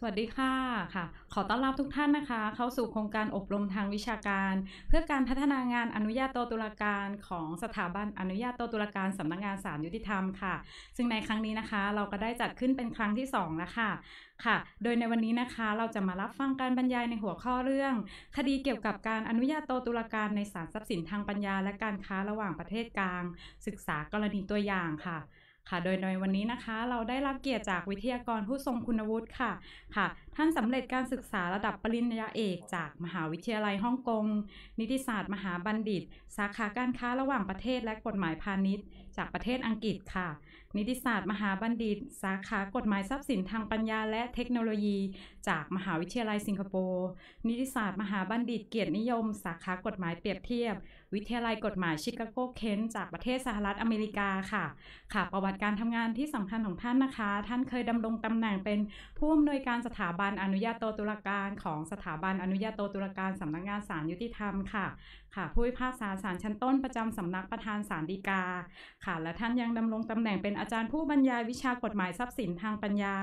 สวัสดีค่ะค่ะ ขอต้อนรับทุกท่านนะคะ เข้าสู่โครงการอบรมทางวิชาการ เพื่อการพัฒนางานอนุญาโตตุลาการของสถาบันอนุญาโตตุลาการสำนักงงานศาลยุติธรรมค่ะ ซึ่งในครั้งนี้นะคะ เราก็ได้จัดขึ้นเป็นครั้งที่2แล้วค่ะค่ะ โดยในวันนี้นะคะเราจะมารับฟังการบรรยายในหัวข้อเรื่อง คดีเกี่ยวกับการอนุญาโตตุลาการในศาลทรัพย์สินทางปัญญาและการค้าระหว่างประเทศกลาง ศึกษากรณีตัวอย่างค่ะค่ะโดยในวันนี้นะคะ เราได้รับเกียรติจากวิทยากรผู้ทรงคุณวุฒิค่ะ ค่ะ ท่านสำเร็จการศึกษาระดับปริญญาเอกจากมหาวิทยาลัยฮ่องกง นิติศาสตร์มหาบัณฑิต สาขาการค้าระหว่างประเทศและกฎหมายพาณิชย์ จากประเทศอังกฤษค่ะนิติศาสตร์มหาบัณฑิต สาขากฎหมายทรัพย์สินทางปัญญาและเทคโนโลยี จากมหาวิทยาลัยสิงคโปร์นิติศาสตร์มหาบัณฑิต เกียรตินิยม สาขากฎหมายเปรียบเทียบ วิทยาลัยกฎหมายชิคาโกเคนจากประเทศสหรัฐอเมริกาค่ะ ค่ะ ประวัติการทำงานที่สำคัญของท่านนะคะท่านเคยดำรงตำแหน่งเป็นผู้อำนวยการสถาบันอนุญาโตตุลาการของสถาบันอนุญาโตตุลาการสำนักงงานศาลยุติธรรมค่ะค่ะผู้พิพากษาศาลชั้นต้นประจำสำนักประธานศาลฎีกา ค่ะ และท่านยังดำรงตำแหน่งเป็นอาจารย์ผู้บรรยายวิชากฎหมายทรัพย์สินทางปัญญา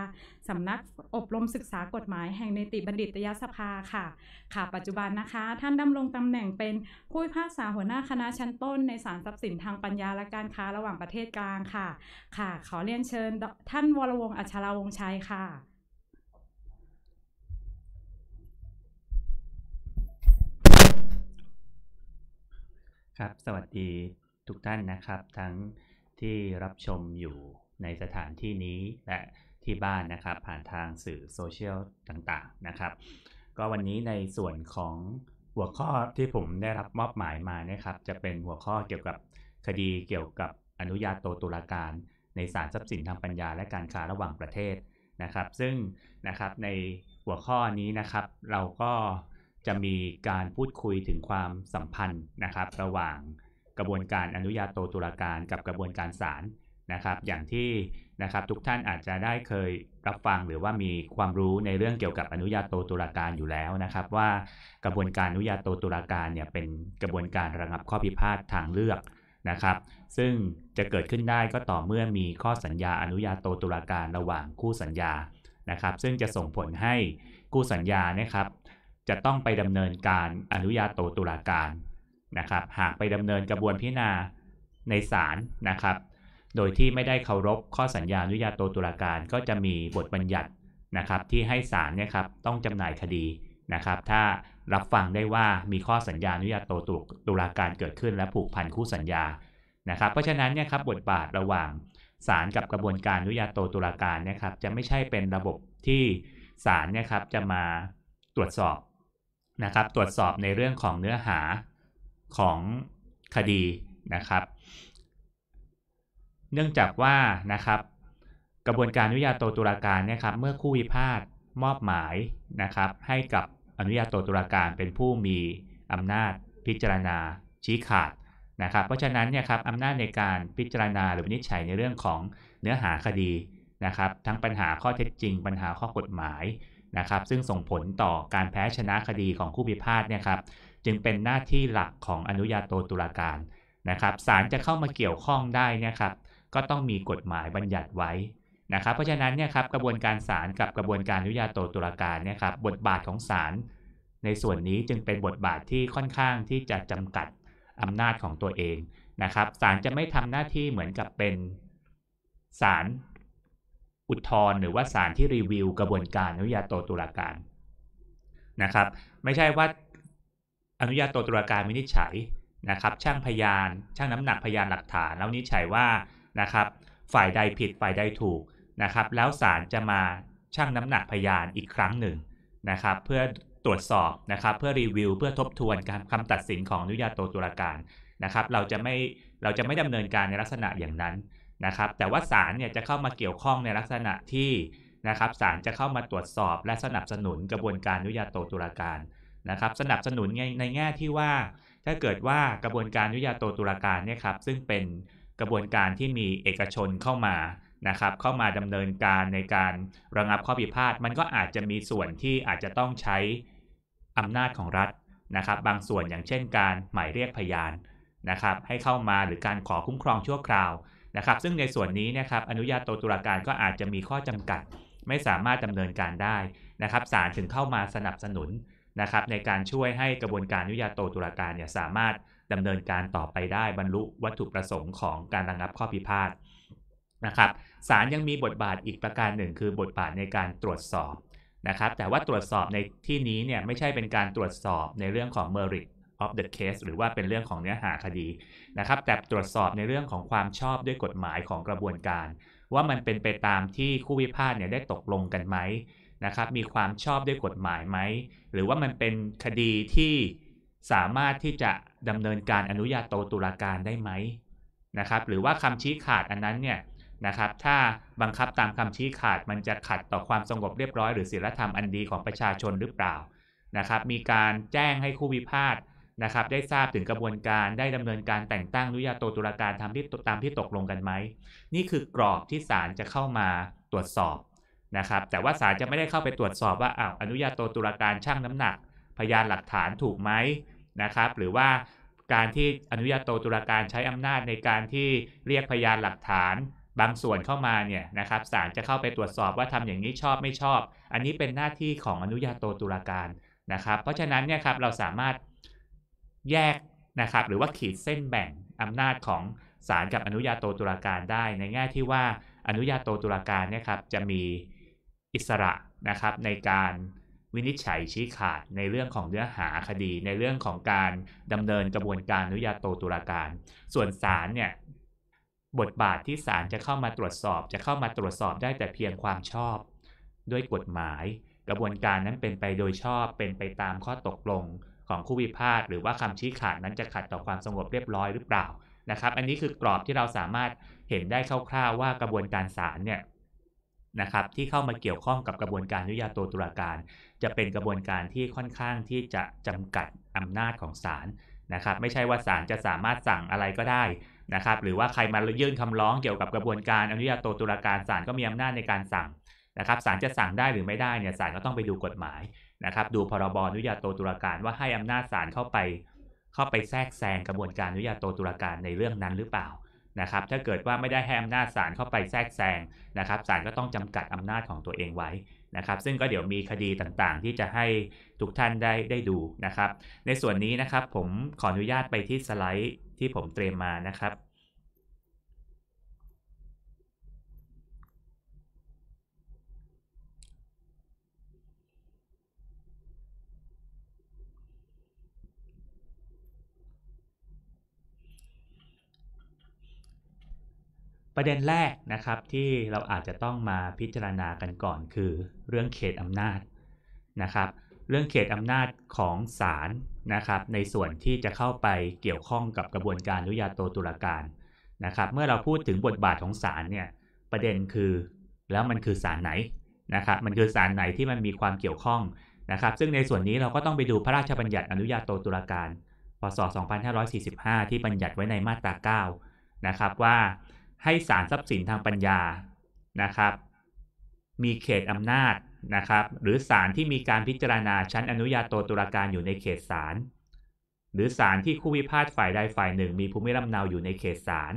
สำนักอบรมศึกษากฎหมายแห่งนิติบัณฑิตยสภาค่ะ ค่ะ ปัจจุบันนะคะ ท่านดำรงตำแหน่งเป็นผู้พิพากษาหัวหน้าคณะชั้นต้น ในศาลทรัพย์สินทางปัญญาและการค้าระหว่างประเทศกลางค่ะ ค่ะขอเรียนเชิญท่านวรวงศ์อัชราวงชัยค่ะครับสวัสดีทุกท่านนะครับทั้งที่รับชมอยู่ในสถานที่นี้และที่บ้านนะครับผ่านทางสื่อโซเชียลต่างๆนะครับ ก็วันนี้ในส่วนของหัวข้อที่ผมได้รับมอบหมายมานะครับ จะเป็นหัวข้อเกี่ยวกับคดีเกี่ยวกับอนุญาโตตุลาการ ในศาลทรัพย์สินทางปัญญา และการค้าระหว่างประเทศนะครับ ซึ่งนะครับในหัวข้อนี้นะครับเราก็จะมีการพูดคุยถึงความสัมพันธ์นะครับ ระหว่างกระบวนการอนุญาโตตุลาการกับกระบวนการศาลนะครับ อย่างที่นะครับทุกท่านอาจจะได้เคยรับฟังหรือว่ามีความรู้ในเรื่องเกี่ยวกับอนุญาโตตุลาการอยู่แล้วนะครับ ว่ากระบวนการอนุญาโตตุลาการเนี่ยเป็นกระบวนการระงับข้อพิพาททางเลือกนะครับ ซึ่งจะเกิดขึ้นได้ก็ต่อเมื่อมีข้อสัญญาอนุญาโตตุลาการระหว่างคู่สัญญานะครับ ซึ่งจะส่งผลให้คู่สัญญานะครับจะต้องไปดำเนินการอนุญาโตตุลาการนะครับ หากไปดำเนินกระบวนพิจารณาในศาลนะครับ โดยที่ไม่ได้เคารพข้อสัญญาอนุญาโตตุลาการก็จะมีบทบัญญัตินะครับที่ให้ศาลเนี่ยครับต้องจำหน่ายคดีนะครับ ถ้ารับฟังได้ว่ามีข้อสัญญาอนุญาโตตุลาการเกิดขึ้นและผูกพันคู่สัญญานะครับ เพราะฉะนั้นเนี่ยครับบทบาทระหว่างศาลกับกระบวนการอนุญาโตตุลาการนะครับ จะไม่ใช่เป็นระบบที่ศาลเนี่ยครับจะมาตรวจสอบนะครับตรวจสอบในเรื่องของเนื้อหาของคดีนะครับ เนื่องจากว่านะครับกระบวนการอนุญาโตตุลาการเนี่ยครับ เมื่อคู่พิพาทมอบหมายนะครับให้กับอนุญาโตตุลาการเป็นผู้มีอำนาจพิจารณาชี้ขาดนะครับเพราะฉะนั้นเนี่ยครับอำนาจในการพิจารณาหรือวินิจฉัยในเรื่องของเนื้อหาคดีนะครับทั้งปัญหาข้อเท็จจริง ปัญหาข้อกฎหมายนะครับซึ่งส่งผลต่อการแพ้ชนะคดีของคู่พิพาทเนี่ยครับ จึงเป็นหน้าที่หลักของอนุญาโตตุลาการนะครับศาลจะเข้ามาเกี่ยวข้องได้นะครับก็ต้องมีกฎหมายบัญญัติไว้นะครับเพราะฉะนั้นเนี่ยครับกระบวนการศาลกับกระบวนการอนุญาโตตุลาการเนี่ยครับบทบาทของศาลในส่วนนี้จึงเป็นบทบาทที่ค่อนข้างที่จะจำกัดอำนาจของตัวเองนะครับศาลจะไม่ทำหน้าที่เหมือนกับเป็นศาลอุทธรณ์หรือว่าศาลที่รีวิว กระบวนการอนุญาโตตุลาการนะครับไม่ใช่ว่าอนุญาโตตุลาการวินิจฉัยนะครับช่างพยานช่างน้ำหนักพยานหลักฐานแล้วนิจฉัยว่านะครับฝ่ายใดผิดฝ่ายใดถูกนะครับแล้วศาลจะมาช่างน้ำหนักพยานอีกครั้งหนึ่งนะครับ เพื่อตรวจสอบนะครับเพื่อรีวิว เพื่อทบทวนการคำตัดสินของอนุญาโตตุลาการนะครับ เราจะไม่เราจะไม่ดำเนินการในลักษณะอย่างนั้นนะครับ แต่ว่าศาลเนี่ยจะเข้ามาเกี่ยวข้องในลักษณะที่นะครับศาลจะเข้ามาตรวจสอบและสนับสนุนกระบวนการนุญาโตตุลาการนะครับ สนับสนุนในในแง่ที่ว่า ถ้าเกิดว่ากระบวนการนุญาโตตุลาการเนี่ยครับ ซึ่งเป็นกระบวนการที่มีเอกชนเข้ามานะครับ เข้ามาดำเนินการในการระงับข้อพิพาท มันก็อาจจะมีส่วนที่อาจจะต้องใช้อำนาจของรัฐนะครับ บางส่วนอย่างเช่น การหมายเรียกพยานนะครับ ให้เข้ามาหรือการขอคุ้มครองชั่วคราวนะครับซึ่งในส่วนนี้นะครับอนุญาโตตุลาการก็อาจจะมีข้อจำกัดไม่สามารถดำเนินการได้นะครับศาลถึงเข้ามาสนับสนุนนะครับในการช่วยให้กระบวนการอนุญาโตตุลาการเนี่ยสามารถดำเนินการต่อไปได้บรรลุวัตถุประสงค์ของการระงับข้อพิพาทนะครับศาลยังมีบทบาทอีกประการหนึ่งคือบทบาทในการตรวจสอบนะครับแต่ว่าตรวจสอบในที่นี้เนี่ยไม่ใช่เป็นการตรวจสอบในเรื่องของเมริต of the case หรือว่าเป็นเรื่องของเนื้อหาคดีนะครับ แต่ตรวจสอบในเรื่องของความชอบด้วยกฎหมายของกระบวนการ ว่ามันเป็นไปตามที่คู่พิพาทเนี่ยได้ตกลงกันไหมนะครับมีความชอบด้วยกฎหมายไหม หรือว่ามันเป็นคดีที่สามารถที่จะดำเนินการอนุญาโตตุลาการได้ไหมนะครับหรือว่าคำชี้ขาดอันนั้นเนี่ยนะครับถ้าบังคับตามคำชี้ขาดมันจะขัดต่อความสงบเรียบร้อยหรือศีลธรรมอันดีของประชาชนหรือเปล่านะครับมีการแจ้งให้คู่พิพาทนะครับได้ทราบถึงกระบวนการได้ดำเนินการแต่งตั้งนุญาโตตุลาการทำที่ตามที่ตกลงกันไหม นี่คือกรอบ ที่ศาลจะเข้ามาตรวจสอบนะครับแต่ว่าศาลจะไม่ได้เข้าไปตรวจสอบ ว่าอ้าวอนุญาโตตุลาการช่างน้ำหนัก พยานหลักฐานถูกไหมนะครับ หรือว่าการที่อนุญาโตตุลาการใช้อำนาจในการที่เรียกพยานหลักฐานบางส่วนเข้ามาเนี่ยนะครับศาลจะเข้าไปตรวจสอบว่าทำอย่างนี้ชอบไม่ชอบ อันนี้เป็นหน้าที่ของอนุญาโตตุลาการนะครับ เพราะฉะนั้นเนี่ยครับเราสามารถแยกนะครับ หรือว่าขีดเส้นแบ่งอำนาจของศาลกับอนุญาโตตุลาการได้ ในแง่ที่ว่าอนุญาโตตุลาการเนี่ยครับจะมีอิสระนะครับในการวินิจฉัยชี้ขาดในเรื่องของเนื้อหาคดีในเรื่องของการดำเนินกระบวนการอนุญาโตตุลาการ ส่วนศาลเนี่ยบทบาทที่ศาลจะเข้ามาตรวจสอบ จะเข้ามาตรวจสอบได้แต่เพียงความชอบ ด้วยกฎหมายกระบวนการนั้นเป็นไปโดยชอบ เป็นไปตามข้อตกลงของคู่พิพาทหรือว่าคำชี้ขาดนั้นจะขัดต่อความสงบเรียบร้อยหรือเปล่านะครับ อันนี้คือกรอบที่เราสามารถเห็นได้คร่าวๆว่ากระบวนการศาลเนี่ยนะครับที่เข้ามาเกี่ยวข้องกับกระบวนการอนุญาโตตุลาการ จะเป็นกระบวนการที่ค่อนข้างที่จะจำกัดอำนาจของศาลนะครับ ไม่ใช่ว่าศาลจะสามารถสั่งอะไรก็ได้นะครับ หรือว่าใครมายื่นคำร้องเกี่ยวกับกระบวนการอนุญาโตตุลาการศาลก็มีอำนาจในการสั่งนะครับศาลจะสั่งได้หรือไม่ได้เนี่ยศาลก็ต้องไปดูกฎหมายนะครับดูพรบอนุญาโต ตุลาการว่าให้อำนาจศาลเข้าไป เข้าไปแทรกแซงกระบวนการอนุญาโตตุลาการในเรื่องนั้นหรือเปล่านะครับ ถ้าเกิดว่าไม่ได้ให้อำนาจศาลเข้าไปแทรกแซงนะครับศาลก็ต้องจำกัดอำนาจของตัวเองไว้นะครับซึ่งก็เดี๋ยวมีคดีต่างๆ ที่จะให้ทุกท่านได้ได้ดูนะครับ ในส่วนนี้นะครับผมขออนุญาตไปที่สไลด์ ที่ผมเตรียมมานะครับประเด็นแรก นะครับ ที่เราอาจจะต้องมาพิจารณากันก่อนคือเรื่องเขตอำนาจนะครับ เรื่องเขตอำนาจของศาลนะครับในส่วนที่จะเข้าไปเกี่ยวข้องกับกระบวนการอนุญาโตตุลาการนะครับเมื่อเราพูดถึงบทบาทของศาลเนี่ย ประเด็นคือแล้วมันคือศาลไหนนะครับ มันคือศาลไหนที่มันมีความเกี่ยวข้องนะครับ ซึ่งในส่วนนี้เราก็ต้องไปดูพระราชบัญญัติอนุญาโตตุลาการ พศ 2545 ที่บัญญัติไว้ในมาตรา9นะครับว่าให้สารทรัพย์สินทางปัญญา นะครับ มีเขตอำนาจ นะครับ หรือศาลที่มีการพิจารณาชั้นอนุญาโตตุลาการอยู่ในเขตศาล หรือศาลที่คู่พิพาทฝ่ายใดฝ่ายหนึ่ง มีภูมิลำเนาอยู่ในเขตศาล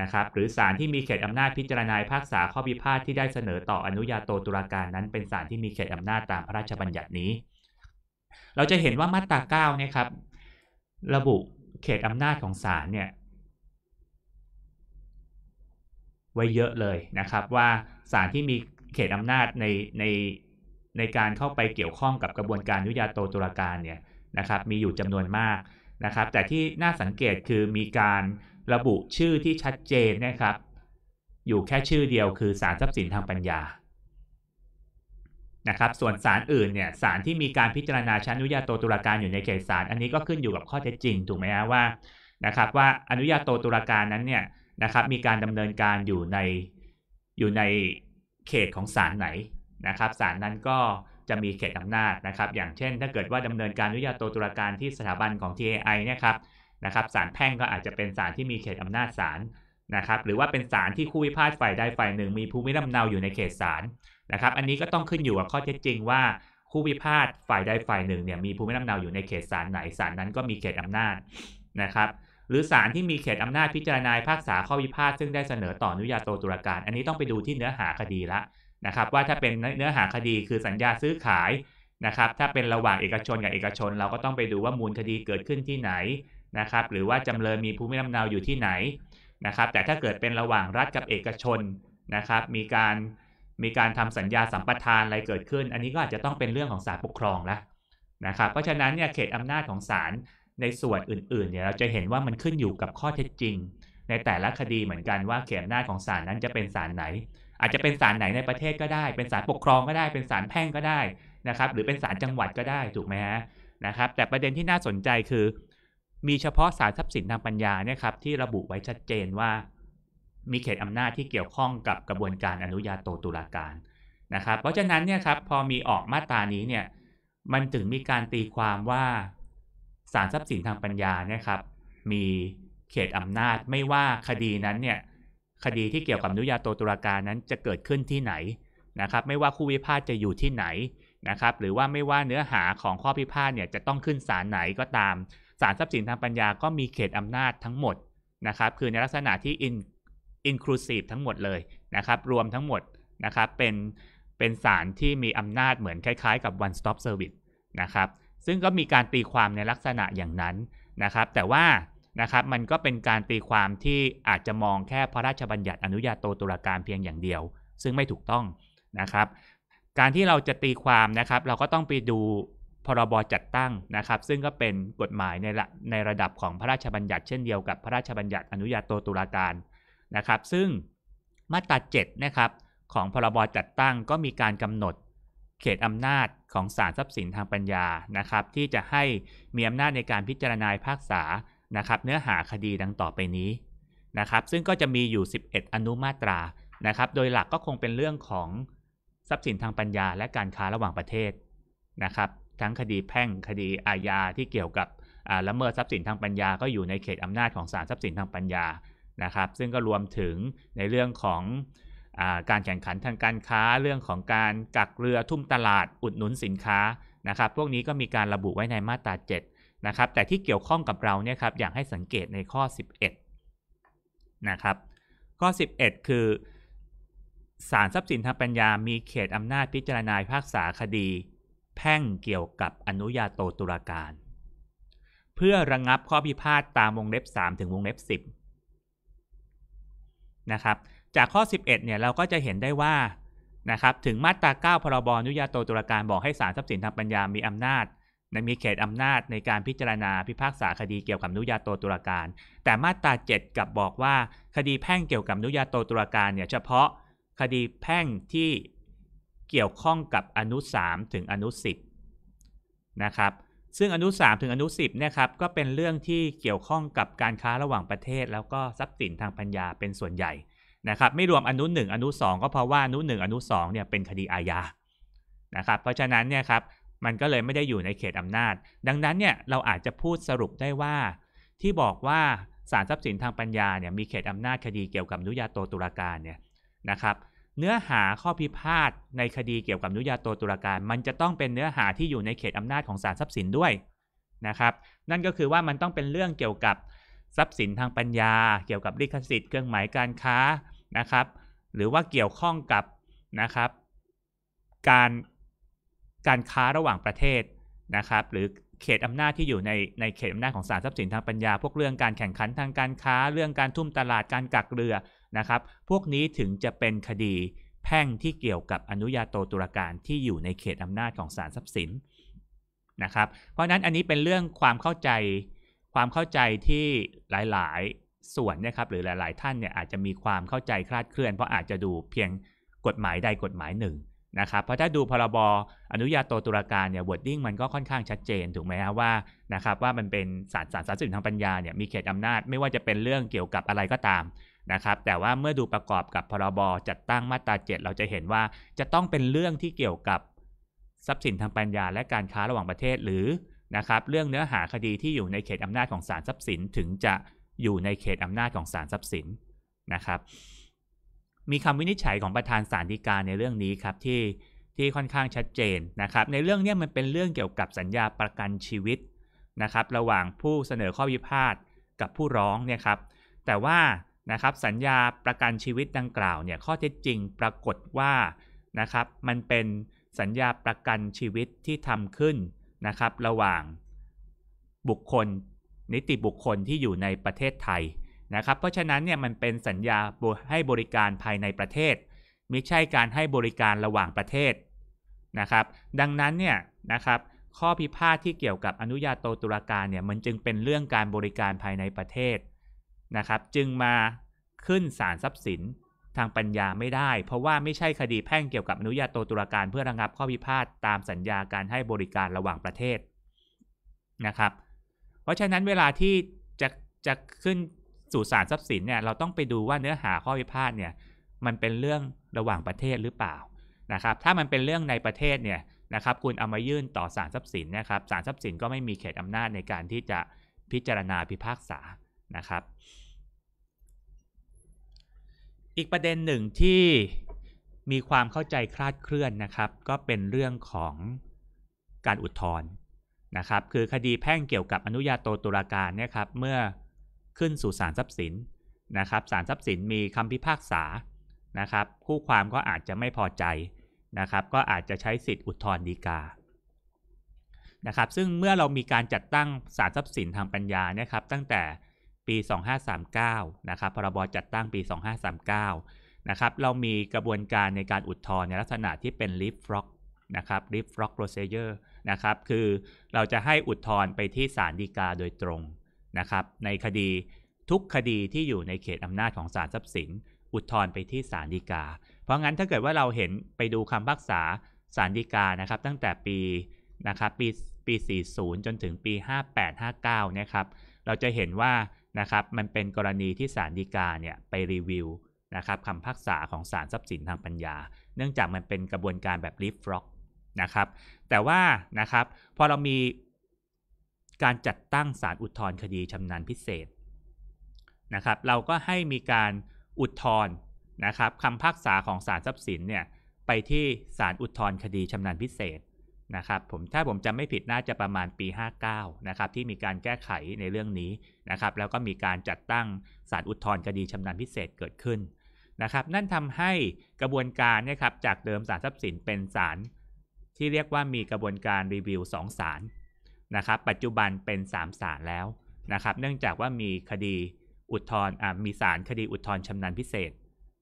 นะครับ หรือศาลที่มีเขตอำนาจพิจารณาภาคษาข้อพิพาทที่ได้เสนอต่ออนุญาโตตุลาการนั้น เป็นศาลที่มีเขตอำนาจตามพระราชบัญญัตินี้ เราจะเห็นว่ามาตรา 9 นะครับ ระบุเขตอำนาจของศาลเนี่ยไว้เยอะเลยนะครับ ว่าศาลที่มีเขตอำนาจในใน ในการเข้าไปเกี่ยวข้องกับกระบวนการยุยาโตตุลาการเนี่ยนะครับมีอยู่จำนวนมากนะครับแต่ที่น่าสังเกตคือมีการระบุชื่อที่ชัดเจนนะครับอยู่แค่ชื่อเดียวคือสารทรัพย์สินทางปัญญานะครับส่วนสารอื่นเนี่ยสารที่มีการพิจารณาชั้นอนุญาโตตุลาการอยู่ในเขตสารอันนี้ก็ขึ้นอยู่กับข้อเท็จจริง ถูกไหมฮะว่านะครับว่าอนุญาโตตุลาการนั้นเนี่ยนะครับมีการดำเนินการอยู่ในอยู่ในเขตของศาลไหนนะครับศาลนั้นก็จะมีเขตอำนาจนะครับ อย่างเช่น ถ้าเกิดว่าดำเนินการอนุญาโตตุลาการที่สถาบันของ TAI นะครับนะครับศาลแพ่งก็อาจจะเป็นศาลที่มีเขตอำนาจศาลนะครับ หรือว่าเป็นศาลที่คู่พิพาทฝ่ายใดฝ่ายหนึ่ง มีภูมิลำเนาอยู่ในเขตศาลนะครับ อันนี้ก็ต้องขึ้นอยู่กับข้อเท็จจริงว่าคู่พิพาทฝ่ายใดฝ่ายหนึ่งเนี่ยมีภูมิลำเนาอยู่ในเขตศาลไหนศาลนั้นก็มีเขตอำนาจนะครับหรือศาลที่มีเขตอำนาจพิจารณาภาคษาข้อพิพาทซึ่งได้เสนอต่ออนุญาโตตุลาการอันนี้ต้องไปดูที่เนื้อหาคดีละนะครับว่าถ้าเป็นเนื้อหาคดี คือสัญญาซื้อขายนะครับ ถ้าเป็นระหว่างเอกชนกับเอกชน เราก็ต้องไปดูว่ามูลคดีเกิดขึ้นที่ไหนนะครับหรือว่าจำเลยมีภูมิลำเนาอยู่ที่ไหนนะครับแต่ถ้าเกิดเป็นระหว่างรัฐกับเอกชนนะครับมีการมีการทำสัญญาสัมปทานอะไรเกิดขึ้น อันนี้ก็อาจจะต้องเป็นเรื่องของศาลปกครองแล้วนะครับเพราะฉะนั้นเนี่ยเขตอำนาจของศาลในส่วนอื่นๆเนี่ยเราจะเห็นว่ามันขึ้นอยู่กับข้อเท็จจริง ในแต่ละคดีเหมือนกันว่า เขียนหน้าของศาลนั้นจะเป็นศาลไหน อาจจะเป็นศาลไหนในประเทศก็ได้ เป็นศาลปกครองก็ได้ เป็นศาลแพ่งก็ได้นะครับ หรือเป็นศาลจังหวัดก็ได้ ถูกไหมฮะนะครับ แต่ประเด็นที่น่าสนใจคือ มีเฉพาะศาลทรัพย์สินทางปัญญาเนี่ยครับ ที่ระบุไว้ชัดเจนว่า มีเขตอำนาจที่เกี่ยวข้องกับกระบวนการอนุญาโตตุลาการนะครับเพราะฉะนั้นเนี่ยครับพอมีออกมาตรานี้เนี่ยมันถึงมีการตีความว่าศาลทรัพย์สินทางปัญญาเนี่ยครับ มีเขตอำนาจ ไม่ว่าคดีนั้นเนี่ยคดีที่เกี่ยวกับนุญาโตตุลาการนั้นจะเกิดขึ้นที่ไหนนะครับไม่ว่าคู่พิพาทจะอยู่ที่ไหนนะครับ หรือว่าไม่ว่าเนื้อหาของข้อพิพาทเนี่ยจะต้องขึ้นศาลไหนก็ตามศาลทรัพย์สินทางปัญญาก็มีเขตอำนาจทั้งหมดนะครับ คือในลักษณะที่อินอินคลูซีฟทั้งหมดเลยนะครับ รวมทั้งหมดนะครับเป็นเป็นศาลที่มีอำนาจเหมือนคล้ายๆ กับ one stop service นะครับซึ่งก็มีการตีความในลักษณะอย่างนั้นนะครับ แต่ว่านะครับมันก็เป็นการตีความที่อาจจะมองแค่พระราชบัญญัติอนุญาโตตุลาการเพียงอย่างเดียว ซึ่งไม่ถูกต้องนะครับ การที่เราจะตีความนะครับเราก็ต้องไปดูพรบจัดตั้งนะครับ ซึ่งก็เป็นกฎหมายในในระดับของพระราชบัญญัติเช่นเดียวกับพระราชบัญญัติอนุญาโตตุลาการนะครับ ซึ่งมาตรา 7 นะครับของพรบจัดตั้งก็มีการกำหนดเขตอำนาจของศาลทรัพย์สินทางปัญญา นะครับ ที่จะให้มี อำนาจในการพิจารณาภากษานะครับ เนื้อหาคดีดังต่อไปนี้นะครับ ซึ่งก็จะมีอยู่ 11 อนุมาตรานะครับ โดยหลักก็คงเป็นเรื่องของทรัพย์สินทางปัญญา และการค้าระหว่างประเทศนะครับ ทั้งคดีแพ่งคดีอาญาที่เกี่ยวกับละเมิดทรัพย์สินทางปัญญาก็อยู่ในเขตอำนาจของศาลทรัพย์สินทางปัญญา นะครับ ซึ่งก็รวมถึงในเรื่องของการแข่งขันทางการค้าเรื่องของการกักเรือทุ่มตลาดอุดหนุนสินค้านะครับ พวกนี้ก็มีการระบุไว้ในมาตรา 7 นะครับ แต่ที่เกี่ยวข้องกับเราเนี่ยครับ อยากให้สังเกตในข้อ 11 นะครับ ข้อ 11 คือศาลทรัพย์สินทางปัญญามีเขตอำนาจพิจารณาพากษาคดี แพ่งเกี่ยวกับอนุญาโตตุลาการ เพื่อระงงับข้อพิพาทตามวงเล็บ 3 ถึงวงเล็บ 10 นะครับจากข้อ11เนี่ยเราก็จะเห็นได้ว่านะครับถึงมาตรา9พรบ อนุญาโตตุลาการบอกให้ศาลทรัพย์สินทางปัญญามีอำนาจในมีเขตอำนาจในการพิจารณาพิพากษาคดีเกี่ยวกับอนุญาโตตุลาการ แต่มาตรา7กับบอกว่าคดีแพ่งเกี่ยวกับอนุญาโตตุลาการเนี่ยเฉพาะคดีแพ่งที่เกี่ยวข้องกับอนุ3ถึงอนุ 10นะครับซึ่งอนุ3ถึงอนุ10เนี่ยครับก็เป็นเรื่องที่เกี่ยวข้องกับการค้าระหว่างประเทศ แล้วก็ทรัพย์สินทางปัญญาเป็นส่วนใหญ่นะครับไม่รวมอนุ1อนุ 2 ก็เพราะว่าอนุ1อนุ2เนี่ยเป็นคดีอาญานะครับ เพราะฉะนั้นเนี่ยครับมันก็เลยไม่ได้อยู่ในเขตอำนาจ ดังนั้นเนี่ยเราอาจจะพูดสรุปได้ว่าที่บอกว่าสารทรัพย์สินทางปัญญาเนี่ยมีเขตอำนาจคดีเกี่ยวกับนุญาโตตุลาการเนี่ยนะครับ เนื้อหาข้อพิพาทในคดีเกี่ยวกับนุญาโตตุลาการมันจะต้องเป็นเนื้อหาที่อยู่ในเขตอำนาจของสารทรัพย์สินด้วยนะครับ นั่นก็คือว่ามันต้องเป็นเรื่องเกี่ยวกับทรัพย์สินทางปัญญา เกี่ยวกับลิขสิทธิ์เครื่องหมายการค้านะครับหรือว่าเกี่ยวข้องกับนะครับการการค้าระหว่างประเทศนะครับหรือเขตอำนาจที่อยู่ในในเขตอำนาจของสารทรัพย์สินทางปัญญา พวกเรื่องการแข่งขันทางการค้าเรื่องการทุ่มตลาดการกักเรือนะครับพวกนี้ถึงจะเป็นคดีแพ่งที่เกี่ยวกับอนุญาโตตุลาการที่อยู่ในเขตอำนาจของสารทรัพย์สินนะครับเพราะนั้นอันนี้เป็นเรื่องความเข้าใจ ความเข้าใจที่หลายส่วนเนี่ยครับหรือหลายๆท่านเนี่ยอาจจะมีความเข้าใจคลาดเคลื่อนเพราะอาจจะดูเพียงกฎหมายใดกฎหมายหนึ่งนะครับเพราะถ้าดูพรบอนุญาโตตุลาการเนี่ยวอร์ดดิ้งมันก็ค่อนข้างชัดเจน ถูกไหมฮะว่านะครับว่ามันเป็นศาลศาสารสินทางปัญญาเนี่ยมีเขตอำนาจไม่ว่าจะเป็นเรื่องเกี่ยวกับอะไรก็ตามนะครับแต่ว่าเมื่อดูประกอบกับพรบจัดตั้งมาตรา7 เราจะเห็นว่าจะต้องเป็นเรื่องที่เกี่ยวกับ ทรัพย์สินทางปัญญาและการค้าระหว่างประเทศหรือนะครับเรื่องเนื้อหาคดีที่อยู่ในเขตอำนาจของศาลทรัพย์สินถึงจะอยู่ในเขตอำนาจของศาลทรัพย์สินนะครับ มีคำวินิจฉัยของประธานศาลฎีกาในเรื่องนี้ครับ ที่ที่ค่อนข้างชัดเจนนะครับในเรื่องนี้มันเป็นเรื่องเกี่ยวกับสัญญาประกันชีวิตนะครับระหว่างผู้เสนอข้อพิพาทกับผู้ร้องเนี่ยครับแต่ว่านะครับสัญญาประกันชีวิตดังกล่าวเนี่ยข้อเท็จจริงปรากฏว่า นะครับมันเป็นสัญญาประกันชีวิตที่ทำขึ้นนะครับ ระหว่างบุคคลนิติบุคคลที่อยู่ในประเทศไทยนะครับ เพราะฉะนั้นเนี่ยมันเป็นสัญญาให้บริการภายในประเทศมิใช่การให้บริการระหว่างประเทศนะครับ ดังนั้นเนี่ยนะครับ ข้อพิพาทที่เกี่ยวกับอนุญาโตตุลาการเนี่ยมันจึงเป็นเรื่องการบริการภายในประเทศนะครับ จึงมาขึ้นศาลทรัพย์สิน ทางปัญญาไม่ได้เพราะว่าไม่ใช่คดีแพ่งเกี่ยวกับอนุญาโตตุลาการเพื่อระงับข้อพิพาทตามสัญญาการให้บริการระหว่างประเทศนะครับราะฉะนั้นเวลาที่จะจะขึ้นสู่ศาลทรัพย์สินเนี่ยเราต้องไปดูว่าเนื้อหาข้อพิพาทเนี่ยมันเป็นเรื่องระหว่างประเทศหรือเปล่านะครับ ถ้ามันเป็นเรื่องในประเทศเนี่ยนะครับคุณเอามายื่นต่อศาลทรัพย์สินนะครับศาลทรัพย์สินก็ไม่มีเขตอำนาจในการที่จะพิจารณาพิพากษานะครับ อีกประเด็นหนึ่งที่มีความเข้าใจคลาดเคลื่อนนะครับ ก็เป็นเรื่องของการอุทธรณ์นะครับ คือคดีแพ่งเกี่ยวกับอนุญาโตตุลาการเนี่ยครับ เมื่อขึ้นสู่ศาลทรัพย์สินนะครับ ศาลทรัพย์สินมีคำพิพากษานะครับ คู่ความก็อาจจะไม่พอใจนะครับ ก็อาจจะใช้สิทธิ์อุทธรณ์ฎีกานะครับ ซึ่งเมื่อเรามีการจัดตั้งศาลทรัพย์สินทางปัญญานยครับ ตั้งแต่ปี 2539นะครับ พรบจัดตั้งปี 2539นะครับ เรามีกระบวนการในการอุทธรณ์ในลักษณะที่เป็นลิฟฟล็อกนะครับลิฟฟล็อกโรเซเยอร์นะครับ คือเราจะให้อุทธรณ์ไปที่ศาลฎีกาโดยตรงนะครับ ในคดีทุกคดีที่อยู่ในเขตอำนาจของศาลทรัพย์สิน อุทธรณ์ไปที่ศาลฎีกา เพราะงั้นถ้าเกิดว่าเราเห็นไปดูคำพักษาศาลฎีกานะครับตั้งแต่ปีนะครับปี ปี 40 จนถึงปี 5859เนี่ยครับ เราจะเห็นว่านะครับมันเป็นกรณีที่ศาลฎีกาเนี่ยไปรีวิวนะครับคำพักษาของศาลทรัพย์สินทางปัญญา เนื่องจากมันเป็นกระบวนการแบบลิฟฟล็อกนะครับ แต่ว่านะครับ พอเรามีการจัดตั้งศาลอุทธรณ์คดีชำนาญพิเศษนะครับ เราก็ให้มีการอุทธรณ์นะครับคำพักษาของศาลทรัพย์สินเนี่ยไปที่ศาลอุทธรณ์คดีชำนาญพิเศษนะครับ ผมถ้าผมจำไม่ผิดน่าจะประมาณปี 59นะครับที่มีการแก้ไขในเรื่องนี้นะครับแล้วก็มีการจัดตั้งศาลอุทธรณ์คดีชำนาญพิเศษเกิดขึ้นนะครับนั่นทำให้กระบวนการนะครับจากเดิมศาลทรัพย์สินเป็นศาลที่เรียกว่ามีกระบวนการรีวิว2ศาลนะครับปัจจุบันเป็น3ศาลแล้วนะครับเนื่องจากว่ามีคดีอุทธร์มีศาลคดีอุทธร์ชำนาญพิเศษ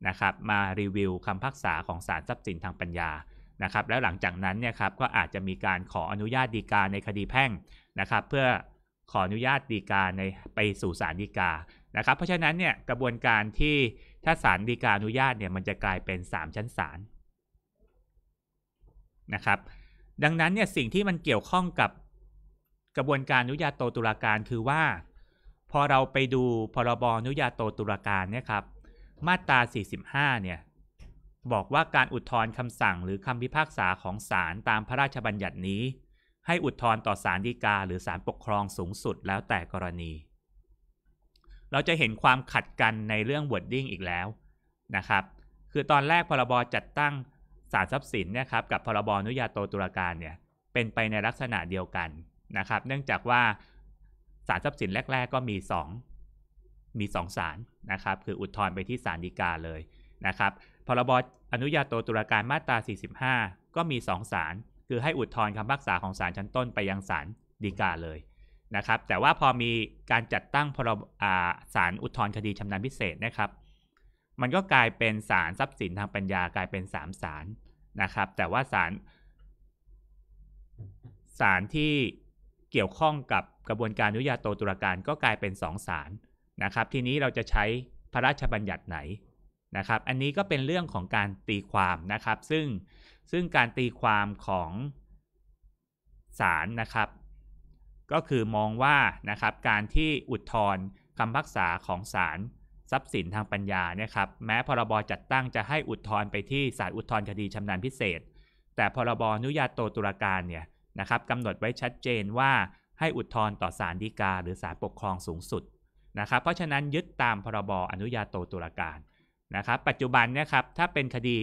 นะครับมารีวิวคำพักษาของศาลทรัพย์สินทางปัญญานะครับแล้วหลังจากนั้นเนี่ยครับก็อาจจะมีการขออนุญาตดีกา ในคดีแพ่งนะครับเพื่อขออนุญาตดีกาในไปสู่ศาลฎีกานะครับเพราะฉะนั้นเนี่ยกระบวนการที่ถ้าศาลฎีกาอนุญาตเนี่ยมันจะกลายเป็น 3 ชั้นศาลนะครับดังนั้นเนี่ยสิ่งที่มันเกี่ยวข้องกับ กระบวนการอนุญาโตตุลาการคือว่า พอเราไปดูพรบอนุญาโตตุลาการเนี่ยครับ มาตรา 45 เนี่ย บอกว่าการอุทธรณ์คำสั่งหรือคำพิพากษาของศาลตามพระราชบัญญัตินี้ ให้อุทธรณ์ต่อศาลฎีกา หรือศาลปกครองสูงสุดแล้วแต่กรณี เราจะเห็นความขัดกันในเรื่องวอร์ดดิ้งอีกแล้วนะครับคือตอนแรกพรบจัดตั้งศารทรัพย์สินเนี่ยครับกับพรบอนุญาโตตุลาการเนี่ยเป็นไปในลักษณะเดียวกันนะครับ เนื่องจากว่าศารทรัพย์สินแรก ๆ ก็มี2มี2ศาลนะครับ คืออุทธรณ์ไปที่ศาลฎีกาเลยนะครับพรบอนุญาโตตุลาการมาตรา 45 ก็มี2ศาล คือให้อุทธรณ์คำพักษาของศาลชั้นต้นไปยังศาลฎีกาเลยนะครับ แต่ว่าพอมีการจัดตั้งพรบศาลอุทธรณ์คดีชำนาญพิเศษนะครับมันก็กลายเป็นสารทรัพย์สินทางปัญญากลายเป็นสามสารนะครับ แต่ว่าสารสารที่เกี่ยวข้องกับกระบวนการอนุญาโตตุลาการก็กลายเป็นสองสารนะครับ ทีนี้เราจะใช้พระราชบัญญัติไหนนะครับ อันนี้ก็เป็นเรื่องของการตีความนะครับ ซึ่งซึ่งการตีความของสารนะครับ ก็คือมองว่านะครับการที่อุทธรณ์คำพักษาของสารทรัพย์สินทางปัญญาเนี่ยครับแม้พรบจัดตั้งจะให้อุทธรณ์ไปที่ศาลอุทธรณ์คดีชำนาญพิเศษ แต่พรบอนุญาโตตุลาการเนี่ยนะครับกำหนดไว้ชัดเจนว่าให้อุทธรณ์ต่อศาลฎีกา หรือศาลปกครองสูงสุดนะครับเพราะฉะนั้นยึดตามพรบอนุญาโตตุลาการนะครับปัจจุบันเนี่ยครับถ้าเป็นคดี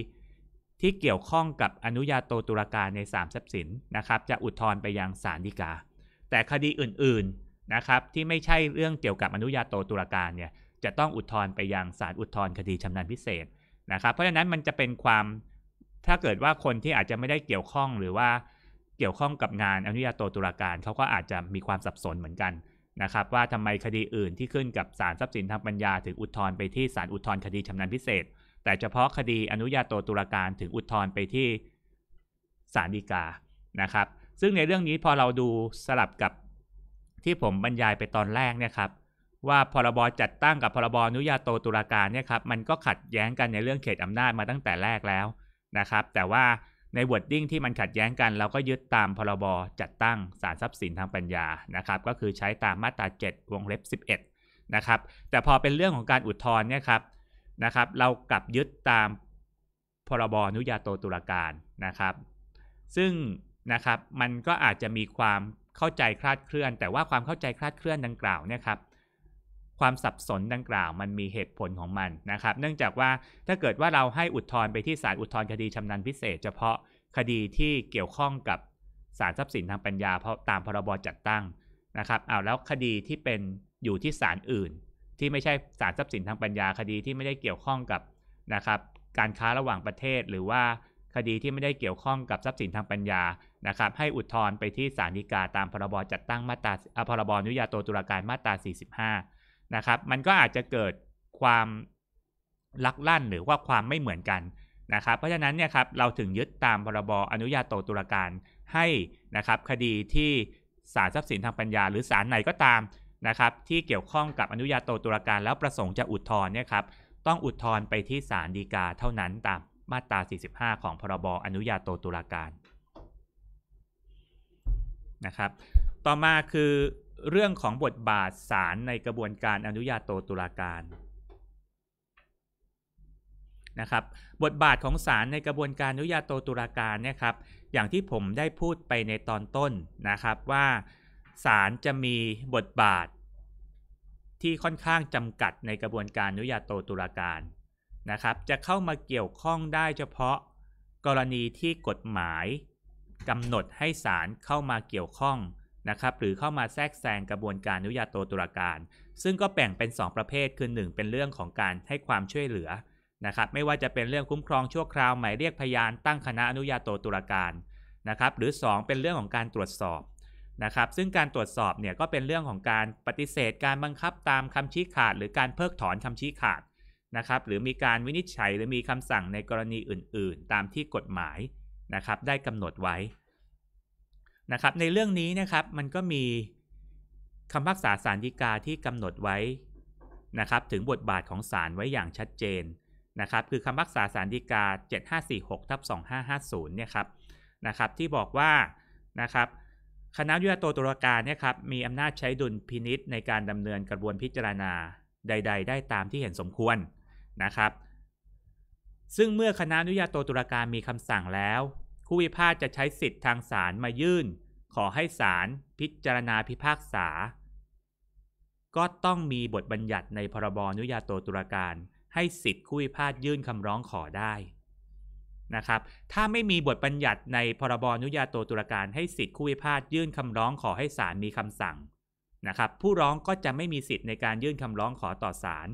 ที่เกี่ยวข้องกับอนุญาโตตุลาการใน3ทรัพย์สินนะครับจะอุทธรณ์ไปยังศาลฎีกา แต่คดีอื่นๆนะครับที่ไม่ใช่เรื่องเกี่ยวกับอนุญาโตตุลาการเนี่ยจะต้องอุทธรณ์ไปยังศาลอุทธรณ์คดีชำนาญพิเศษนะครับ เพราะฉะนั้นมันจะเป็นความถ้าเกิดว่าคนที่อาจจะไม่ได้เกี่ยวข้องหรือว่าเกี่ยวข้องกับงานอนุญาโตตุลาการเขาก็อาจจะมีความสับสนเหมือนกันนะครับ ว่าทำไมคดีอื่นที่ขึ้นกับศาลทรัพย์สินทางปัญญาถึงอุทธรณ์ไปที่ศาลอุทธรณ์คดีชำนาญพิเศษ แต่เฉพาะคดีอนุญาโตตุลาการถึงอุทธรณ์ไปที่ศาลฎีกานะครับ ซึ่งในเรื่องนี้พอเราดูสลับกับที่ผมบรรยายไปตอนแรกเนี่ยครับว่าพรบจัดตั้งกับพรบอนุญาโตตุลาการเนี่ยครับ มันก็ขัดแย้งกันในเรื่องเขตอำนาจมาตั้งแต่แรกแล้วนะครับ แต่ว่าในวอร์ดดิ้งที่มันขัดแย้งกัน เราก็ยึดตามพรบจัดตั้งสารทรัพย์สินทางปัญญานะครับ ก็คือใช้ตามมาตรา 7 วงเล็บ11นะครับแต่พอเป็นเรื่องของการอุทธรณ์เนี่ยครับนะครับ เรากลับยึดตาม พรบอนุญาโตตุลาการนะครับ ซึ่งนะครับมันก็อาจจะมีความเข้าใจคลาดเคลื่อน แต่ว่าความเข้าใจคลาดเคลื่อนดังกล่าวเนี่ยครับความสับสนดังกล่าวมันมีเหตุผลของมันนะครับเนื่องจากว่าถ้าเกิดว่าเราให้อุทธรณ์ไปที่ศาลอุทธรณ์คดีชำนาญพิเศษเฉพาะคดีที่เกี่ยวข้องกับศาลทรัพย์สินทางปัญญาเพราะตามพรบจัดตั้งนะครับเอาแล้วคดีที่เป็นอยู่ที่ศาลอื่น ที่ไม่ใช่ศาลทรัพย์สินทางปัญญา คดีที่ไม่ได้เกี่ยวข้องกับนะครับ การค้าระหว่างประเทศหรือว่าคดีที่ไม่ได้เกี่ยวข้องกับทรัพย์สินทางปัญญานะครับให้อุทธรณ์ไปที่ศาลฎีกาตามพรบจัดตั้งมาตราพรบอนุญาโตตุลาการมาตรา 45นะครับมันก็อาจจะเกิดความลักลั่นหรือว่าความไม่เหมือนกันนะครับ เพราะฉะนั้นเนี่ยครับเราถึงยึดตามพรบอนุญาโตตุลาการให้นะครับคดีที่ศาลทรัพย์สินทางปัญญาหรือศาลไหนก็ตามนะครับที่เกี่ยวข้องกับอนุญาโตตุลาการแล้วประสงค์จะอุทธรณ์เนี่ยครับต้องอุทธรณ์ไปที่ศาลฎีกาเท่านั้นตามมาตรา 45 ของพรบอนุญาโตตุลาการนะครับ ต่อมาคือเรื่องของบทบาทศาลในกระบวนการอนุญาโตตุลาการนะครับบทบาทของศาลในกระบวนการอนุญาโตตุลาการเนี่ยครับอย่างที่ผมได้พูดไปในตอนต้นนะครับว่าศาลจะมีบทบาท ที่ค่อนข้างจำกัดในกระบวนการอนุญาโตตุลาการนะครับจะเข้ามาเกี่ยวข้องได้เฉพาะ กรณีที่กฎหมายกำหนดให้ศาลเข้ามาเกี่ยวข้องนะครับหรือเข้ามาแทรกแซงกระบวนการอนุญาโตตุลาการ ซึ่งก็แบ่งเป็น 2 ประเภทคือ1เป็นเรื่องของการให้ความช่วยเหลือนะครับไม่ว่าจะเป็นเรื่องคุ้มครองชั่วคราวหมายเรียกพยาน ตั้งคณะอนุญาโตตุลาการนะครับหรือ 2 เป็นเรื่องของการตรวจสอบนะครับซึ่งการตรวจสอบเนี่ยก็เป็นเรื่องของการปฏิเสธการบังคับตามคำชี้ขาด หรือการเพิกถอนคำชี้ขาดนะครับหรือมีการวินิจฉัย หรือมีคำสั่งในกรณีอื่นๆ ตามที่กฎหมายนะครับได้กำหนดไว้ะครับในเรื่องนี้นะครับมันก็มีคำพักษาสารดีกาที่กำหนดไว้นะครับถึงบทบาทของสารไว้อย่างชัดเจนนะครับคือคำพักษาสารดีกา 7546ทับ2550เนี่ยครับนะครับที่บอกว่านะครับคณะยุติโตตุลาการเนี่ยครับมีอำนาจใช้ดุลพินิษในการดำเนินกระบวนพิจารณาใด ๆ ได้ตามที่เห็นสมควรนะครับซึ่งเมื่อคณะอนุญาโตตุลาการมีคำสั่งแล้วผู้พิพาทจะใช้สิทธิ์ทางศาลมายื่นขอให้ศาลพิจารณาพิพากษา ก็ต้องมีบทบัญญัติในพรบอนุญาโตตุลาการ ให้สิทธิ์คู่พิพาทยื่นคำร้องขอได้นะครับ ถ้าไม่มีบทบัญญัติในพรบอนุญาโตตุลาการให้สิทธิ์คู่พิพาทยื่นคำร้องขอให้ศาลมีคำสั่งนะครับผู้ร้องก็จะไม่มีสิทธิ์ในการยื่นคำร้องขอต่อศาล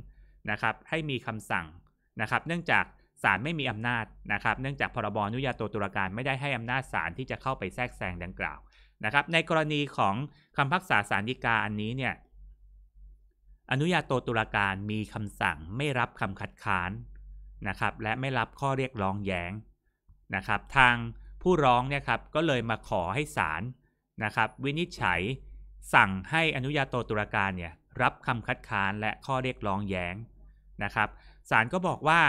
นะครับให้มีคำสั่งนะครับเนื่องจากศาลไม่มีอำนาจนะครับเนื่องจากพรบอนุญาโตตุลาการไม่ได้ให้อำนาจศาลที่จะเข้าไปแทรกแซงดังกล่าวนะครับในกรณีของคำพักษาสารฎีกา อันนี้เนี่ยอนุญาโตตุลาการมีคำสั่งไม่รับคำคัดค้านนะครับและไม่รับข้อเรียกร้องแย้งนะครับทางผู้ร้องเนี่ยครับก็เลยมาขอให้ศาลนะครับวินิจฉัยสั่งให้อนุญาโตตุลาการเนี่ยรับคำคัดค้านและข้อเรียกร้องแย้งนะครับศาลก็บอกว่า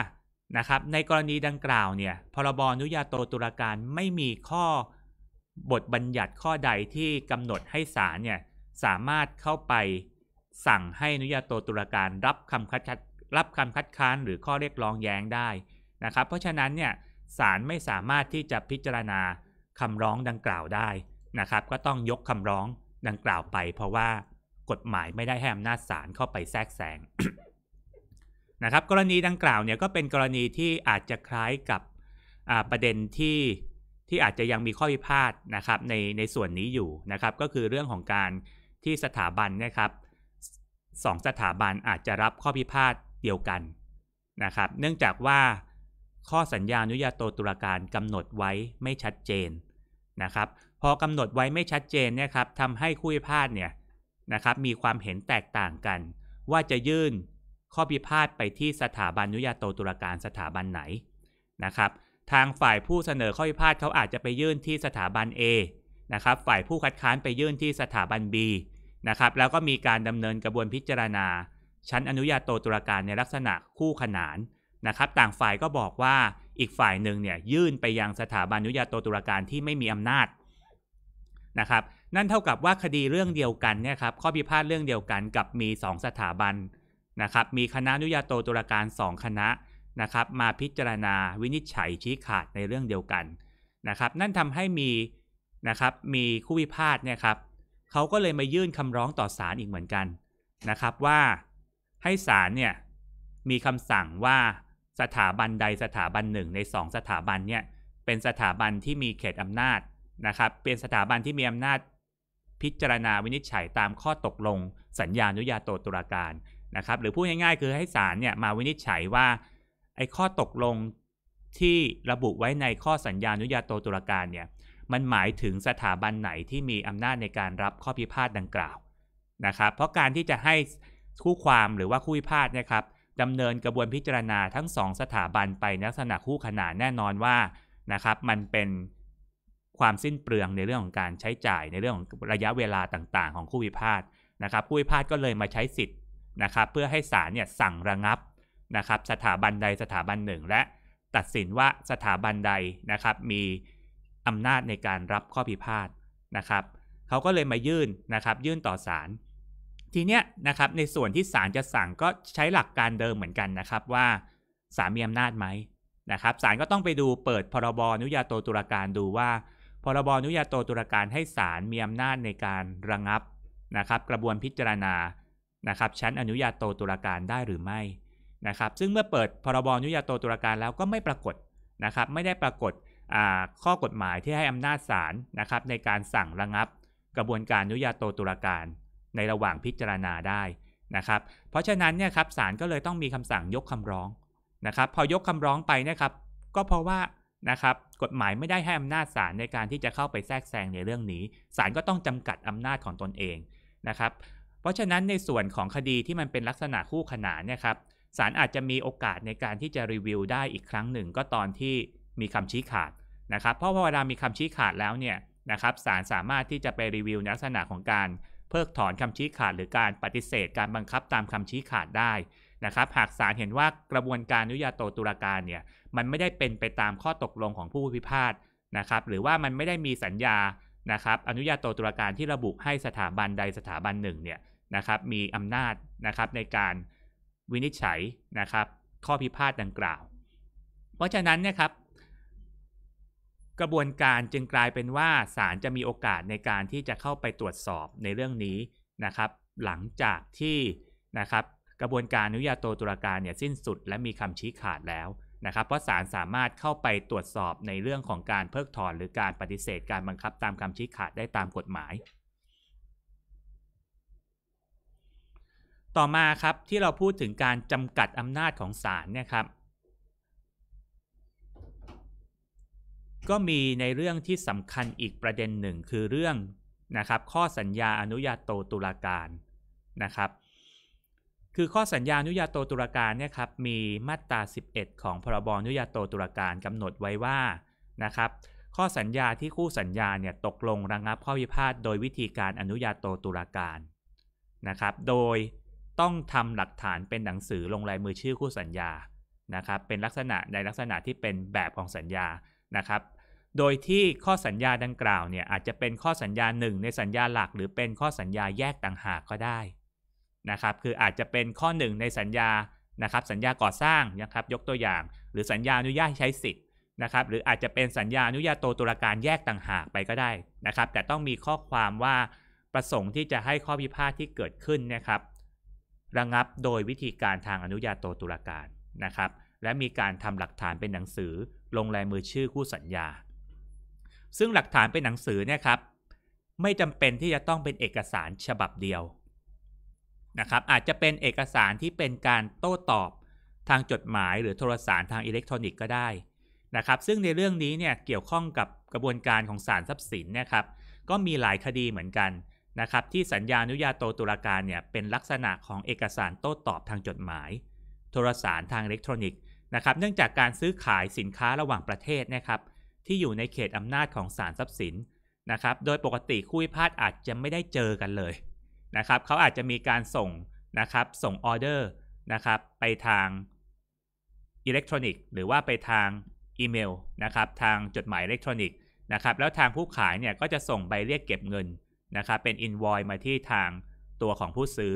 นะครับในกรณีดังกล่าวเนี่ยพรบอนุญาโตตุลาการไม่มีข้อบทบัญญัติข้อใดที่กำหนดให้ศาลเนี่ยสามารถเข้าไปสั่งให้นุญาโตตุลาการรับคำคัดรับคำคัดค้านหรือข้อเรียกร้องแย้งได้นะครับ เพราะฉะนั้นเนี่ยศาลไม่สามารถที่จะพิจารณาคำร้องดังกล่าวได้นะครับ ก็ต้องยกคำร้องดังกล่าวไป เพราะว่ากฎหมายไม่ได้ให้อำนาจศาลเข้าไปแทรกแซงนะครับกรณีดังกล่าวเนี่ยก็เป็นกรณีที่อาจจะคล้ายกับประเด็นที่ที่อาจจะยังมีข้อพิพาทนะครับในในส่วนนี้อยู่นะครับ ก็คือเรื่องของการที่สถาบันนะครับสองสถาบันอาจจะรับข้อพิพาทเดียวกันนะครับ เนื่องจากว่าข้อสัญญาอนุญาโตตุลาการกำหนดไว้ไม่ชัดเจนนะครับ พอกำหนดไว้ไม่ชัดเจนเนี่ยครับทำให้คู่พิพาทเนี่ยนะครับ มีความเห็นแตกต่างกัน ว่าจะยื่นข้อพิพาทไปที่สถาบันอนุญาโตตุลาการสถาบันไหนนะครับทางฝ่ายผู้เสนอข้อพิพาทเขาอาจจะไปยื่นที่สถาบัน A นะครับฝ่ายผู้คัดค้านไปยื่นที่สถาบัน B นะครับแล้วก็มีการดำเนินกระบวนพิจารณา ชั้นอนุญาโตตุลาการในลักษณะคู่ขนานนะครับต่างฝ่ายก็บอกว่าอีกฝ่ายหนึ่งเนี่ยยื่นไปยังสถาบันอนุญาโตตุลาการที่ไม่มีอำนาจนะครับนั่นเท่ากับว่าคดีเรื่องเดียวกันเนี่ยครับข้อพิพาทเรื่องเดียวกันกับมี 2 สถาบันนะครับมีคณะอนุญาโตตุลาการ 2 คณะนะครับมาพิจารณาวินิจฉัยชี้ขาดในเรื่องเดียวกันนะครับนั่นทำให้มีนะครับมีคู่พิพาทเนี่ยครับเขาก็เลยมายื่นคำร้องต่อศาลอีกเหมือนกันนะครับว่าให้ศาลเนี่ยมีคำสั่งว่าสถาบันใดสถาบันหนึ่ง ใน 2 สถาบันเนี่ยเป็นสถาบันที่มีเขตอำนาจนะครับเป็นสถาบันที่มีอำนาจ พิจารณาวินิจฉัยตามข้อตกลงสัญญาอนุญาโตตุลาการนะครับหรือพูดง่ายๆคือให้ศาลเนี่ยมาวินิจฉัยว่าไอ้ข้อตกลงที่ระบุไว้ในข้อสัญญาอนุญาโตตุลาการเนี่ยมันหมายถึงสถาบันไหนที่มีอำนาจในการรับข้อพิพาทดังกล่าวนะครับเพราะการที่จะให้คู่ความหรือว่าคู่พิพาทนะครับดำเนินกระบวนพิจารณาทั้งสองสถาบันไปลักษณะคู่ขนานแน่นอนว่านะครับมันเป็นความสิ้นเปลืองในเรื่องของการใช้จ่ายในเรื่องของระยะเวลาต่างๆ ของคู่พิพาทนะครับคู่พิพาทก็เลยมาใช้สิทธิ์นะครับเพื่อให้ศาลเนี่ยสั่งระงับนะครับสถาบันใด สถาบันหนึ่งและตัดสินว่าสถาบันใดนะครับมีอำนาจในการรับข้อพิพาทนะครับเขาก็เลยมายื่นนะครับยื่นต่อศาลทีเนี้ยนะครับในส่วนที่ศาลจะสั่งก็ใช้หลักการเดิมเหมือนกันนะครับ ว่าศาลมีอำนาจไหมนะครับศาลก็ต้องไปดูเปิดพรบอนุญาโตตุลาการดูว่าพรบอนุญาโตตุลาการให้ศาลมีอำนาจในการระงับนะครับ กระบวน พิจารณานะครับ ชั้นอนุญาโตตุลาการได้หรือไม่นะครับซึ่งเมื่อเปิดพรบ ยุยาโตตุลาการแล้วก็ไม่ปรากฏนะครับ ไม่ได้ปรากฏข้อกฎหมายที่ให้อำนาจศาลนะครับ ในการสั่งระงับกระบวนการยุยาโตตุลาการ ในระหว่างพิจารณาได้นะครับ เพราะฉะนั้นเนี่ยครับศาลก็เลยต้องมีคำสั่งยกคำร้องนะครับ พอยกคำร้องไปนะครับ ก็เพราะว่านะครับกฎหมายไม่ได้ให้อำนาจศาลในการที่จะเข้าไปแทรกแซงในเรื่องนี้ศาลก็ต้องจำกัดอำนาจของตนเองนะครับ เพราะฉะนั้นในส่วนของคดีที่มันเป็นลักษณะคู่ขนานเนี่ยครับศาลอาจจะมีโอกาสในการที่จะรีวิวได้อีกครั้งหนึ่ง ก็ตอนที่มีคำชี้ขาดนะครับ เพราะว่าเวลามีคำชี้ขาดแล้วเนี่ยนะครับศาลสามารถที่จะไปรีวิวลักษณะของการเพิกถอนคำชี้ขาด หรือการปฏิเสธการบังคับตามคำชี้ขาดได้นะครับหากศาลเห็นว่ากระบวนการอนุญาโตตุลาการเนี่ยมันไม่ได้เป็นไปตามข้อตกลงของผู้พิพาทนะครับหรือว่ามันไม่ได้มีสัญญานะครับอนุญาโตตุลาการที่ระบุให้สถาบันใดสถาบันหนึ่งเนี่ยนะครับมีอำนาจนะครับในการวินิจฉัยนะครับ ข้อพิพาทดังกล่าว เพราะฉะนั้นนะครับกระบวนการจึงกลายเป็นว่าศาลจะมีโอกาสในการที่จะเข้าไปตรวจสอบในเรื่องนี้นะครับ หลังจากที่นะครับกระบวนการอนุญาโตตุลาการเนี่ยสิ้นสุดและมีคำชี้ขาดแล้วนะครับ เพราะศาลสามารถเข้าไปตรวจสอบในเรื่องของการเพิกถอนหรือการปฏิเสธการบังคับตามคำชี้ขาดได้ตามกฎหมายต่อมาครับที่เราพูดถึงการจำกัดอำนาจของศาลเนี่ยครับ ก็มีในเรื่องที่สำคัญอีกประเด็นหนึ่งคือเรื่องนะครับข้อสัญญาอนุญาโตตุลาการนะครับ คือข้อสัญญาอนุญาโตตุลาการเนี่ยครับมีมาตรา 11 ของพรบอนุญาโตตุลาการกำหนดไว้ว่านะครับ ข้อสัญญาที่คู่สัญญาเนี่ยตกลงระงงับข้อพิพาทโดยวิธีการอนุญาโตตุลาการนะครับ โดยต้องทำหลักฐานเป็นหนังสือลงลายมือชื่อคู่สัญญา นะครับ เป็นลักษณะในลักษณะที่เป็นแบบของสัญญา นะครับ โดยที่ข้อสัญญาดังกล่าวเนี่ยอาจจะเป็นข้อสัญญาหนึ่งในสัญญาหลัก หรือเป็นข้อสัญญาแยกต่างหากก็ได้นะครับ คืออาจจะเป็นข้อหนึ่งในสัญญา นะครับ สัญญาก่อสร้างนะครับ ยกตัวอย่าง หรือสัญญาอนุญาตใช้สิทธิ์นะครับ หรืออาจจะเป็นสัญญาอนุญาโตตุลาการแยกต่างหากไปก็ได้นะครับ แต่ต้องมีข้อความว่าประสงค์ที่จะให้ข้อพิพาทที่เกิดขึ้นนะครับระงับโดยวิธีการทางอนุญาโตตุลาการนะครับ และมีการทำหลักฐานเป็นหนังสือลงลายมือชื่อคู่สัญญา ซึ่งหลักฐานเป็นหนังสือเนี่ยครับไม่จำเป็นที่จะต้องเป็นเอกสารฉบับเดียวนะครับอาจจะเป็นเอกสารที่เป็นการโต้ตอบทางจดหมายหรือโทรสารทางอิเล็กทรอนิกส์ก็ได้นะครับซึ่งในเรื่องนี้เนี่ยเกี่ยวข้องกับกระบวนการของสารทรัพย์สินนะครับก็มีหลายคดีเหมือนกันนะครับที่สัญญาอนุญาโตตุลาการเนี่ยเป็นลักษณะของเอกสารโต้ตอบทางจดหมาย โทรสารทางอิเล็กทรอนิกส์นะครับเนื่องจากการซื้อขายสินค้าระหว่างประเทศนะครับที่อยู่ในเขตอำนาจของศาลทรัพย์สินนะครับโดยปกติคู่พิพาทอาจจะไม่ได้เจอกันเลยนะครับเขาอาจจะมีการส่งนะครับส่งออเดอร์นะครับไปทางอิเล็กทรอนิกส์ หรือว่าไปทางอีเมลนะครับทางจดหมายอิเล็กทรอนิกส์นะครับแล้วทางผู้ขายเนี่ยก็จะส่งใบเรียกเก็บเงินนะครับเป็น invoice มาที่ทางตัวของผู้ซื้อ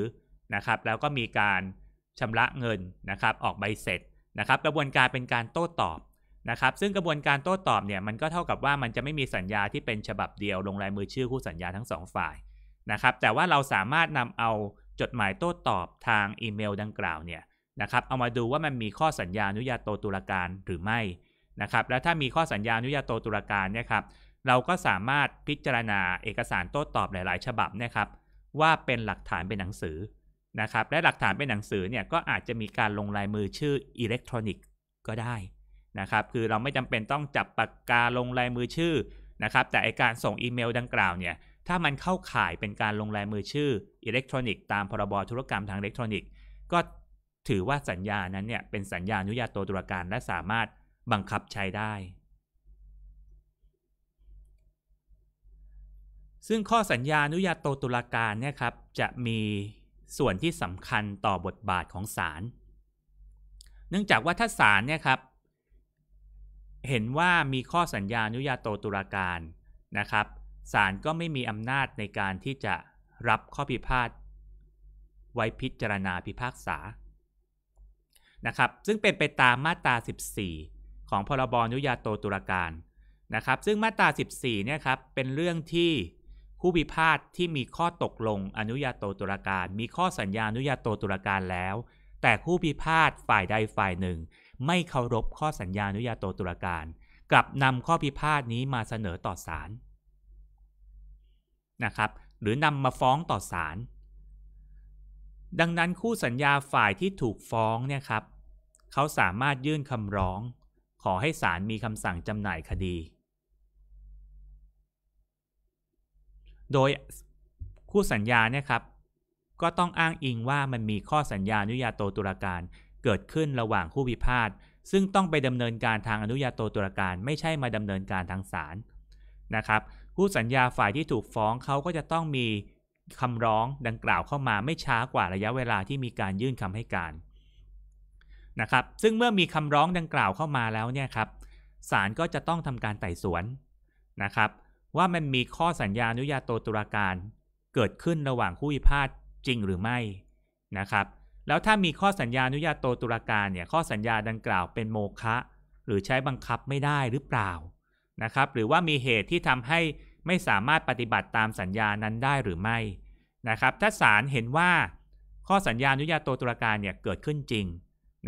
นะครับ แล้วก็มีการชำระเงินนะครับ ออกใบเสร็จนะครับ กระบวนการเป็นการโต้ตอบนะครับ ซึ่งกระบวนการโต้ตอบเนี่ยมันก็เท่ากับว่ามันจะไม่มีสัญญาที่เป็นฉบับเดียวลงลายมือชื่อคู่สัญญาทั้ง2ฝ่ายนะครับ แต่ว่าเราสามารถนำเอาจดหมายโต้ตอบทางอีเมลดังกล่าวเนี่ยนะครับ เอามาดูว่ามันมีข้อสัญญาอนุญาโตตุลาการหรือไม่นะครับ และถ้ามีข้อสัญญาอนุญาโตตุลาการเนี่ยครับเราก็สามารถพิจารณาเอกสารโต้ตอบหลาย ๆ ฉบับนะครับ ว่าเป็นหลักฐานเป็นหนังสือนะครับและหลักฐานเป็นหนังสือเนี่ยก็อาจจะมีการลงลายมือชื่ออิเล็กทรอนิกส์ก็ได้นะครับคือเราไม่จำเป็นต้องจับปากกาลงลายมือชื่อนะครับแต่ไอการส่งอีเมลดังกล่าวเนี่ยถ้ามันเข้าข่ายเป็นการลงลายมือชื่ออิเล็กทรอนิกส์ตามพรบธุรกรรมทางอิเล็กทรอนิกส์ ก็ถือว่าสัญญานั้นเนี่ยเป็นสัญญาอนุญาโตตุลาการและสามารถบังคับใช้ได้ซึ่งข้อสัญญาอนุญาโตตุลาการเนี่ยครับจะมีส่วนที่สำคัญต่อบทบาทของศาล เนื่องจากว่าถ้าศาลเนี่ยครับ เห็นว่ามีข้อสัญญาอนุญาโตตุลาการนะครับศาลก็ไม่มีอำนาจในการที่จะรับข้อพิพาทไว้พิจารณาพิพากษานะครับซึ่งเป็นไปตามมาตรา 14 ของพรบอนุญาโตตุลาการนะครับ ซึ่งมาตรา 14เนี่ยครับเป็นเรื่องที่ผู้พิพาทที่มีข้อตกลงอนุญาโตตุลาการ มีข้อสัญญาอนุญาโตตุลาการแล้ว แต่ผู้พิพาทฝ่ายใดฝ่ายหนึ่ง ไม่เคารพข้อสัญญาอนุญาโตตุลาการ กลับนำข้อพิพาทนี้มาเสนอต่อศาลนะครับหรือนำมาฟ้องต่อศาลดังนั้นคู่สัญญาฝ่ายที่ถูกฟ้องเนี่ยครับเขาสามารถยื่นคำร้อง ขอให้ศาลมีคำสั่งจำหน่ายคดีโดยคู่สัญญาเนี่ยครับ ก็ต้องอ้างอิงว่ามันมีข้อสัญญาอนุญาโตตุลาการเกิดขึ้นระหว่างคู่พิพาทซึ่งต้องไปดำเนินการทางอนุญาโตตุลาการ ไม่ใช่มาดำเนินการทางศาลนะครับคู่สัญญาฝ่ายที่ถูกฟ้องเขาก็จะต้องมีคำร้องดังกล่าวเข้ามาไม่ช้ากว่าระยะเวลาที่มีการยื่นคำให้การนะครับ ซึ่งเมื่อมีคำร้องดังกล่าวเข้ามาแล้วเนี่ยครับศาลก็จะต้องทำการไต่สวนนะครับว่ามันมีข้อสัญญาอนุญาโตตุลาการ เกิดขึ้นระหว่างคู่พิพาทจริงหรือไม่นะครับ แล้วถ้ามีข้อสัญญาอนุญาโตตุลาการเนี่ยข้อสัญญาดังกล่าวเป็นโมฆะหรือใช้บังคับไม่ได้หรือเปล่านะครับ หรือว่ามีเหตุที่ทำให้ไม่สามารถปฏิบัติตามสัญญานั้นได้หรือไม่นะครับ ถ้าศาลเห็นว่า ข้อสัญญาอนุญาโตตุลาการเนี่ยเกิดขึ้นจริง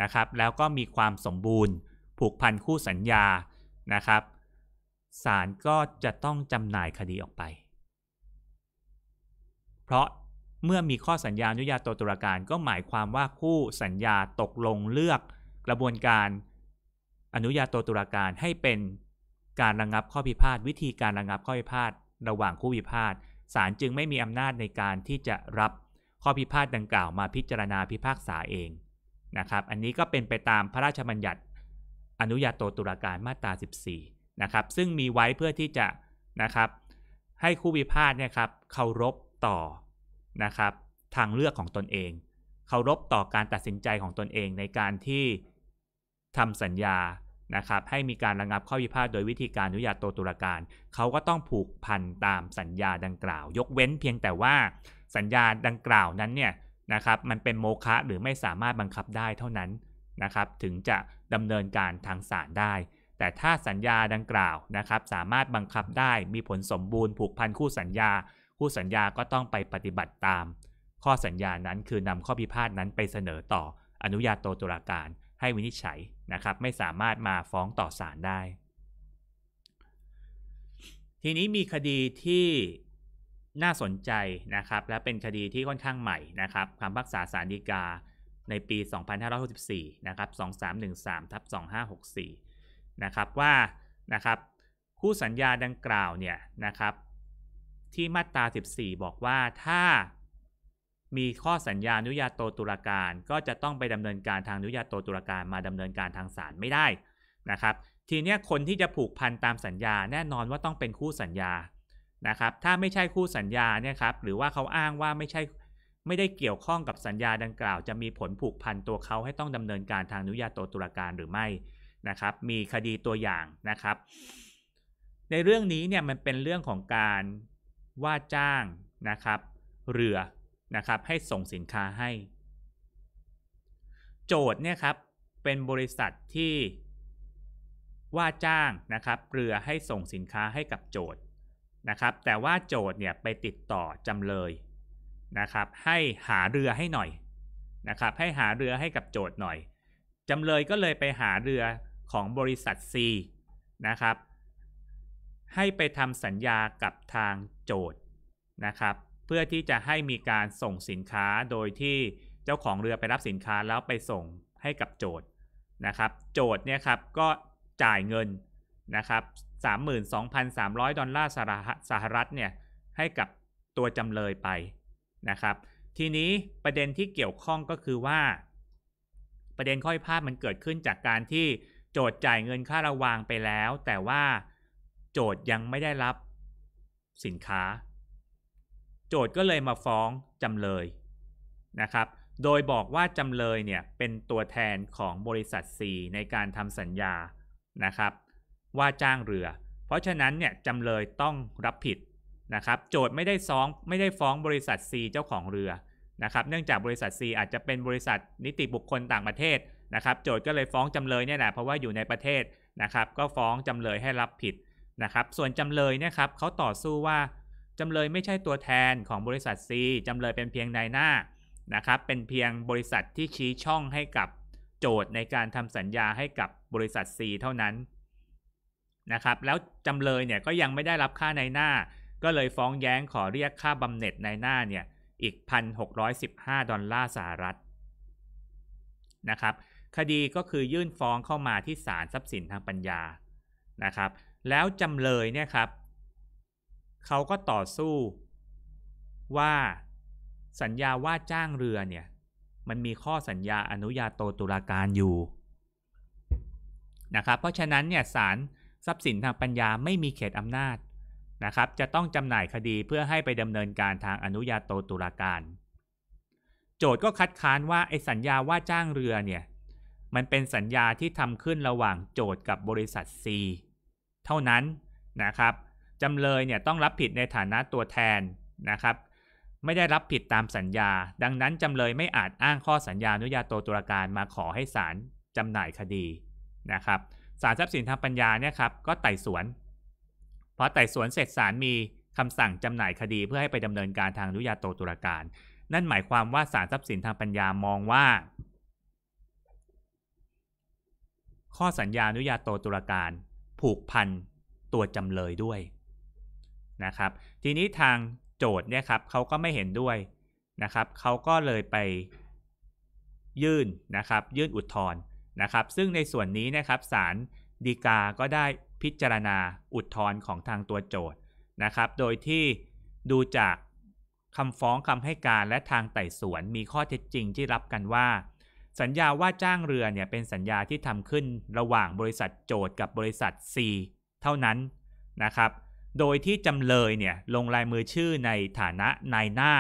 นะครับ แล้วก็มีความสมบูรณ์ ผูกพันคู่สัญญานะครับศาลก็จะต้อง จำหน่ายคดีออกไป เพราะเมื่อมีข้อสัญญาอนุญาโตตุลาการก็หมายความว่าคู่สัญญาตกลงเลือกกระบวนการอนุญาโตตุลาการให้เป็นการระงงับข้อพิพาทวิธีการระงงับข้อพิพาทระหว่างคู่พิพาทศาลจึงไม่มีอำนาจในการที่จะรับข้อพิพาทดังกล่าวมาพิจารณาพิพากษาเองนะครับ อันนี้ก็เป็นไปตามพระราชบัญญัติ อนุญาโตตุลาการมาตรา 14นะครับซึ่งมีไว้เพื่อที่จะนะครับให้คู่พิพาทเนี่ยครับเคารพต่อนะครับทางเลือกของตนเองเคารพต่อการตัดสินใจของตนเองในการที่ทำสัญญานะครับให้มีการระงับข้อพิพาทโดยวิธีการอนุญาโตตุลาการ เขาก็ต้องผูกพันตามสัญญาดังกล่าว ยกเว้นเพียงแต่ว่าสัญญาดังกล่าวนั้นเนี่ยนะครับมันเป็นโมฆะหรือไม่สามารถบังคับได้เท่านั้นนะครับถึงจะดำเนินการทางศาลได้แต่ถ้าสัญญาดังกล่าวนะครับสามารถบังคับได้มีผลสมบูรณ์ ผูกพันคู่สัญญาคู่สัญญาก็ต้องไปปฏิบัติตาม ข้อสัญญานั้นคือนำข้อพิพาทนั้นไปเสนอต่ออนุญาโตตุลาการให้วินิจฉัยนะครับไม่สามารถมาฟ้องต่อศาลได้ ทีนี้มีคดีที่น่าสนใจนะครับและเป็นคดีที่ค่อนข้างใหม่นะครับคำพักษาสารดีกาในปี 2564นะครับ2313ทับ2564นะครับว่านะครับคู่สัญญาดังกล่าวเนี่ยนะครับที่มาตรา 14 บอกว่าถ้า มีข้อสัญญาอนุญาโตตุลาการก็จะต้องไปดำเนินการทางอนุญาโตตุลาการมาดำเนินการทางศาลไม่ได้นะครับทีนี้คนที่จะผูกพันตามสัญญาแน่นอนว่าต้องเป็นคู่สัญญานะครับถ้าไม่ใช่คู่สัญญาเนี่ยครับหรือว่าเขาอ้างว่าไม่ใช่ไม่ได้เกี่ยวข้องกับสัญญาดังกล่าว จะมีผลผูกพันตัวเขาให้ต้องดำเนินการทางอนุญาโตตุลาการหรือไม่นะครับมีคดีตัวอย่างนะครับ ในเรื่องนี้เนี่ยมันเป็นเรื่องของการว่าจ้างนะครับเรือนะครับให้ส่งสินค้าให้ โจทย์เนี่ยครับเป็นบริษัทที่ ว่าจ้างนะครับเรือให้ส่งสินค้าให้กับโจทย์นะครับแต่ว่าโจทย์เนี่ยไปติดต่อจำเลยนะครับให้หาเรือให้หน่อยนะครับให้หาเรือให้กับโจทย์หน่อยจำเลยก็เลยไปหาเรือของบริษัท C นะครับให้ไปทำสัญญากับทางโจทย์นะครับ เพื่อที่จะให้มีการส่งสินค้าโดยที่เจ้าของเรือไปรับสินค้าแล้วไปส่งให้กับโจทย์นะครับ โจทย์เนี่ยครับก็จ่ายเงินนะครับ32,300ดอลลาร์สหรัฐเนี่ยให้กับตัวจำเลยไปนะครับ ทีนี้ประเด็นที่เกี่ยวข้องก็คือว่าประเด็นข้อพิพาทมันเกิดขึ้นจากการที่โจทย์จ่ายเงินค่าระวางไปแล้ว แต่ว่าโจทย์ยังไม่ได้รับสินค้า โจทย์ก็เลยมาฟ้อง จำเลยนะครับโดยบอกว่าจำเลยเนี่ยเป็นตัวแทนของบริษัท C ในการทำสัญญานะครับว่าจ้างเรือเพราะฉะนั้นเนี่ยจำเลยต้องรับผิดนะครับโจทย์ไม่ได้ซ้องไม่ได้ฟ้องบริษัท C เจ้าของเรือนะครับเนื่องจากบริษัท C อาจจะเป็นบริษัทนิติบุคคลต่างประเทศนะครับโจทย์ก็เลยฟ้องจำเลยเนี่ยแหละเพราะว่าอยู่ในประเทศนะครับ ก็ฟ้องจำเลยให้รับผิดนะครับ ส่วนจำเลยเนี่ยครับเขาต่อสู้ว่า จำเลยไม่ใช่ตัวแทนของบริษัท C จำเลยเป็นเพียงนายหน้านะครับ เป็นเพียงบริษัทที่ชี้ช่องให้กับ โจทย์ในการทำสัญญาให้กับบริษัท C เท่านั้นนะครับ แล้วจำเลยเนี่ยก็ยังไม่ได้รับค่าในหน้า ก็เลยฟ้องแย้งขอเรียกค่าบำเหน็จในหน้าเนี่ยอีก1,615ดอลลาร์สหรัฐนะครับคดีก็คือยื่นฟ้องเข้ามาที่ศาลทรัพย์สินทางปัญญา นะครับ แล้วจำเลยเนี่ยครับ เขาก็ต่อสู้ ว่า สัญญาว่าจ้างเรือเนี่ย มันมีข้อสัญญาอนุญาโตตุลาการอยู่นะครับ เพราะฉะนั้นเนี่ยศาลทรัพย์สินทางปัญญาไม่มีเขตอำนาจนะครับ จะต้องจำหน่ายคดีเพื่อให้ไปดำเนินการทางอนุญาโตตุลาการ โจทย์ก็คัดค้านว่าไอ้สัญญาว่าจ้างเรือเนี่ยมันเป็นสัญญาที่ทำขึ้นระหว่างโจทย์กับบริษัท C เท่านั้นนะครับจำเลยเนี่ยต้องรับผิดในฐานะตัวแทนนะครับ ไม่ได้รับผิดตามสัญญา ดังนั้นจำเลยไม่อาจอ้างข้อสัญญาอนุญาโตตุลาการมาขอให้ศาลจำหน่ายคดีนะครับศาลทรัพย์สินทางปัญญาเนี่ยครับก็ไต่สวนพอไต่สวนเสร็จศาลมีคำสั่งจำหน่ายคดีเพื่อให้ไปดำเนินการทางอนุญาโตตุลาการ นั่นหมายความว่าศาลทรัพย์สินทางปัญญามองว่าข้อสัญญาอนุญาโตตุลาการ ผูกพันตัวจำเลยด้วยนะครับ ทีนี้ทางโจทย์เนี่ยครับเขาก็ไม่เห็นด้วยนะครับเขาก็เลยไปยื่นนะครับ ยื่นอุทธรณ์นะครับ ซึ่งในส่วนนี้นะครับศาลฎีกาก็ได้พิจารณาอุทธรณ์ของทางตัวโจทย์นะครับ โดยที่ดูจากคำฟ้องคำให้การและทางไต่สวนมีข้อเท็จจริงที่รับกันว่าสัญญาว่าจ้างเรือเนี่ยเป็นสัญญาที่ทำขึ้นระหว่างบริษัทโจทกับบริษัท C เท่านั้นนะครับ โดยที่จำเลยเนี่ยลงลายมือชื่อในฐานะนายหน้า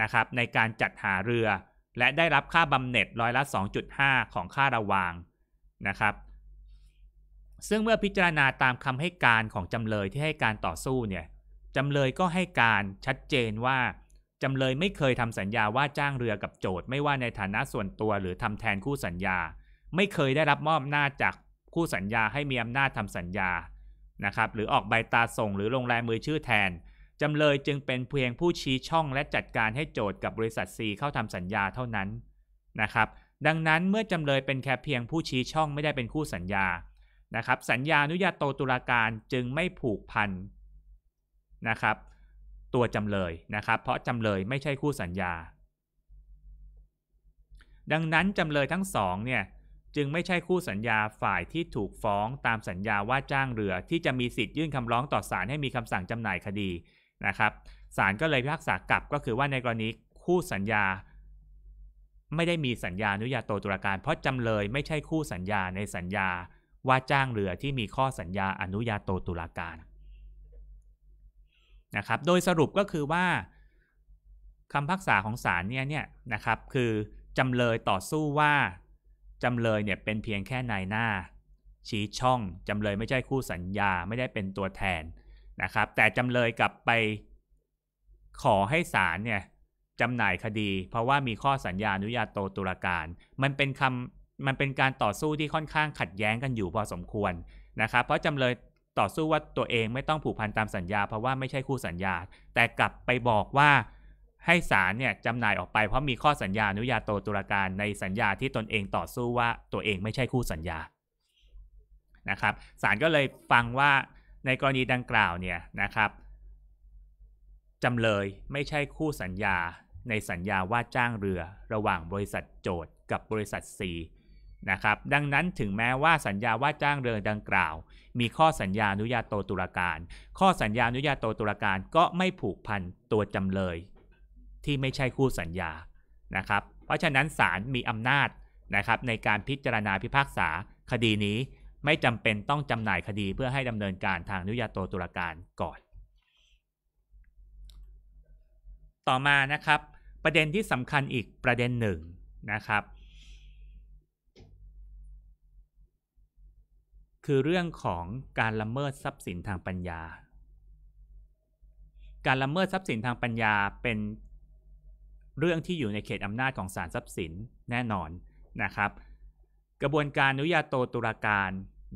นะครับในการจัดหาเรือ และได้รับค่าบำเหน็จร้อยละ 2.5 ของค่าระวางนะครับ ซึ่งเมื่อพิจารณาตามคำให้การของจำเลยที่ให้การต่อสู้เนี่ยจำเลยก็ให้การชัดเจนว่าจำเลยไม่เคยทำสัญญาว่าจ้างเรือกับโจทย์ไม่ว่าในฐานะส่วนตัวหรือทำแทนคู่สัญญา ไม่เคยได้รับมอบหน้าจากคู่สัญญาให้มีอำนาจทำสัญญานะครับ หรือออกใบตาส่งหรือลงลายมือชื่อแทนจำเลยจึงเป็นเพียงผู้ชี้ช่องและจัดการให้โจทย์กับบริษัท C เข้าทำสัญญาเท่านั้นนะครับดังนั้นเมื่อจำเลยเป็นแค่เพียงผู้ชี้ช่องไม่ได้เป็นคู่สัญญานะครับ สัญญาอนุญาโตตุลาการจึงไม่ผูกพันนะครับตัวจำเลยนะครับเพราะ จำเลยไม่ใช่คู่สัญญา ดังนั้นจำเลยทั้งสองเนี่ยจึงไม่ใช่คู่สัญญาฝ่ายที่ถูกฟ้องตามสัญญาว่าจ้างเรือที่จะมีสิทธิ์ยื่นคำร้องต่อศาลให้มีคำสั่งจำหน่ายคดีนะครับศาลก็เลยพิพากษากลับ ก็คือว่าในกรณีคู่สัญญา ไม่ได้มีสัญญาอนุญาโตตุลาการ เพราะจำเลยไม่ใช่คู่สัญญาในสัญญาว่าจ้างเรือที่มีข้อสัญญาอนุญาโตตุลาการนะครับ โดยสรุปก็คือว่าคำพักษาของศาลเนี่ยเนี่ยนะครับคือจำเลยต่อสู้ว่าจำเลยเนี่ยเป็นเพียงแค่นายหน้า ชี้ช่องจำเลยไม่ใช่คู่สัญญาไม่ได้เป็นตัวแทนนะครับแต่จำเลยกลับไปขอให้ศาลเนี่ยจำหน่ายคดี เพราะว่ามีข้อสัญญาอนุญาโตตุลาการมันเป็นคำมันเป็นการต่อสู้ที่ค่อนข้างขัดแย้งกันอยู่พอสมควรนะครับเพราะจำเลยต่อสู้ว่าตัวเองไม่ต้องผูกพันตามสัญญาเพราะว่าไม่ใช่คู่สัญญา แต่กลับไปบอกว่าให้ศาลเนี่ยจำหน่ายออกไปเพราะมีข้อสัญญา อนุญาโตตุลาการ ในสัญญาที่ตนเองต่อสู้ว่าตัวเองไม่ใช่คู่สัญญานะครับศาลก็เลยฟังว่าในกรณีดังกล่าวเนี่ยนะครับจำเลยไม่ใช่คู่สัญญา ในสัญญาว่าจ้างเรือระหว่างบริษัทโจทกับบริษัท C นะครับดังนั้นถึงแม้ว่าสัญญาว่าจ้างเรือดังกล่าวมีข้อสัญญาอนุญาโตตุลาการ ข้อสัญญาอนุญาโตตุลาการก็ไม่ผูกพันตัวจำเลย ที่ไม่ใช่คู่สัญญานะครับ เพราะฉะนั้นศาลมี อำนาจนะครับในการพิจารณาพิพากษาคดีนี้ไม่จำเป็นต้องจำหน่าย คดีเพื่อให้ดำเนินการทางอนุญาโตตุลาการก่อน ต่อมานะครับ ประเด็นที่สำคัญอีกประเด็นหนึ่งนะครับคือเรื่องของการละเมิดทรัพย์สินทางปัญญา การละเมิดทรัพย์สินทางปัญญาเป็นเรื่องที่อยู่ในเขตอำนาจของศาลทรัพย์สินแน่นอนนะครับ กระบวนการอนุญาโตตุลาการ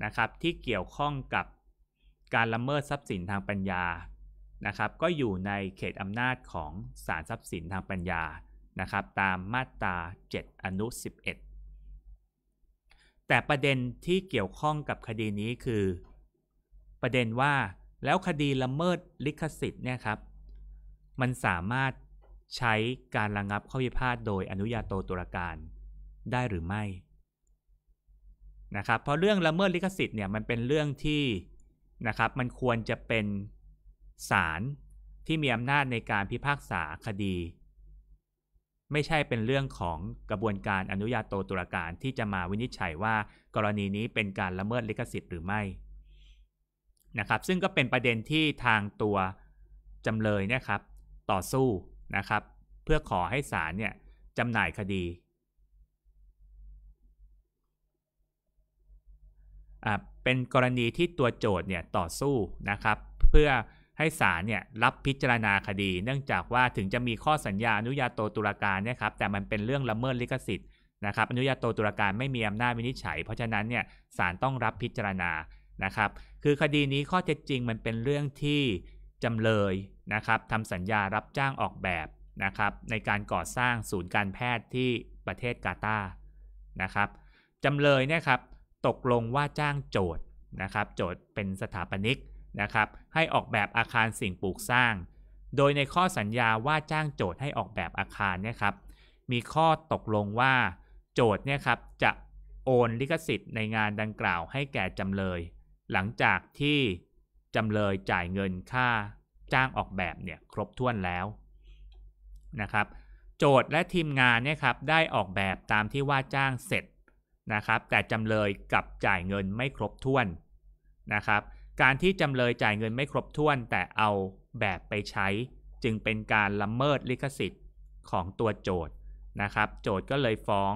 นะครับที่เกี่ยวข้องกับการละเมิดทรัพย์สินทางปัญญานะครับก็อยู่ในเขตอำนาจของศาลทรัพย์สินทางปัญญานะครับตามมาตรา 7 อนุ11แต่ประเด็นที่เกี่ยวข้องกับคดีนี้คือ ประเด็นว่าแล้วคดีละเมิดลิขสิทธิ์เนี่ยครับมันสามารถใช้การระงับข้อพิพาทโดยอนุญาโตตุลาการได้หรือไม่นะครับเพราะเรื่องละเมิดลิขสิทธิ์เนี่ยมันเป็นเรื่องที่นะครับมันควรจะเป็นศาลที่มีอำนาจในการพิพากษาคดีไม่ใช่เป็นเรื่องของกระบวนการอนุญาโตตุลาการที่จะมาวินิจฉัยว่ากรณีนี้เป็นการละเมิดลิขสิทธิ์หรือไม่นะครับ ซึ่งก็เป็นประเด็นที่ทางตัวจำเลยนะครับต่อสู้นะครับ เพื่อขอให้ศาลเนี่ยจำหน่ายคดี เป็นกรณีที่ตัวโจทย์เนี่ยต่อสู้นะครับเพื่อให้ศาลเนี่ยรับพิจารณาคดี เนื่องจากว่าถึงจะมีข้อสัญญาอนุญาโตตุลาการนีครับแต่มันเป็นเรื่องละเมิดลิขสิทธิ์นะครับอนุญาโตตุลาการไม่มีอำนาจวินิจฉัย เพราะฉะนั้นเนี่ยศาลต้องรับพิจารณานะครับคือคดีนี้ข้อเท็จจริงมันเป็นเรื่องที่ จำเลย นะครับทำสัญญารับจ้างออกแบบ นะครับในการก่อสร้างศูนย์การแพทย์ที่ประเทศกาตาร์นะครับจำเลยเนี่ยครับตกลงว่าจ้างโจทย์นะครับโจทย์เป็นสถาปนิกนะครับให้ออกแบบอาคารสิ่งปลูกสร้าง โดยในข้อสัญญาว่าจ้างโจทย์ให้ออกแบบอาคารเนี่ยครับ มีข้อตกลงว่าโจทย์เนี่ยครับจะโอนลิขสิทธิ์ในงานดังกล่าวให้แก่จำเลย หลังจากที่จำเลยจ่ายเงินค่า จ้างออกแบบเนี่ยครบถ้วนแล้วนะครับ โจทย์และทีมงานเนี่ยครับได้ออกแบบตามที่ว่าจ้างเสร็จนะครับแต่จำเลยกลับจ่ายเงินไม่ครบถ้วนนะครับการที่จำเลยจ่ายเงินไม่ครบถ้วนแต่เอาแบบไปใช้จึงเป็นการละเมิดลิขสิทธิ์ของตัวโจทย์นะครับ โจทย์ก็เลยฟ้อง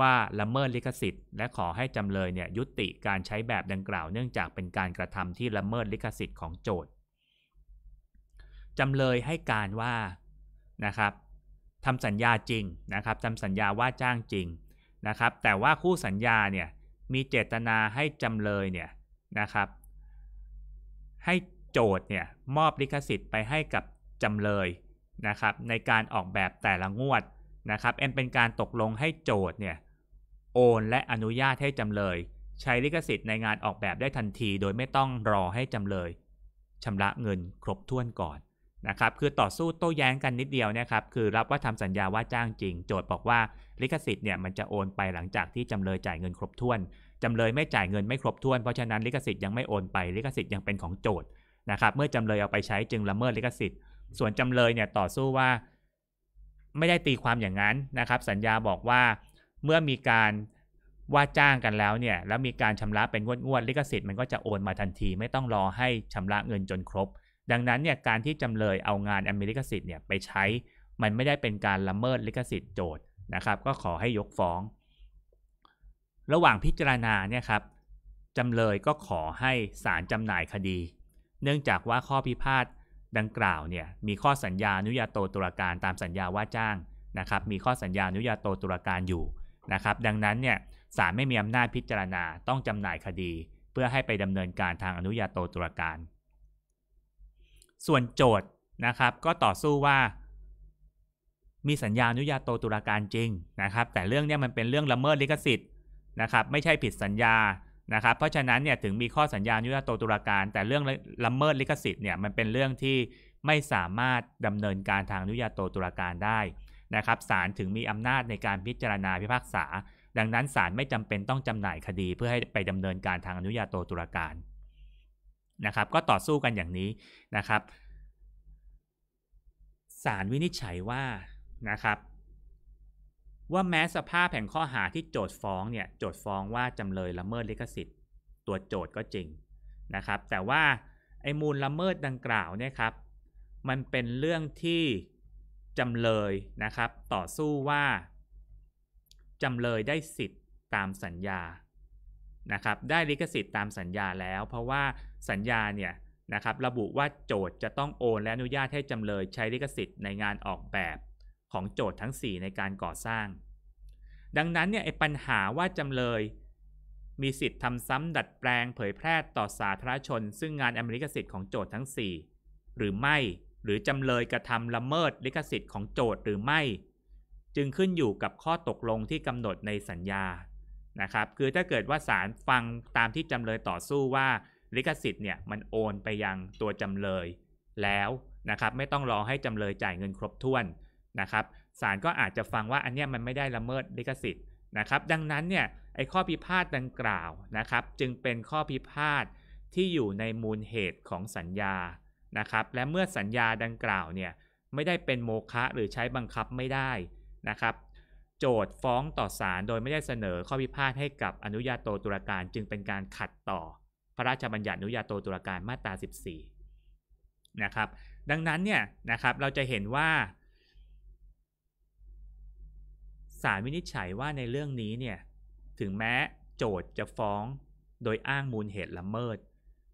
ว่าละเมิดลิขสิทธิ์และขอให้จำเลยเนี่ยยุติการใช้แบบดังกล่าวเนื่องจากเป็นการกระทำที่ละเมิดลิขสิทธิ์ของโจทย์จำเลยให้การว่านะครับทำสัญญาจริงนะครับทำสัญญาว่าจ้างจริงนะครับ แต่ว่าคู่สัญญาเนี่ยมีเจตนาให้จำเลยเนี่ยนะครับให้โจทย์เนี่ยมอบลิขสิทธิ์ไปให้กับจำเลยนะครับในการออกแบบแต่ละงวดนะครับเอเป็นการตกลงให้โจทย์เนี่ยโอนและอนุญาตให้จำเลย ใช้ลิขสิทธิ์ในงานออกแบบได้ทันทีโดยไม่ต้องรอให้จำเลยชำระเงินครบถ้วนก่อนนะครับคือต่อสู้โต้แย้งกันนิดเดียวนะครับ คือรับว่าทำสัญญาว่าจ้างจริง โจทย์บอกว่าลิขสิทธิ์เนี่ยมันจะโอนไปหลังจากที่จำเลยจ่ายเงินครบถ้วนจำเลยไม่จ่ายเงินไม่ครบถ้วนเพราะฉะนั้นลิขสิทธิ์ยังไม่โอนไปลิขสิทธิ์ยังเป็นของโจทย์นะครับเมื่อจำเลยเอาไปใช้จึงละเมิดลิขสิทธิ์ ส่วนจำเลยเนี่ยต่อสู้ว่า ไม่ได้ตีความอย่างนั้นนะครับ สัญญาบอกว่าเมื่อมีการว่าจ้างกันแล้วเนี่ยแล้วมีการชำระเป็นงวดงวดลิขสิทธิ์มันก็จะโอนมาทันที ไม่ต้องรอให้ชำระเงินจนครบ ดังนั้นเนี่ยการที่จำเลยเอางานอเมริกสิทธิ์เนี่ยไปใช้มันไม่ได้เป็นการละเมิดลิขสิทธิ์โจทย์นะครับ ก็ขอให้ยกฟ้องระหว่างพิจารณาเนี่ยครับจำเลยก็ขอให้ศาลจำหน่ายคดี เนื่องจากว่าข้อพิพาทดังกล่าวเนี่ยมีข้อสัญญาอนุญาโตตุลาการตามสัญญาว่าจ้างนะครับมีข้อสัญญาอนุญาโตตุลาการอยู่นะครับ ดังนั้นเนี่ยศาลไม่มีอำนาจพิจารณาต้องจำหน่ายคดี เพื่อให้ไปดำเนินการทางอนุญาโตตุลาการ ส่วนโจทย์นะครับก็ต่อสู้ว่า มีสัญญาอนุญาโตตุลาการจริงนะครับ แต่เรื่องนี้มันเป็นเรื่องละเมิดลิขสิทธินะครับไม่ใช่ผิดสัญญานะครับ เพราะฉะนั้นเนี่ยถึงมีข้อสัญญายุญธโตตุลาการ แต่เรื่องละเมิดลิขสิทธิ์เนี่ยมันเป็นเรื่องที่ไม่สามารถดำเนินการทางยุญธโตตุลาการได้นะครับศาลถึงมีอำนาจในการพิจารณาพิพากษา ดังนั้นศาลไม่จำเป็นต้องจำหน่ายคดีเพื่อให้ไปดำเนินการทางอนุญาโตตุลาการ นะครับ ก็ต่อสู้กันอย่างนี้นะครับศาลวินิจฉัยว่านะครับว่าแม้สภาพแผงข้อหาที่โจท์ฟ้องเนี่ยโจท์ฟ้องว่าจำเลยละเมิดลิขสิทธิ์ตัวโจท์ก็จริงนะครับแต่ว่าไอ้มูลละเมิดดังกล่าวเนี่ยครับมันเป็นเรื่องที่จำเลยนะครับต่อสู้ว่าจำเลยได้สิทธิ์ตามสัญญานะครับได้ลิขสิทธิ์ตามสัญญาแล้ว เพราะว่าสัญญาเนี่ยนะครับระบุว่าโจทย์จะต้องโอนและอนุญาตให้จำเลยใช้ลิขสิทธิ์ในงานออกแบบของโจทย์ทั้ง 4 ในการก่อสร้าง ดังนั้นเนี่ยไอ้ปัญหาว่าจำเลย มีสิทธิ์ทำซ้ำดัดแปลงเผยแพร่ต่อสาธารณชน ซึ่งงานอเมริกสิทธิ์ของโจทย์ทั้ง 4 หรือไม่หรือจำเลยกระทำละเมิดลิขสิทธิ์ของโจทย์หรือไม่ จึงขึ้นอยู่กับข้อตกลงที่กำหนดในสัญญานะครับคือถ้าเกิดว่าศาลฟังตามที่จำเลยต่อสู้ว่าลิขสิทธิ์เนี่ยมันโอนไปยังตัวจำเลย แล้วนะครับไม่ต้องรอให้จำเลยจ่ายเงินครบถ้วนนะครับศาลก็อาจจะฟังว่าอันนี้มันไม่ได้ละเมิดลิขสิทธิ์นะครับ ดังนั้นเนี่ยไอ้ข้อพิพาทดังกล่าวนะครับจึงเป็นข้อพิพาทที่อยู่ในมูลเหตุของสัญญานะครับและเมื่อสัญญาดังกล่าวเนี่ยไม่ได้เป็นโมฆะหรือใช้บังคับไม่ได้นะครับ โจทฟ้องต่อศาลโดยไม่ได้เสนอข้อพิพาทให้กับอนุญาโตตุลาการจึงเป็นการขัดต่อพระราชบัญญัติอนุญาโตตุลาการมาตรา 14นะครับดังนั้นเนี่ยนะครับเราจะเห็นว่าศาลวินิจฉัยว่าในเรื่องนี้เนี่ย ถึงแม้โจทย์จะฟ้องโดยอ้างมูลเหตุละเมิด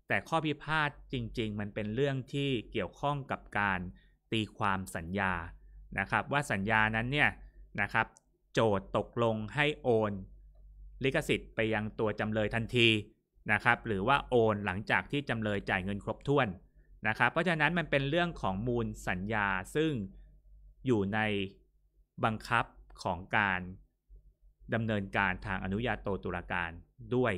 แต่ข้อพิพาทจริง ๆ มันเป็นเรื่องที่เกี่ยวข้องกับการตีความสัญญา นะครับว่าสัญญานั้นเนี่ยนะครับโจทย์ตกลงให้โอน ลิขสิทธิ์ไปยังตัวจำเลยทันทีนะครับหรือว่าโอนหลังจากที่จำเลยจ่ายเงินครบถ้วน นะครับเพราะฉะนั้นมันเป็นเรื่องของมูลสัญญาซึ่งอยู่ในบังคับของการดำเนินการทางอนุญาโตตุลาการด้วย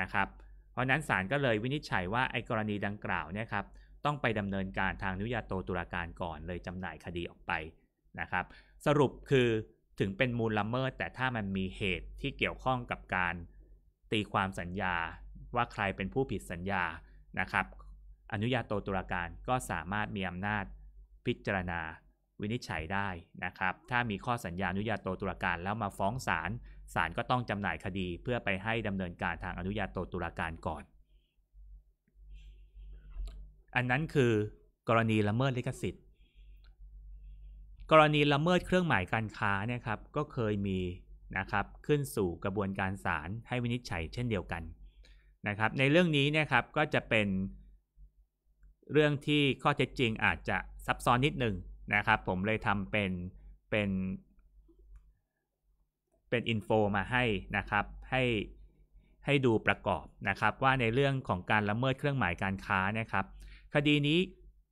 นะครับ เพราะนั้นศาลก็เลยวินิจฉัยว่าไอ้กรณีดังกล่าวเนี่ยครับต้องไปดำเนินการทางอนุญาโตตุลาการก่อน เลยจำหน่ายคดีออกไปนะครับ สรุปคือถึงเป็นมูลละเมิด แต่ถ้ามันมีเหตุที่เกี่ยวข้องกับการตีความสัญญาว่าใครเป็นผู้ผิดสัญญานะครับ อนุญาโตตุลาการก็สามารถมีอำนาจพิจารณาวินิจฉัยได้นะครับ ถ้ามีข้อสัญญาอนุญาโตตุลาการแล้วมาฟ้องศาล ศาลก็ต้องจำหน่ายคดี เพื่อไปให้ดำเนินการทางอนุญาโตตุลาการก่อน อันนั้นคือกรณีละเมิดลิขสิทธิ์ กรณีละเมิดเครื่องหมายการค้าเนี่ยครับ ก็เคยมีนะครับ ขึ้นสู่กระบวนการศาลให้วินิจฉัยเช่นเดียวกันนะครับ ในเรื่องนี้นะครับก็จะเป็นเรื่องที่ข้อเท็จจริงอาจจะซับซ้อนนิดหนึ่งนะครับผมเลยทำเป็น เป็น เป็นอินโฟมาให้นะครับ ให้ ให้ดูประกอบนะครับว่าในเรื่องของการละเมิดเครื่องหมายการค้านะครับ คดีนี้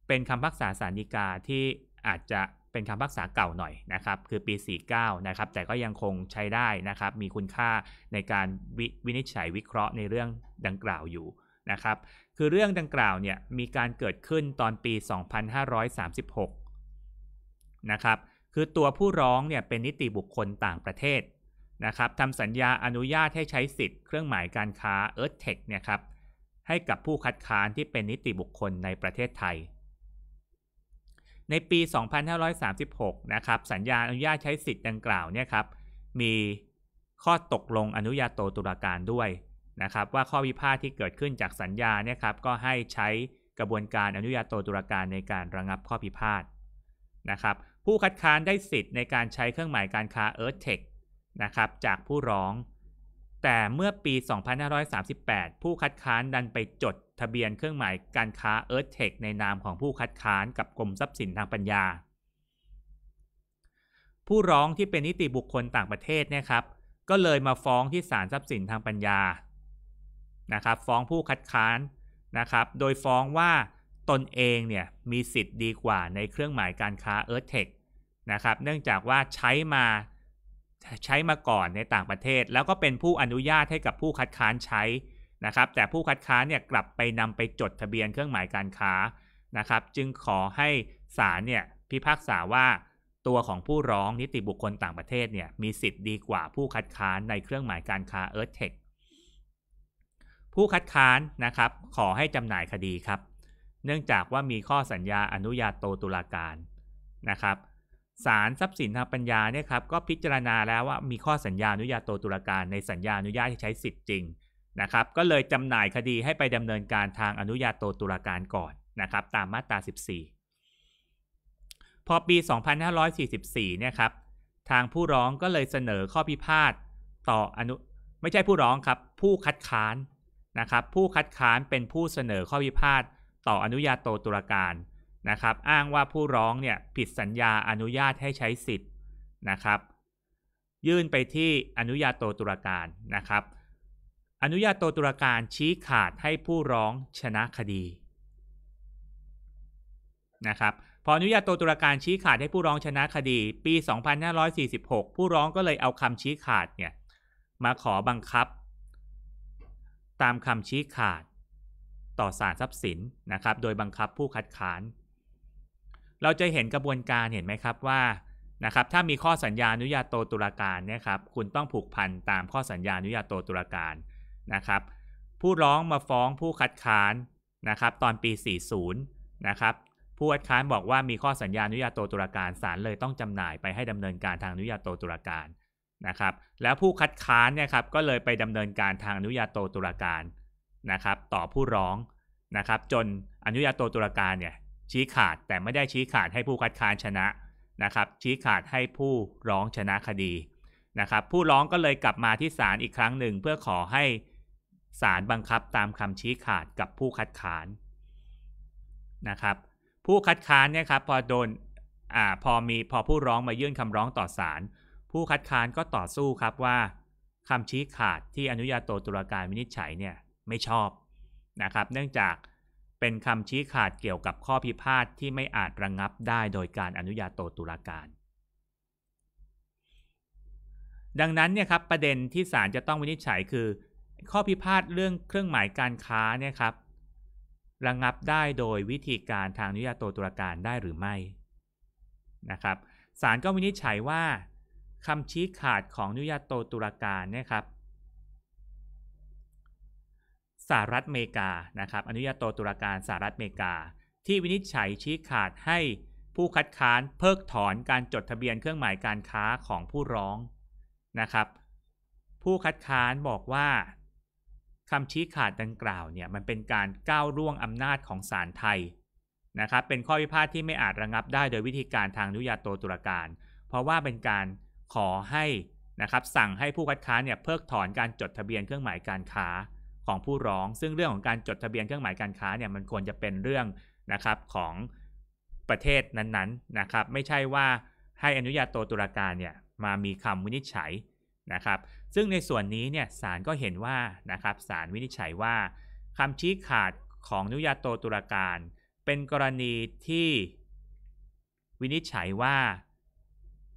เป็นคำพักษาสารนิกาที่อาจจะเป็นคำพักษาเก่าหน่อยนะครับคือปี 49นะครับแต่ก็ยังคงใช้ได้นะครับมีคุณค่าในการววินิจฉัยวิเคราะห์ในเรื่องดังกล่าวอยู่นะครับคือเรื่องดังกล่าวเนี่ยมีการเกิดขึ้นตอนปี 2536นะครับคือตัวผู้ร้องเนี่ยเป็นนิติบุคคลต่างประเทศนะครับทำสัญญาอนุญาตให้ใช้สิทธิ์เครื่องหมายการค้า e a r t h t e c h เนี่ยครับ ให้กับผู้คัดค้านที่เป็นนิติบุคคลในประเทศไทย ในปี 2536นะครับสัญญาอนุญาตใช้สิทธิ์ดังกล่าวเนี่ยครับ มีข้อตกลงอนุญาโตตุลาการด้วยนะครับ ว่าข้อพิพาทที่เกิดขึ้นจากสัญญาเนี่ยครับก็ให้ใช้กระบวนการอนุญาโตตุลาการในการระงับข้อพิพาทนะครับผู้คัดค้านได้สิทธิ์ในการใช้เครื่องหมายการค้า Earth Tech นะครับจากผู้ร้อง แต่เมื่อปี 2538 ผู้คัดค้านดันไปจดทะเบียนเครื่องหมายการค้า Earth Tech ในนามของผู้คัดค้านกับกรมทรัพย์สินทางปัญญา ผู้ร้องที่เป็นนิติบุคคลต่างประเทศนะครับ ก็เลยมาฟ้องที่ศาลทรัพย์สินทางปัญญา นะครับฟ้องผู้คัดค้านนะครับ โดยฟ้องว่าตนเองเนี่ยมีสิทธิ์ดีกว่าในเครื่องหมายการค้า Earth Tech นะครับเนื่องจากว่าใช้มาใช้มาก่อนในต่างประเทศ แล้วก็เป็นผู้อนุญาตให้กับผู้คัดค้านใช้นะครับ แต่ผู้คัดค้านเนี่ยกลับไปนำไปจดทะเบียนเครื่องหมายการค้านะครับ จึงขอให้ศาลเนี่ยพิพากษาว่าตัวของผู้ร้องนิติบุคคลต่างประเทศเนี่ยมีสิทธิ์ดีกว่าผู้คัดค้านในเครื่องหมายการค้า e a r t h t e c h ผู้คัดค้านนะครับ ขอให้จำหน่ายคดีครับ เนื่องจากว่ามีข้อสัญญาอนุญาโตตุลาการนะครับศาลทรัพย์สินทางปัญญาเนี่ยครับก็พิจารณาแล้วว่ามีข้อสัญญาอนุญาโตตุลาการในสัญญาอนุญาตที่ใช้สิทธิ์จริงนะครับก็เลยจำหน่ายคดีให้ไปดำเนินการทางอนุญาโตตุลาการก่อนนะครับตามมาตรา 14 พอปี 2544เนี่ยครับทางผู้ร้องก็เลยเสนอข้อพิพาทต่ออนุไม่ใช่ผู้ร้องครับผู้คัดค้านนะครับผู้คัดค้านเป็นผู้เสนอข้อพิพาทต่ออนุญาโตตุลาการนะครับอ้างว่าผู้ร้องเนี่ยผิดสัญญาอนุญาตให้ใช้สิทธิ์นะครับ ยื่นไปที่อนุญาโตตุลาการนะครับ อนุญาโตตุลาการชี้ขาดให้ผู้ร้องชนะคดีนะครับพออนุญาโตตุลาการชี้ขาดให้ผู้ร้องชนะคดีปี 2546 ผู้ร้องก็เลยเอาคำชี้ขาดเนี่ยมาขอบังคับ ตามคำชี้ขาด ต่อศาลทรัพย์สินนะครับโดยบังคับผู้คัดค้านเราจะเห็นกระบวนการเห็นไหมครับว่านะครับถ้ามีข้อสัญญาอนุญาโตตุลาการเนี่ยครับคุณต้องผูกพันตามข้อสัญญาอนุญาโตตุลาการนะครับ ผู้ร้องมาฟ้องผู้คัดค้านนะครับตอนปี 40 นะครับผู้คัดค้านบอกว่ามีข้อสัญญาอนุญาโตตุลาการศาลเลยต้องจำหน่ายไปให้ดำเนินการทางอนุญาโตตุลาการนะครับ แล้วผู้คัดค้านเนี่ยครับก็เลยไปดำเนินการทางอนุญาโตตุลาการนะครับต่อผู้ร้องนะครับจนอนุญาโตตุลาการเนี่ยชี้ขาดแต่ไม่ได้ชี้ขาดให้ผู้คัดค้านชนะนะครับ ชี้ขาดให้ผู้ร้องชนะคดีนะครับผู้ร้องก็เลยกลับมาที่ศาลอีกครั้งหนึ่ง เพื่อขอให้ศาลบังคับตามคำชี้ขาดกับผู้คัดค้านนะครับผู้คัดค้านเนี่ยครับพอโดนอ่าพอมีพอผู้ร้องมายื่นคำร้องต่อศาลผู้คัดค้านก็ต่อสู้ครับว่าคำชี้ขาดที่อนุญาโตตุลาการวินิจฉัยเนี่ยไม่ชอบนะครับ เนื่องจากเป็นคำชี้ขาดเกี่ยวกับข้อพิพาทที่ไม่อาจระงงับได้โดยการอนุญาโตตุลาการ ดังนั้นเนี่ยครับประเด็นที่ศาลจะต้องวินิจฉัยคือ ข้อพิพาทเรื่องเครื่องหมายการค้าเนี่ยครับระงงับได้โดยวิธีการทางอนุญาโตตุลาการได้หรือไม่นะครับศาลก็วินิจฉัยว่าคำชี้ขาดของอนุญาโตตุลาการเนี่ยครับสหรัฐอเมริกานะครับอนุญาโตตุลาการสหรัฐอเมริกา ที่วินิจฉัยชี้ขาดให้ผู้คัดค้านเพิกถอนการจดทะเบียนเครื่องหมายการค้าของผู้ร้องนะครับผู้คัดค้านบอกว่าคำชี้ขาดดังกล่าวเนี่ยมันเป็นการก้าวล่วงอำนาจของศาลไทยนะครับเป็นข้อพิพาทที่ไม่อาจระงับได้โดยวิธีการทางอนุญาโตตุลาการ เพราะว่าเป็นการขอให้นะครับสั่งให้ผู้คัดค้านเนี่ยเพิกถอนการจดทะเบียนเครื่องหมายการค้าของผู้ร้อง ซึ่งเรื่องของการจดทะเบียนเครื่องหมายการค้าเนี่ย มันควรจะเป็นเรื่องนะครับของประเทศนั้นๆนะครับ ไม่ใช่ว่าให้อนุญาโตตุลาการเนี่ย มามีคำวินิจฉัย นะครับ ซึ่งในส่วนนี้เนี่ย ศาลก็เห็นว่านะครับ ศาลวินิจฉัยว่าคำชี้ขาดของอนุญาโตตุลาการเป็นกรณีที่ วินิจฉัยว่า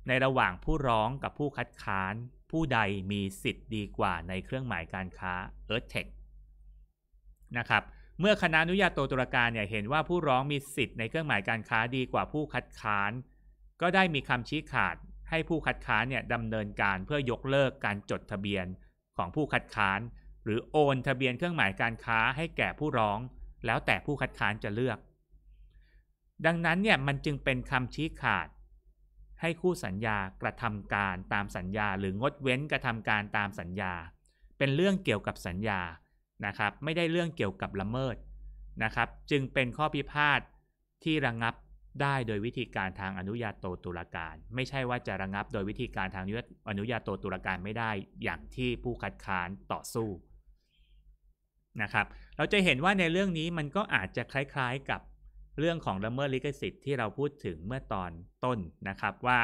ในระหว่างผู้ร้องกับผู้คัดค้านผู้ใดมีสิทธิ์ดีกว่าในเครื่องหมายการค้า e a r t h t e c h นะครับ เมื่อคณะอนุญาโตตุลาการเนี่ยเห็นว่าผู้ร้องมีสิทธิ์ในเครื่องหมายการค้าดีกว่าผู้คัดค้าน ก็ได้มี คำ ชี้ขาด ให้ผู้คัดค้านเนี่ยดำเนินการเพื่อยกเลิกการจดทะเบียนของผู้คัดค้าน หรือโอนทะเบียนเครื่องหมายการค้าให้แก่ผู้ร้อง แล้วแต่ผู้คัดค้านจะเลือก ดังนั้นเนี่ยมันจึงเป็น คำ ชี้ขาด ให้ คู่ สัญญากระทำการตามสัญญาหรืองดเว้นกระทำการตามสัญญา เป็นเรื่องเกี่ยวกับสัญญานะครับไม่ได้เรื่องเกี่ยวกับละเมิดนะครับ จึงเป็นข้อพิพาทที่ระงงับได้โดยวิธีการทางอนุญาโตตุลาการ ไม่ใช่ว่าจะระงงับโดยวิธีการทางอนุญาโตตุลาการไม่ได้อย่างที่ผู้คัดค้านต่อสู้นะครับ เราจะเห็นว่าในเรื่องนี้มันก็อาจจะคล้ายๆกับเรื่องของละเมิดลิขสิทธิ์ที่เราพูดถึงเมื่อตอนต้นนะครับ ว่า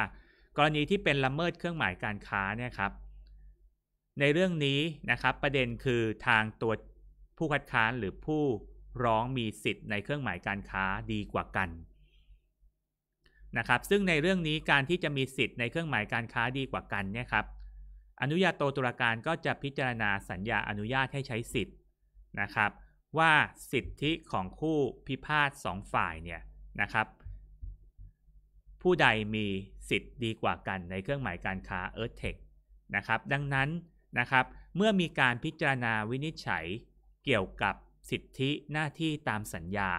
กรณีที่เป็นละเมิดเครื่องหมายการค้าเนี่ยครับในเรื่องนี้นะครับ ประเด็นคือทาง ตัว ผู้คัดค้านหรือผู้ร้องมีสิทธิ์ในเครื่องหมายการค้าดีกว่ากันนะครับ ซึ่งในเรื่องนี้การที่จะมีสิทธิ์ในเครื่องหมายการค้าดีกว่ากันเนี่ยครับ อนุญาโตตุลาการก็จะพิจารณาสัญญาอนุญาตให้ใช้สิทธิ์นะครับ ว่าสิทธิของคู่พิพาทสองฝ่ายเนี่ยนะครับผู้ใดมีสิทธิ์ดีกว่ากันในเครื่องหมายการค้า e a r t h t e c h นะครับ ดังนั้นนะครับเมื่อมีการพิจารณาวินิจฉัยเกี่ยวกับสิทธิหน้าที่ตามสัญญา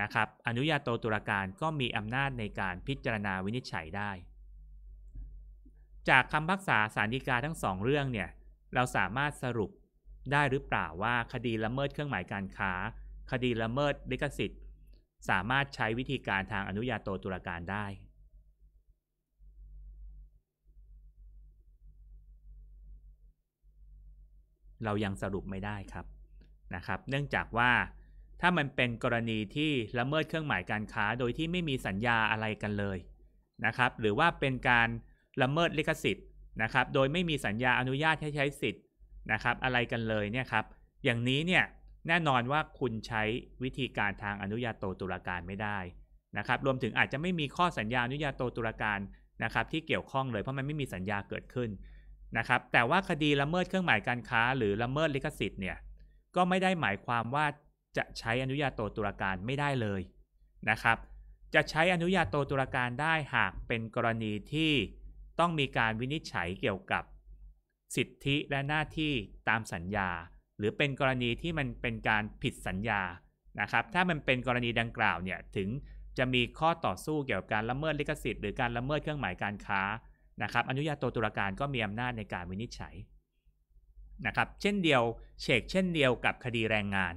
นะครับอนุญาโตตุลาการก็มีอำนาจในการพิจารณาวินิจฉัยได้ จากคำพักษาสารดีกาทั้งสองเรื่องเนี่ยเราสามารถสรุปได้หรือเปล่าว่าคดีละเมิดเครื่องหมายการค้า คดีละเมิดลิขสิทธิ์สามารถใช้วิธีการทางอนุญาโตตุลาการได้เรายังสรุปไม่ได้ครับนะครับ เนื่องจากว่าถ้ามันเป็นกรณีที่ละเมิดเครื่องหมายการค้า โดยที่ไม่มีสัญญาอะไรกันเลยนะครับหรือว่าเป็นการละเมิดลิขสิทธิ์นะครับโดยไม่มีสัญญาอนุญาตให้ใช้สิทธิ์นะครับอะไรกันเลยเนี่ยครับอย่างนี้เนี่ยแน่นอนว่าคุณใช้วิธีการทางอนุญาโตตุลาการไม่ได้นะครับรวมถึงอาจจะไม่มีข้อสัญญาอนุญาโตตุลาการนะครับที่เกี่ยวข้องเลยเพราะมันไม่มีสัญญาเกิดขึ้นนะครับแต่ว่าคดีละเมิดเครื่องหมายการค้า หรือละเมิดลิขสิทธิ์เนี่ยก็ไม่ได้หมายความว่าจะใช้อนุญาโตตุลาการไม่ได้เลยนะครับ จะใช้อนุญาโตตุลาการได้หากเป็นกรณีที่ต้องมีการวินิจฉัยเกี่ยวกับ สิทธิและหน้าที่ตามสัญญา หรือเป็นกรณีที่มันเป็นการผิดสัญญานะครับถ้ามันเป็นกรณีดังกล่าวเนี่ยถึงจะมีข้อต่อสู้เกี่ยวกับการละเมิดลิขสิทธิ์หรือการละเมิดเครื่องหมายการค้านะครับอนุญาโตตุลาการก็มีอำนาจในการวินิจฉัยนะครับเช่นเดียวเชกเช่นเดียวกับคดีแรงงาน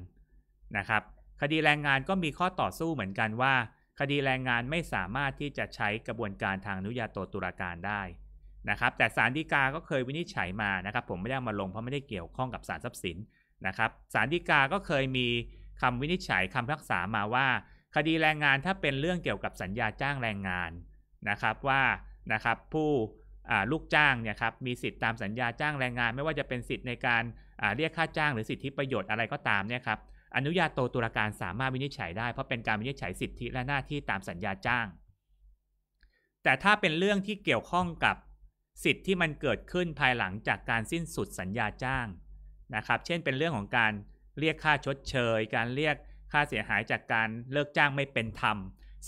นะครับคดีแรงงานก็มีข้อต่อสู้เหมือนกันว่า คดีแรงงานไม่สามารถที่จะใช้กระบวนการทางอนุญาโตตุลาการได้นะครับ แต่ศาลฎีกา ก็เคยวินิจฉัยมานะครับ ผมไม่ได้มาลงเพราะไม่ได้เกี่ยวข้องกับสารทรัพย์สินนะครับศาลฎีกา ก็เคยมีคำวินิจฉัยคำพักษามาว่า คดีแรงงานถ้าเป็นเรื่องเกี่ยวกับสัญญาจ้างแรงงานนะครับว่านะครับผู้ลูกจ้างเนี่ยครับมีสิทธิ์ตามสัญญาจ้างแรงงาน ไม่ว่าจะเป็นสิทธิ์ในการเรียกค่าจ้างหรือสิทธิประโยชน์อะไรก็ตามเนี่ยครับอนุญาโตตุลาการสามารถวินิจฉัยได้เพราะเป็นการวินิจฉัยสิทธิและหน้าที่ตามสัญญาจ้าง แต่ถ้าเป็นเรื่องที่เกี่ยวข้องกับสิทธิที่มันเกิดขึ้นภายหลังจากการสิ้นสุดสัญญาจ้างนะครับเช่นเป็นเรื่องของการเรียกค่าชดเชย การเรียกค่าเสียหายจากการเลิกจ้างไม่เป็นธรรม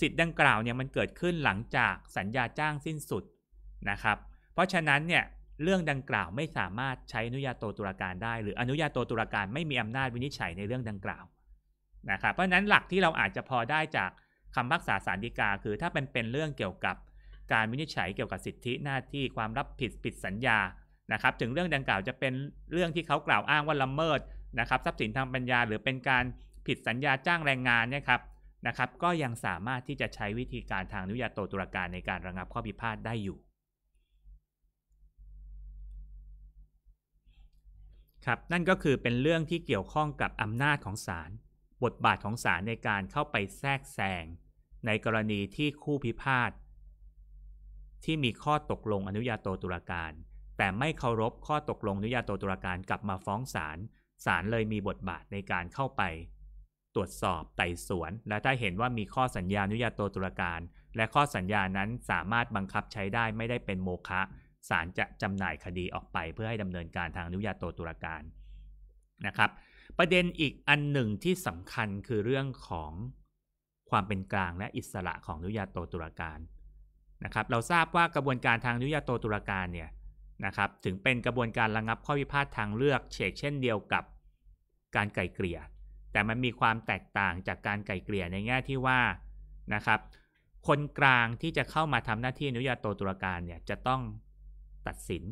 สิทธิ์ดังกล่าวเนี่ยมันเกิดขึ้นหลังจากสัญญาจ้างสิ้นสุดนะครับ เพราะฉะนั้นเนี่ยเรื่องดังกล่าวไม่สามารถใช้อนุญาโตตุลาการได้ หรืออนุญาโตตุลาการไม่มีอำนาจวินิจฉัยในเรื่องดังกล่าวนะครับเพราะฉะนั้นหลักที่เราอาจจะพอได้จากคำพักษาสารดีกาคือถ้าเป็นเป็นเรื่องเกี่ยวกับการวินิจฉัยเกี่ยวกับสิทธิหน้าที่ความรับผิดผิดสัญญานะครับ ถึงเรื่องดังกล่าวจะเป็นเรื่องที่เขากล่าวอ้างว่าละเมิด นะครับทรัพย์สินทางปัญญาหรือเป็นการผิดสัญญาจ้างแรงงานเนี่ยครับนะครับก็ยังสามารถที่จะใช้วิธีการทางนุยาโตตุลาการในการระงับข้อพิพาทได้อยู่ครับนั่นก็คือเป็นเรื่องที่เกี่ยวข้องกับอำนาจของศาลบทบาทของศาลในการเข้าไปแทรกแซงในกรณีที่คู่พิพาทที่มีข้อตกลงอนุญาโตตุลาการ แต่ไม่เคารพข้อตกลงอนุญาโตตุลาการกลับมาฟ้องศาลศาลเลยมีบทบาทในการเข้าไปตรวจสอบไต่สวนและถ้าเห็นว่ามีข้อสัญญาอนุญาโตตุลาการ และข้อสัญญานั้นสามารถบังคับใช้ได้ไม่ได้เป็นโมฆะศาลจะจำหน่ายคดีออกไปเพื่อให้ดำเนินการทางอนุญาโตตุลาการนะครับประเด็นอีกอันหนึ่งที่สำคัญคือเรื่องของความเป็นกลางและอิสระของอนุญาโตตุลาการนะครับเราทราบว่ากระบวนการทางอนุญาโตตุลาการเนี่ยนะครับถึงเป็นกระบวนการระงับข้อพิพาททางเลือกเฉกเช่นเดียวกับการไกล่เกลี่ยแต่มันมีความแตกต่างจากการไก่เกลี่ยในแง่ที่ว่านะครับ คนกลางที่จะเข้ามาทำหน้าที่อนุญาโตตุลาการเนี่ยจะต้องตัดสิน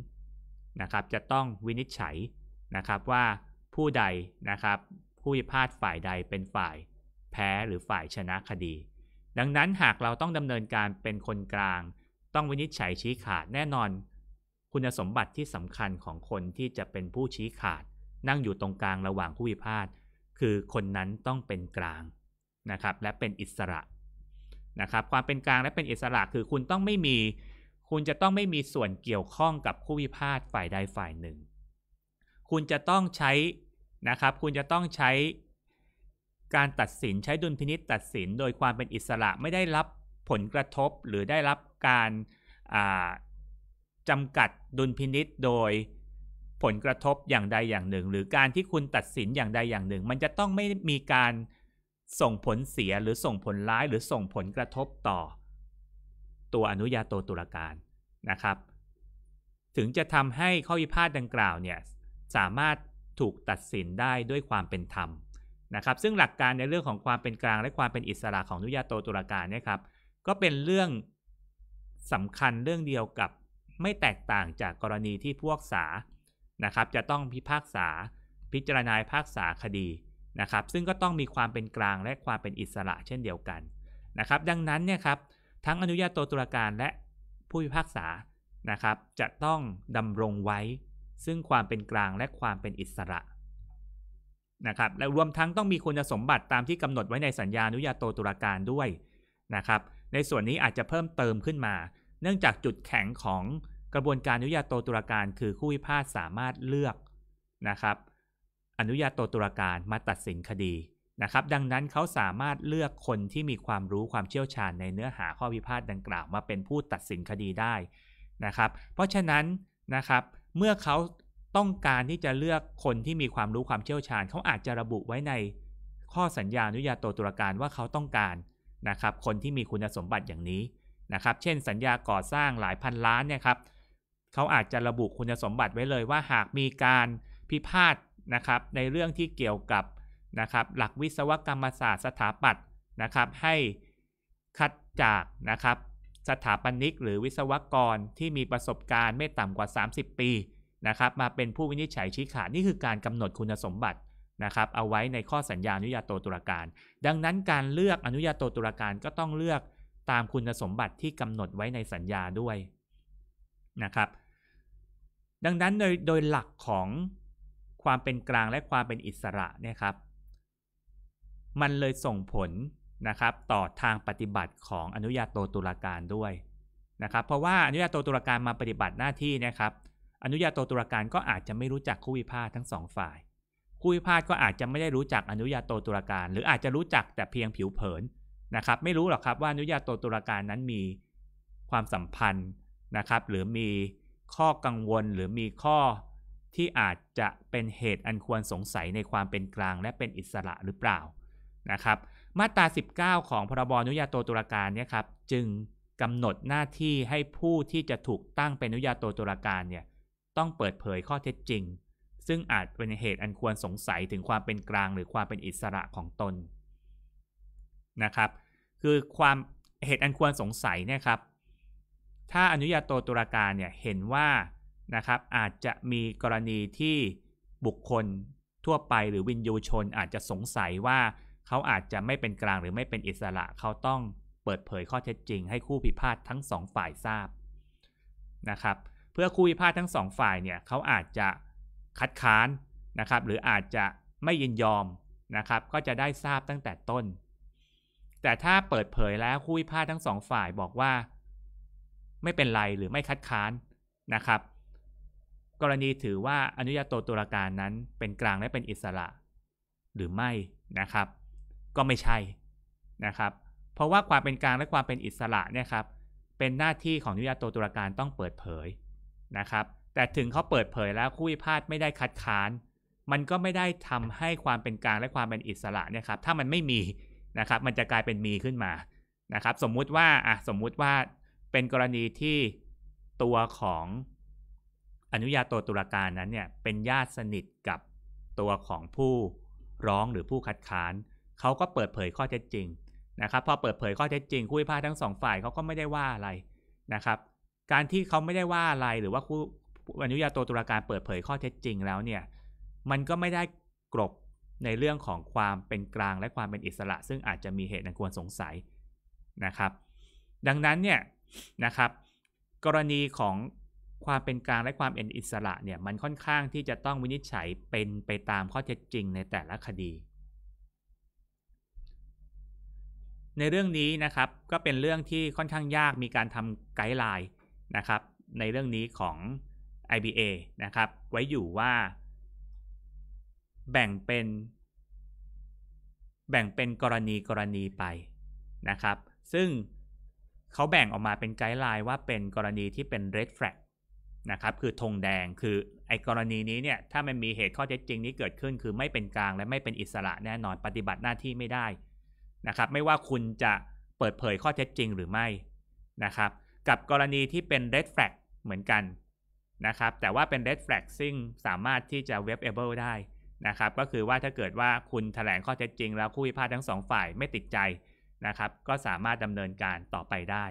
นะครับ จะต้องวินิจฉัยนะครับว่าผู้ใดนะครับผู้พิพาทฝ่ายใดเป็นฝ่ายแพ้หรือฝ่ายชนะคดี ดังนั้นหากเราต้องดำเนินการเป็นคนกลาง ต้องวินิจฉัยชี้ขาดแน่นอน คุณสมบัติที่สำคัญของคนที่จะเป็นผู้ชี้ขาด นั่งอยู่ตรงกลางระหว่างผู้พิพาทคือ คนนั้นต้องเป็นกลางนะครับและเป็นอิสระนะครับความเป็นกลางและเป็นอิสระคือคุณต้องไม่มีคุณจะต้องไม่มีส่วนเกี่ยวข้องกับ คู่พิพาทฝ่ายใดฝ่ายหนึ่ง คุณจะต้องใช้นะครับคุณจะต้องใช้การตัดสินใช้ดุลพินิษตัดสิน โดยความเป็นอิสระไม่ได้รับผลกระทบหรือได้รับการจำกัดดุลพินิษโดยผลกระทบอย่างใดอย่างหนึ่ง หรือการที่คุณตัดสินอย่างใดอย่างหนึ่ง มันจะต้องไม่มีการส่งผลเสียหรือส่งผลร้ายหรือส่งผลกระทบต่อตัวอนุญาโตตุลาการนะครับ ถึงจะทำให้ข้อพิพาทดังกล่าวเนี่ยสามารถถูกตัดสินได้ด้วยความเป็นธรรมนะครับ ซึ่งหลักการในเรื่องของความเป็นกลางและความเป็นอิสระของอนุญาโตตุลาการเนี่ยครับ ก็เป็นเรื่องสำคัญเรื่องเดียวกับไม่แตกต่างจากกรณีที่พวกษานะครับจะต้องพิพากษาพิจารณาพากษาคดีนะครับซึ่งก็ต้องมีความเป็นกลางและความเป็นอิสระเช่นเดียวกันนะครับดังนั้นเนี่ยครับทั้งอนุญาโตตุลาการและผู้พิพากษานะครับจะต้องดำรงไว้ ซึ่งความเป็นกลางและความเป็นอิสระนะครับและรวมทั้งต้องมีคุณสมบัติตามที่กำหนดไว้ในสัญญาอนุญาโตตุลาการด้วยนะครับในส่วนนี้อาจจะเพิ่มเติมขึ้นมา เนื่องจากจุดแข็งของกระบวนการอนุญาโตตุลาการคือคู่พิพาทสามารถเลือกนะครับ อนุญาโตตุลาการมาตัดสินคดีนะครับ ดังนั้นเขาสามารถเลือกคนที่มีความรู้ความเชี่ยวชาญในเนื้อหาข้อพิพาทดังกล่าวมาเป็นผู้ตัดสินคดีได้นะครับ เพราะฉะนั้นนะครับ เมื่อเขาต้องการที่จะเลือกคนที่มีความรู้ความเชี่ยวชาญ เขาอาจจะระบุไว้ในข้อสัญญาอนุญาโตตุลาการว่าเขาต้องการนะครับ คนที่มีคุณสมบัติอย่างนี้นะครับ เช่นสัญญาก่อสร้างหลายพันล้านเนี่ยครับเขาอาจจะระบุคุณสมบัติไว้เลย ว่าหากมีการพิพาทนะครับ ในเรื่องที่เกี่ยวกับนะครับหลักวิศวกรรมศาสตร์สถาปัตย์นะครับ ให้คัดจากนะครับ สถาปนิกหรือวิศวกรที่มีประสบการณ์ไม่ต่ำกว่า 30 ปีนะครับ มาเป็นผู้วินิจฉัยชี้ขาดนี่คือการกำหนดคุณสมบัตินะครับ เอาไว้ในข้อสัญญาอนุญาโตตุลาการ ดังนั้นการเลือกอนุญาโตตุลาการก็ต้องเลือกตามคุณสมบัติที่กำหนดไว้ในสัญญาด้วยนะครับดังนั้นโดยโดยหลักของความเป็นกลางและความเป็นอิสระเนี่ยครับ มันเลยส่งผลนะครับต่อทางปฏิบัติของอนุญาโตตุลาการด้วยนะครับ เพราะว่าอนุญาโตตุลาการมาปฏิบัติหน้าที่นะครับ อนุญาโตตุลาการก็อาจจะไม่รู้จักคู่วิพาททั้งสองฝ่าย คู่วิพาทก็อาจจะไม่ได้รู้จักอนุญาโตตุลาการหรืออาจจะรู้จักแต่เพียงผิวเผินนะครับ ไม่รู้หรอกครับว่าอนุญาโตตุลาการนั้นมีความสัมพันธ์นะครับ หรือมีข้อกังวลหรือมีข้อที่อาจจะเป็นเหตุอันควรสงสัยในความเป็นกลางและเป็นอิสระหรือเปล่านะครับ มาตรา 19 ของพรบ อนุญาโตตุลาการเนี่ยครับ จึงกำหนดหน้าที่ให้ผู้ที่จะถูกตั้งเป็นอนุญาโตตุลาการเนี่ยต้องเปิดเผยข้อเท็จจริง ซึ่งอาจเป็นเหตุอันควรสงสัยถึงความเป็นกลางหรือความเป็นอิสระของตนนะครับ คือความเหตุอันควรสงสัยเนี่ยครับถ้าอนุญาโตตุลาการเนี่ยเห็นว่านะครับอาจจะมีกรณีที่บุคคลทั่วไปหรือวินยูชนอาจจะสงสัยว่า เขาอาจจะไม่เป็นกลางหรือไม่เป็นอิสระเขาต้องเปิดเผยข้อเท็จจริง ให้คู่พิพาททั้งสองฝ่ายทราบนะครับเพื่อคู่พิพาททั้งสองฝ่ายเนี่ยเขาอาจจะคัดค้านนะครับหรืออาจจะไม่ยินยอมนะครับก็จะได้ทราบตั้งแต่ต้น แต่ถ้าเปิดเผยแล้วคู่พิพาททั้งสองฝ่ายบอกว่าไม่เป็นไรหรือไม่คัดค้านนะครับ กรณีถือว่าอนุญาโตตุลาการนั้นเป็นกลางและเป็นอิสระ หรือไม่นะครับ ก็ไม่ใช่นะครับ เพราะว่าความเป็นกลางและความเป็นอิสระเนี่ยครับ เป็นหน้าที่ของอนุญาโตตุลาการต้องเปิดเผยนะครับ แต่ถึงเขาเปิดเผยแล้วคู่พิพาทไม่ได้คัดค้าน มันก็ไม่ได้ทำให้ความเป็นกลางและความเป็นอิสระเนี่ยครับ ถ้ามันไม่มีนะครับ มันจะกลายเป็นมีขึ้นมานะครับสมมุติว่าอ่ะสมมุติว่าเป็นกรณีที่ตัวของอนุญาโตตุลาการนั้นเนี่ยเป็นญาติสนิทกับตัวของผู้ร้องหรือผู้คัดค้านเขาก็เปิดเผยข้อเท็จจริงนะครับพอเปิดเผยข้อเท็จจริงคู่พิพาททั้งสองฝ่ายเขาก็ไม่ได้ว่าอะไรนะครับ การที่เขาไม่ได้ว่าอะไรหรือว่าคู่อนุญาโตตุลาการเปิดเผยข้อเท็จจริงแล้วเนี่ยมันก็ไม่ได้กรบในเรื่องของความเป็นกลางและความเป็นอิสระ ซึ่งอาจจะมีเหตุอันควรสงสัยนะครับ ดังนั้นเนี่ยนะครับกรณีของความเป็นกลางและความเป็นอิสระเนี่ยมันค่อนข้างที่จะต้องวินิจฉัยเป็นไปตามข้อเท็จจริงในแต่ละคดี ในเรื่องนี้นะครับก็เป็นเรื่องที่ค่อนข้างยากมีการทำไกด์ไลน์นะครับในเรื่องนี้ของ IBA นะครับไว้อยู่ว่า แบ่งเป็น แบ่งเป็นกรณีกรณีไปนะครับ ซึ่งเขาแบ่งออกมาเป็นไกด์ไลน์ว่าเป็นกรณีที่เป็น red flag นะครับคือธงแดงคือไอ้กรณีนี้เนี่ยถ้ามันมีเหตุข้อเท็จจริงนี้เกิดขึ้นคือไม่เป็นกลางและไม่เป็นอิสระแน่นอนปฏิบัติหน้าที่ไม่ได้นะครับไม่ว่าคุณจะเปิดเผยข้อเท็จจริงหรือไม่นะครับกับกรณีที่เป็น red flag เหมือนกันนะครับแต่ว่าเป็น red flag ซึ่งสามารถที่จะ web able ได้นะครับก็คือว่าถ้าเกิดว่าคุณถแถลงข้อเท็จจริงแล้วคู่พิพาททั้งสองฝ่ายไม่ติดใจนะครับก็สามารถดำเนินการต่อไปได้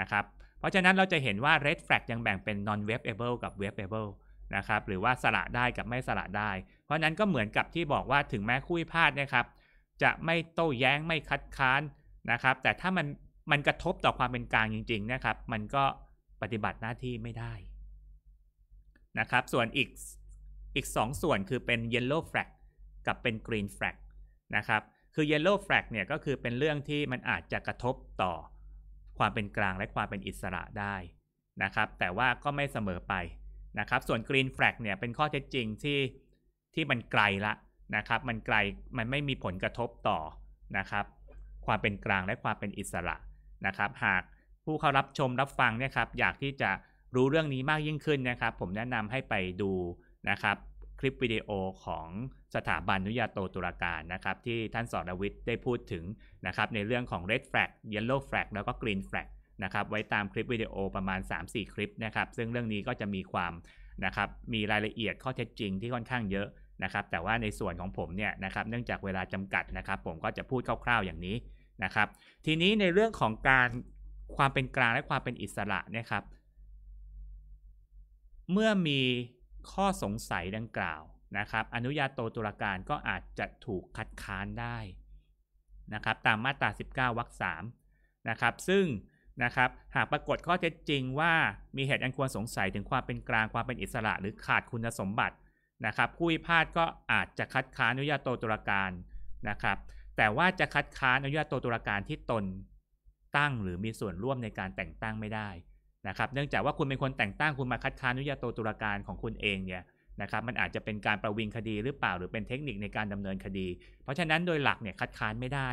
นะครับ เพราะฉะนั้นเราจะเห็นว่า red flag ยังแบ่งเป็น non w e b a b l e กับ w e b a b l e นะครับ หรือว่าสละได้กับไม่สละได้ เพราะนั้นก็เหมือนกับที่บอกว่าถึงแม้คุยพลาดนะครับ จะไม่โต้แย้งไม่คัดค้านนะครับ แต่ถ้ามันมันกระทบต่อความเป็นกลางจริง ๆนะครับ มันก็ปฏิบัติหน้าที่ไม่ได้นะครับ ส่วนอีกอีก 2 ส่วนคือเป็น yellow flag กับเป็น green flag นะครับคือ Yellow Flag เนี่ยก็คือเป็นเรื่องที่มันอาจจะกระทบต่อ ความเป็นกลางและความเป็นอิสระได้นะครับ แต่ว่าก็ไม่เสมอไปนะครับ ส่วน Green Flag เนี่ยเป็นข้อเท็จจริงที่ที่มันไกลละนะครับ มันไกลมันไม่มีผลกระทบต่อนะครับ ความเป็นกลางและความเป็นอิสระนะครับ หากผู้เข้ารับชมรับฟังเนี่ยครับ อยากที่จะรู้เรื่องนี้มากยิ่งขึ้นนะครับ ผมแนะนำให้ไปดูนะครับคลิปวิดีโอของสถาบันนุยาโตตุลาการนะครับ ที่ท่านสอรวิทย์ได้พูดถึงนะครับในเรื่องของ Red Flag Yellow Flag แล้วก็ Green Flag นะครับไว้ตามคลิปวิดีโอประมาณ 3-4 คลิปนะครับซึ่งเรื่องนี้ก็จะมีความนะครับมีรายละเอียดข้อเท็จจริงที่ค่อนข้างเยอะนะครับ แต่ว่าในส่วนของผมเนี่ยนะครับเนื่องจากเวลาจำกัดนะครับ ผมก็จะพูดคร่าว ๆอย่างนี้นะครับ ทีนี้ในเรื่องของการความเป็นกลางและความเป็นอิสระนะครับ เมื่อมีข้อสงสัยดังกล่าวนะครับอนุญาโตตุลาการก็อาจจะถูกคัดค้านได้นะครับตามมาตรา 19วรรค3นะครับซึ่งนะครับหากปรากฏข้อเท็จจริงว่ามีเหตุอันควรสงสัยถึงความเป็นกลางความเป็นอิสระหรือขาดคุณสมบัตินะครับผู้พิพาทก็อาจจะคัดค้านอนุญาโตตุลาการนะครับแต่ว่าจะคัดค้านอนุญาโตตุลาการที่ตนตั้งหรือมีส่วนร่วมในการแต่งตั้งไม่ได้นะครับ เนื่องจากว่าคุณเป็นคนแต่งตั้งคุณมาคัดค้านอนุญาโตตุลาการของคุณเองเนี่ยนะครับ มันอาจจะเป็นการประวิงคดีหรือเปล่าหรือเป็นเทคนิคในการดำเนินคดี เพราะฉะนั้นโดยหลักเนี่ยคัดค้านไม่ได้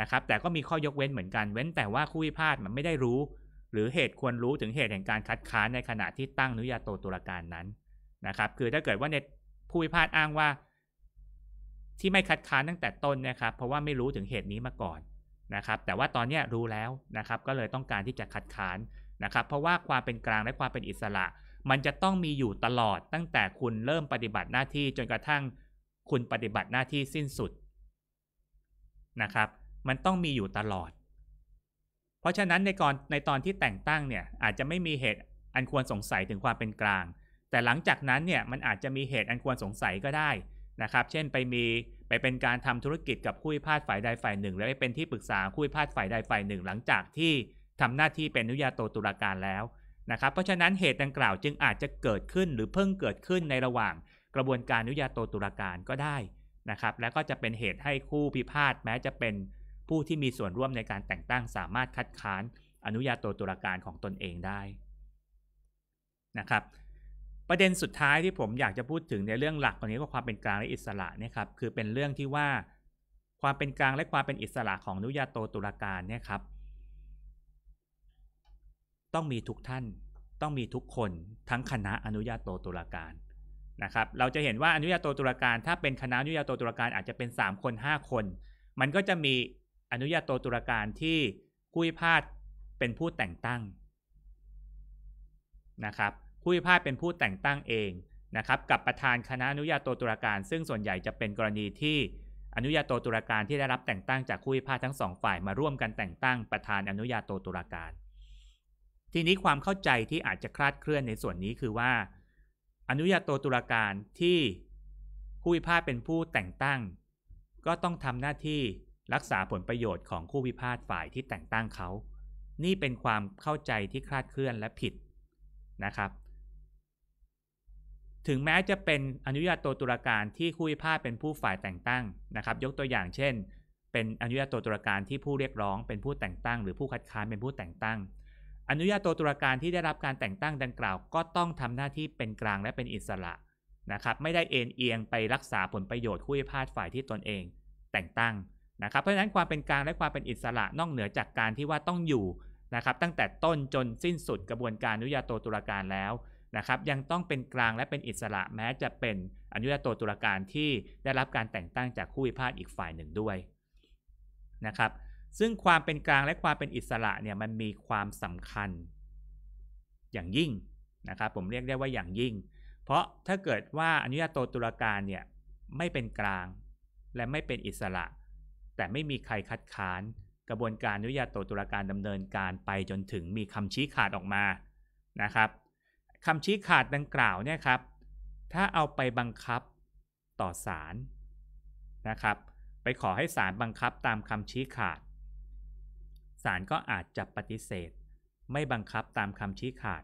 นะครับ แต่ก็มีข้อยกเว้นเหมือนกัน เว้นแต่ว่าคู่พิพาทมันไม่ได้รู้ หรือเหตุควรรู้ถึงเหตุแห่งการคัดค้านในขณะที่ตั้งอนุญาโตตุลาการนั้นนะครับ คือถ้าเกิดว่าในผู้พิพาทอ้างว่าที่ไม่คัดค้านตั้งแต่ต้นนะครับ เพราะว่าไม่รู้ถึงเหตุนี้มาก่อนนะครับ แต่ว่าตอนนี้รู้แล้วนะครับ ก็เลยต้องการที่จะคัดค้านนะครับ เพราะว่าความเป็นกลางและความเป็นอิสระ มันจะต้องมีอยู่ตลอดตั้งแต่คุณเริ่มปฏิบัติหน้าที่จนกระทั่งคุณปฏิบัติหน้าที่สิ้นสุดนะครับ มันต้องมีอยู่ตลอด เพราะฉะนั้นในกรในตอนที่แต่งตั้งเนี่ยอาจจะไม่มีเหตุอันควรสงสัยถึงความเป็นกลาง แต่หลังจากนั้นเนี่ยมันอาจจะมีเหตุอันควรสงสัยก็ได้นะครับ เช่นไปมีไปเป็นการทำธุรกิจกับคู่พิพาทฝ่ายใดฝ่ายหนึ่งแล้วไปเป็นที่ปรึกษาคู่พิพาทฝ่ายใดฝ่ายหนึ่ง หลังจากที่ทำหน้าที่เป็นอนุญาโตตุลาการแล้วนะครับเพราะฉะนั้นเหตุดังกล่าวจึงอาจจะเกิดขึ้นหรือเพิ่งเกิดขึ้นในระหว่างกระบวนการอนุญาโตตุลาการก็ได้นะครับ และก็จะเป็นเหตุให้คู่พิพาทแม้จะเป็นผู้ที่มีส่วนร่วมในการแต่งตั้ง สามารถคัดค้านอนุญาโตตุลาการของตนเองได้นะครับ ประเด็นสุดท้ายที่ผมอยากจะพูดถึงในเรื่องหลักตรงนี้ก็ความเป็นกลางและอิสระเนี่ยครับ คือเป็นเรื่องที่ว่าความเป็นกลางและความเป็นอิสระของอนุญาโตตุลาการเนี่ยครับต้องมีทุกท่านต้องมีทุกคนทั้งคณะอนุญาโตตุลาการนะครับ เราจะเห็นว่าอนุญาโตตุลาการถ้าเป็นคณะอนุญาโตตุลาการอาจจะเป็น 3 คน5 คน มันก็จะมีอนุญาโตตุลาการที่ผู้พิพาทเป็นผู้แต่งตั้งนะครับผู้พิพาทเป็นผู้แต่งตั้งเองนะครับกับประธานคณะอนุญาโตตุลาการซึ่งส่วนใหญ่จะเป็นกรณีที่อนุญาโตตุลาการที่ได้รับแต่งตั้งจากผู้พิพาททั้งสองฝ่าย มาร่วมกันแต่งตั้งประธานอนุญาโตตุลาการทีนี้ความเข้าใจที่อาจจะคลาดเคลื่อนในส่วนนี้คือว่า อนุญาโตตุลาการที่ผู้พิพาทเป็นผู้แต่งตั้ง ก็ต้องทำหน้าที่รักษาผลประโยชน์ของผู้พิพาทฝ่ายที่แต่งตั้งเขา นี่เป็นความเข้าใจที่คลาดเคลื่อนและผิดนะครับ ถึงแม้จะเป็นอนุญาโตตุลาการที่ผู้พิพาทเป็นผู้ฝ่ายแต่งตั้งนะครับ ยกตัวอย่างเช่น เป็นอนุญาโตตุลาการที่ผู้เรียกร้องเป็นผู้แต่งตั้งหรือ ผู้คัดค้านเป็นผู้แต่งตั้งอนุญาโตตุลาการที่ได้รับการแต่งตั้งดังกล่าวก็ต้องทำหน้าที่เป็นกลางและเป็นอิสระนะครับ ไม่ได้เอ็นเอียงไปรักษาผลประโยชน์คู่พิพาทฝ่ายที่ตนเอง แต่งตั้งนะครับ เพราะฉะนั้นความเป็นกลางและความเป็นอิสระนอกเหนือจากการที่ว่าต้องอยู่นะครับ ตั้งแต่ต้นจนสิ้นสุดกระบวนการอนุญาโตตุลาการแล้วนะครับ ยังต้องเป็นกลางและเป็นอิสระแม้จะเป็นอนุญาโตตุลาการที่ได้รับการแต่งตั้งจากคู่พิพาทอีกฝ่ายหนึ่งด้วย นะครับซึ่งความเป็นกลางและความเป็นอิสระเนี่ยมันมีความสำคัญอย่างยิ่งนะครับผมเรียกได้ว่าอย่างยิ่ง เพราะถ้าเกิดว่าอนุญาโตตุลาการเนี่ยไม่เป็นกลาง และไม่เป็นอิสระ แต่ไม่มีใครคัดค้านกระบวนการอนุญาโตตุลาการดำเนินการไปจนถึงมีคำชี้ขาดออกมานะครับคำชี้ขาดดังกล่าวเนี่ยครับถ้าเอาไปบังคับต่อศาลนะครับไปขอให้ศาลบังคับตามคำชี้ขาดศาลก็อาจจะปฏิเสธ ไม่บังคับตามคำชี้ขาด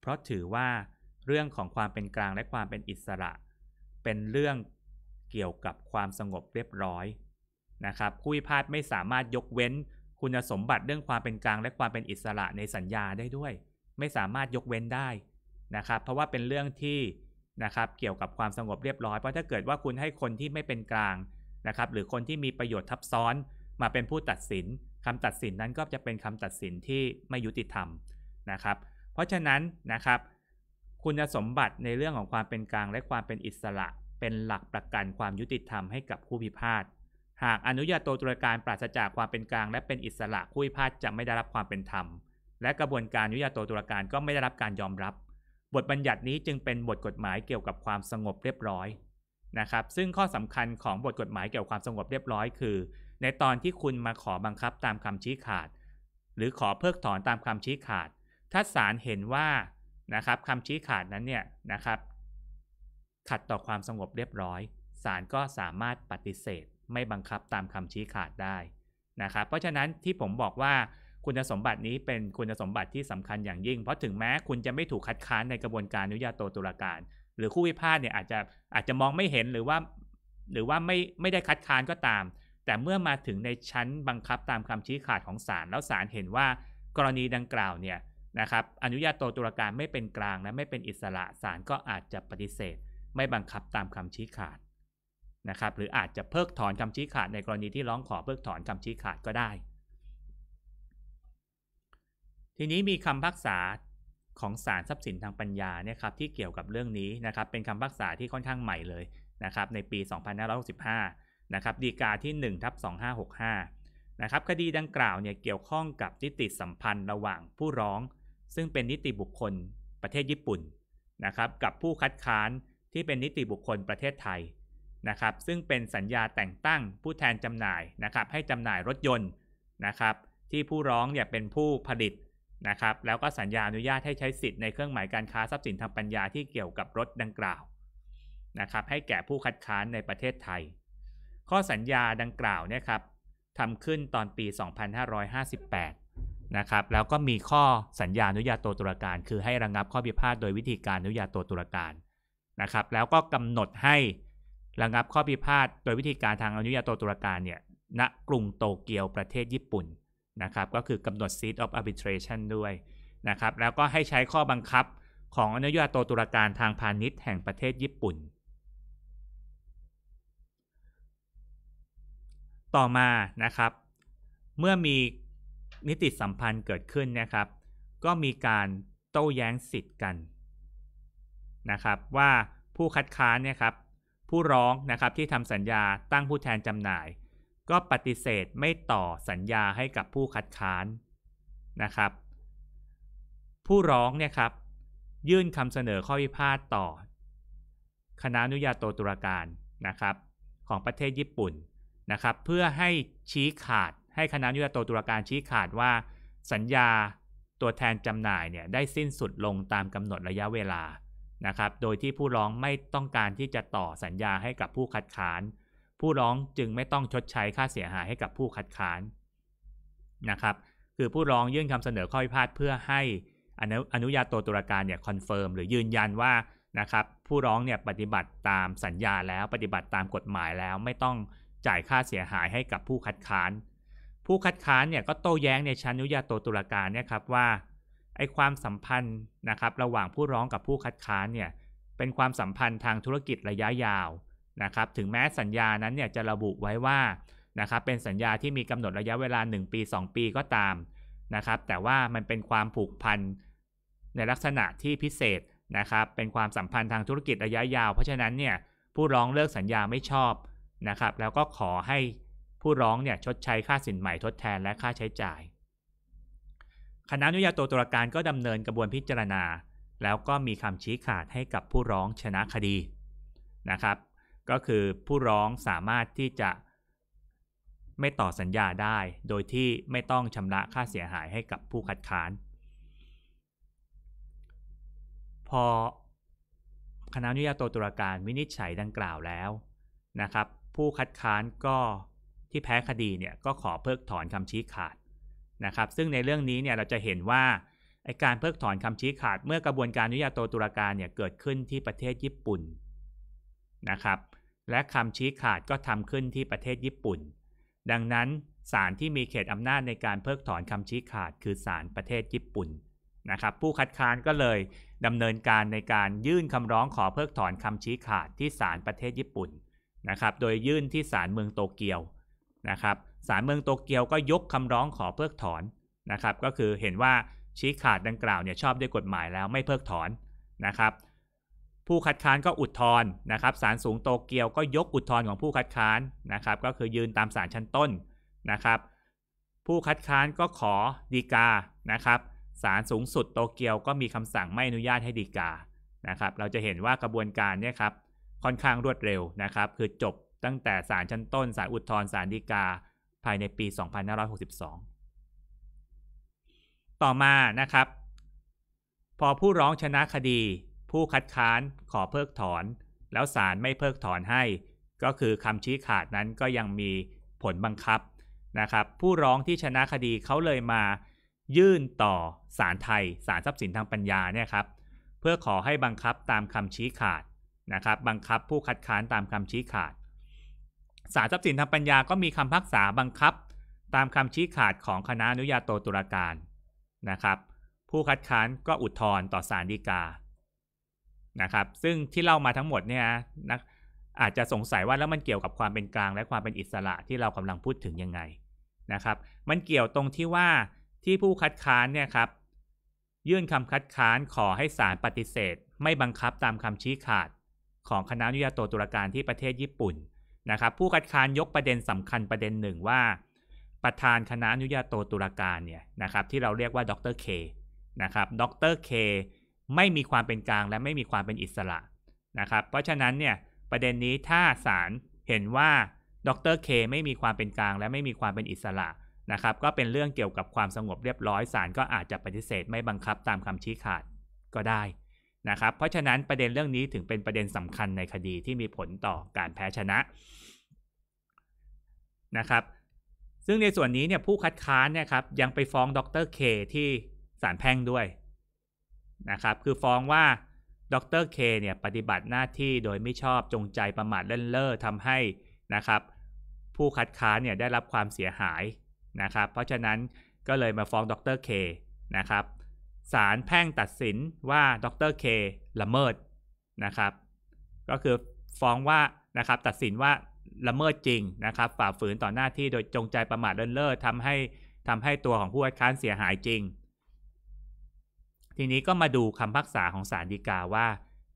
เพราะถือว่าเรื่องของความเป็นกลางและความเป็นอิสระ เป็นเรื่องเกี่ยวกับความสงบเรียบร้อยนะครับผู้พิพาทไม่สามารถยกเว้น คุณสมบัติเรื่องความเป็นกลางและความเป็นอิสระในสัญญาได้ด้วย ไม่สามารถยกเว้นได้นะครับเพราะว่าเป็นเรื่องที่นะครับเกี่ยวกับความสงบเรียบร้อย เพราะถ้าเกิดว่าคุณให้คนที่ไม่เป็นกลางนะครับหรือคนที่มีประโยชน์ทับซ้อนมาเป็นผู้ตัดสินคำตัดสินนั้นก็จะเป็นคำตัดสินที่ไม่ยุติธรรมนะครับ เพราะฉะนั้นนะครับ คุณสมบัติในเรื่องของความเป็นกลางและความเป็นอิสระเป็นหลักประกันความยุติธรรมให้กับผู้พิพาท หากอนุญาโตตุลาการปราศจากความเป็นกลางและเป็นอิสระผู้พิพาทจะไม่ได้รับความเป็นธรรม และกระบวนการอนุญาโตตุลาการก็ไม่ได้รับการยอมรับ บทบัญญัตินี้จึงเป็นบทกฎหมายเกี่ยวกับความสงบเรียบร้อยนะครับซึ่งข้อสำคัญของบทกฎหมายเกี่ยวกับความสงบเรียบร้อยคือในตอนที่คุณมาขอบังคับตามคำชี้ขาด หรือขอเพิกถอนตามคำชี้ขาด ถ้าศาลเห็นว่านะครับคำชี้ขาดนั้นเนี่ยนะครับขัดต่อความสงบเรียบร้อยศาลก็สามารถปฏิเสธ ไม่บังคับตามคำชี้ขาดได้นะครับเพราะฉะนั้นที่ผมบอกว่าคุณสมบัตินี้เป็นคุณสมบัติที่สำคัญอย่างยิ่ง เพราะถึงแม้คุณจะไม่ถูกคัดค้านในกระบวนการอนุญาโตตุลาการ หรือคู่พิพาทเนี่ยอาจจะอาจจะมองไม่เห็นหรือว่าหรือว่าไม่ไม่ได้คัดค้านก็ตามแต่เมื่อมาถึงในชั้นบังคับตามคำชี้ขาดของศาลแล้วศาลเห็นว่า กรณีดังกล่าวเนี่ยนะครับอนุญาโตตุลาการไม่เป็นกลางและไม่เป็นอิสระศาลก็อาจจะปฏิเสธ ไม่บังคับตามคำชี้ขาดนะครับหรืออาจจะเพิกถอนคำชี้ขาดในกรณีที่ ร้องขอเพิกถอนคำชี้ขาดก็ได้ ทีนี้มีคำพักษาของศาลทรัพย์สินทางปัญญาเนี่ยครับที่เกี่ยวกับเรื่องนี้นะครับเป็นคำพักษาที่ค่อนข้างใหม่เลยนะครับในปี2565นะครับดีกาที่1ทับ2565นะครับคดีดังกล่าวเนี่ยเกี่ยวข้องกับนิติสัมพันธ์ระหว่างผู้ร้อง ซึ่งเป็นนิติบุคคล ประเทศญี่ปุ่นนะครับกับผู้คัดค้านที่เป็นนิติบุคคลประเทศไทยนะครับซึ่งเป็นสัญญาแต่งตั้งผู้แทนจำหน่ายนะครับให้จำหน่ายรถยนต์นะครับที่ผู้ร้องเนี่ยเป็นผู้ผลิตนะครับแล้วก็สัญญาอนุญาตให้ใช้สิทธิ์ในเครื่องหมายการค้าทรัพย์สินทางปัญญาที่เกี่ยวกับรถดังกล่าวนะครับให้แก่ผู้คัดค้านในประเทศไทยข้อสัญญาดังกล่าวเนี่ยครับทำขึ้นตอนปี 2558 นะครับ แล้วก็มีข้อสัญญาอนุญาโตตุลาการ คือให้ระงงับข้อพิพาทโดยวิธีการอนุญาโตตุลาการนะครับแล้วก็กำหนดให้ระงงับข้อพิพาทโดยวิธีการทางอนุญาโตตุลาการเนี่ยณกรุงโตเกียวประเทศญี่ปุ่นนะครับก็คือกำหนด seat of arbitration ด้วยนะครับแล้วก็ให้ใช้ข้อบังคับของอนุญาโตตุลาการทางพาณิชย์แห่งประเทศญี่ปุ่นต่อมานะครับเมื่อมีนิติสัมพันธ์เกิดขึ้นนะครับ ก็มีการโต้แย้งสิทธิ์กันนะครับว่าผู้คัดค้านเนี่ยครับ ผู้ร้องนะครับที่ทำสัญญาตั้งผู้แทนจำหน่าย ก็ปฏิเสธไม่ต่อสัญญาให้กับผู้คัดค้านนะครับ ผู้ร้องเนี่ยครับยื่นคำเสนอข้อพิพาทต่อ คณะอนุญาโตตุลาการนะครับ ของประเทศญี่ปุ่นนะครับ เพื่อให้ชี้ขาด ให้คณะยุติโตตุลาการชี้ขาดว่า สัญญาตัวแทนจำหน่ายเนี่ยได้สิ้นสุดลงตามกำหนดระยะเวลา นะครับ โดยที่ผู้ร้องไม่ต้องการที่จะต่อสัญญาให้กับผู้คัดค้าน ผู้ร้องจึงไม่ต้องชดใช้ค่าเสียหายให้กับผู้คัดค้าน นะครับ คือผู้ร้องยื่นคำเสนอข้อพิพาทเพื่อให้อนุญาโตตุลาการเนี่ยคอนเฟิร์มหรือยืนยันว่า นะครับ ผู้ร้องเนี่ยปฏิบัติตามสัญญาแล้วปฏิบัติตามกฎหมายแล้วไม่ต้องจ่ายค่าเสียหายให้กับผู้คัดค้าน ผู้คัดค้านเนี่ยก็โต้แย้งในชั้นอนุญาโตตุลาการเนี่ยครับว่าไอ้ความสัมพันธ์นะครับระหว่างผู้ร้องกับผู้คัดค้านเนี่ยเป็นความสัมพันธ์ทางธุรกิจระยะยาวนะครับถึงแม้สัญญานั้นเนี่ยจะระบุไว้ว่านะครับเป็นสัญญาที่มีกำหนดระยะเวลา 1 ปี 2 ปีก็ตามนะครับแต่ว่ามันเป็นความผูกพันในลักษณะที่พิเศษนะครับเป็นความสัมพันธ์ทางธุรกิจระยะยาวเพราะฉะนั้นเนี่ยผู้ร้องเลิกสัญญาไม่ชอบนะครับแล้วก็ขอให้ผู้ร้องเนี่ยชดใช้ค่าสินใหม่ทดแทนและค่าใช้จ่ายคณะอนุญาโตตุลาการก็ดำเนินกระบวนพิจารณา แล้วก็มีคำชี้ขาดให้กับผู้ร้องชนะคดีนะครับ ก็คือผู้ร้องสามารถที่จะไม่ต่อสัญญาได้ โดยที่ไม่ต้องชำระค่าเสียหายให้กับผู้คัดค้าน พอคณะอนุญาโตตุลาการวินิจฉัยดังกล่าวแล้วนะครับผู้คัดค้านก็ที่แพ้คดีเนี่ยก็ขอเพิกถอนคำชี้ขาดนะครับซึ่งในเรื่องนี้เนี่ยเราจะเห็นว่าไอการเพิกถอนคำชี้ขาดเมื่อกระบวนการอนุญาโตตุลาการเนี่ยเกิดขึ้นที่ประเทศญี่ปุ่นนะครับและคำชี้ขาดก็ทำขึ้นที่ประเทศญี่ปุ่น ดังนั้นศาลที่มีเขตอำนาจในการเพิกถอนคำชี้ขาด คือศาลประเทศญี่ปุ่นนะครับผู้คัดค้านก็เลยดำเนินการในการยื่นคำร้องขอเพิกถอนคำชี้ขาดที่ศาลประเทศญี่ปุ่นนะครับ โดยยื่นที่ศาลเมืองโตเกียวนะครับ ศาลเมืองโตเกียวก็ยกคำร้องขอเพิกถอนนะครับ ก็คือเห็นว่าชี้ขาดดังกล่าวเนี่ยชอบด้วยกฎหมายแล้วไม่เพิกถอนนะครับ ผู้คัดค้านก็อุทธรณ์นะครับ ศาลสูงโตเกียวก็ยกอุทธรณ์ของผู้คัดค้านนะครับ ก็คือยืนตามศาลชั้นต้นนะครับ ผู้คัดค้านก็ขอดีกานะครับ ศาลสูงสุดโตเกียว ก็มีคำสั่งไม่อนุญาตให้ดีกานะครับ เราจะเห็นว่ากระบวนการเนี่ยครับค่อนข้างรวดเร็วนะครับ คือจบตั้งแต่ศาลชั้นต้นศาลอุทธรณ์ศาลฎีกาภายในปี 2562 ต่อมานะครับ พอผู้ร้องชนะคดี ผู้คัดค้านขอเพิกถอน แล้วศาลไม่เพิกถอนให้ ก็คือ คำ ชี้ขาดนั้นก็ยังมีผลบังคับนะครับ ผู้ร้องที่ชนะคดีเขาเลยมายื่นต่อศาลไทยศาลทรัพย์สินทางปัญญาเนี่ยครับ เพื่อขอให้บังคับตามคำชี้ขาดนะครับบังคับผู้คัดค้านตามคำชี้ขาดสารทรัพย์สินทางปัญญาก็มีคำพักษาบังคับตามคำชี้ขาดของคณะอนุญาโตตุลาการนะครับ ผู้คัดค้านก็อุทธรณ์ต่อศาลฎีกานะครับซึ่งที่เล่ามาทั้งหมดเนี่ยนะอาจจะสงสัยว่าแล้วมันเกี่ยวกับความเป็นกลางและความเป็นอิสระที่เรากำลังพูดถึงยังไงนะครับมันเกี่ยวตรงที่ว่าที่ผู้คัดค้านเนี่ยครับยื่นคำคัดค้านขอให้ศาลปฏิเสธ ไม่บังคับตามคำชี้ขาดของคณะนุญาโตตุลาการที่ประเทศญี่ปุ่นนะครับผู้คัดค้านยกประเด็นสำคัญประเด็นหนึ่งว่า ประธานคณะนุญาโตตุลาการเนี่ยนะครับที่เราเรียกว่าดรเคนะครับดรเคไม่มีความเป็นกลางและไม่มีความเป็นอิสระนะครับเพราะฉะนั้นเนี่ยประเด็นนี้ถ้าศาลเห็นว่าดรเคไม่มีความเป็นกลาง และไม่มีความเป็นอิสระนะครับก็เป็นเรื่องเกี่ยวกับความสงบเรียบร้อยศาลก็อาจจะปฏิเสธไม่บังคับตามคำชี้ขาดก็ได้นะครับเพราะฉะนั้นประเด็นเรื่องนี้ถึงเป็นประเด็นสำคัญในคดีที่มีผลต่อการแพ้ชนะนะครับ ซึ่งในส่วนนี้เนี่ยผู้คัดค้านเนี่ยครับยังไปฟ้องดรเคที่ศาลแพ่งด้วยนะครับ คือฟ้องว่าดรเคเนี่ยปฏิบัติหน้าที่โดยไม่ชอบจงใจประมาทเล่นเล่อทำให้นะครับ ผู้คัดค้านเนี่ยได้รับความเสียหายนะครับ เพราะฉะนั้นก็เลยมาฟ้องดรเคนะครับศาลแพ่งตัดสินว่าดรเคละเมิด นะครับ ก็คือฟ้องว่านะครับ ตัดสินว่าละเมิดจริงนะครับฝ่าฝืนต่อหน้าที่โดยจงใจประมาทเลินเล่อทำให้ทำให้ตัวของผู้อัดค้านเสียหายจริง ทีนี้ก็มาดูคำพักษาของศาลฎีกาว่า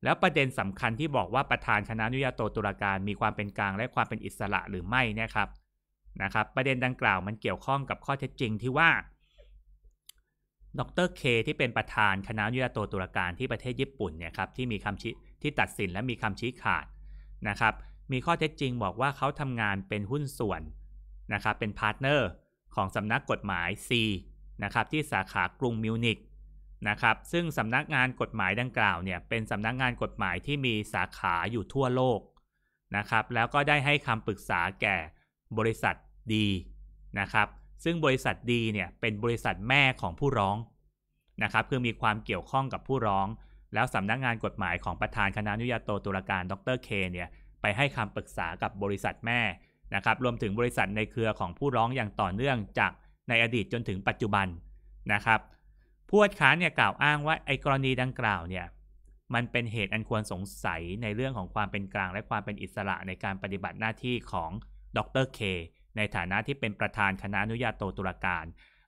แล้วประเด็นสำคัญที่บอกว่าประธานคณะนุยาโตตุลาการมีความเป็นกลางและความเป็นอิสระหรือไม่นะครับนะครับประเด็นดังกล่าวมันเกี่ยวข้องกับข้อเท็จจริงที่ว่าดรเคที่เป็นประธานคณะยุทธโตตุรการที่ประเทศญี่ปุ่นเนี่ยครับที่มีคำชี้ที่ตัดสินและมีคำชี้ขาดนะครับ มีข้อเท็จจริงบอกว่าเขาทำงานเป็นหุ้นส่วนนะครับ เป็นพาร์ทเนอร์ของสำนักกฎหมาย C นะครับ ที่สาขากรุงมิวนิกนะครับ ซึ่งสำนักงานกฎหมายดังกล่าวเนี่ยเป็นสำนักงานกฎหมายที่มีสาขาอยู่ทั่วโลกนะครับ แล้วก็ได้ให้คำปรึกษาแก่บริษัทดีนะครับซึ่งบริษัทดีเนี่ยเป็นบริษัทแม่ของผู้ร้องนะครับคือมีความเกี่ยวข้องกับผู้ร้อง แล้วสำนักงงานกฎหมายของประธานคณะนุญาโตตุลาการดรเคเนี่ยไปให้คำปรึกษากับบริษัทแม่นะครับรวมถึงบริษัทในเครือของผู้ร้องอย่างต่อเนื่องจากในอดีตจนถึงปัจจุบันนะครับผู้อัดค้านเนี่ยกล่าวอ้างว่าไอ้กรณีดังกล่าวเนี่ยมันเป็นเหตุอันควรสงสัยในเรื่องของความเป็นกลางและความเป็นอิสระในการปฏิบัติหน้าที่ของดรเคในฐานะที่เป็นประธานคณะอนุญาโตตุลาการ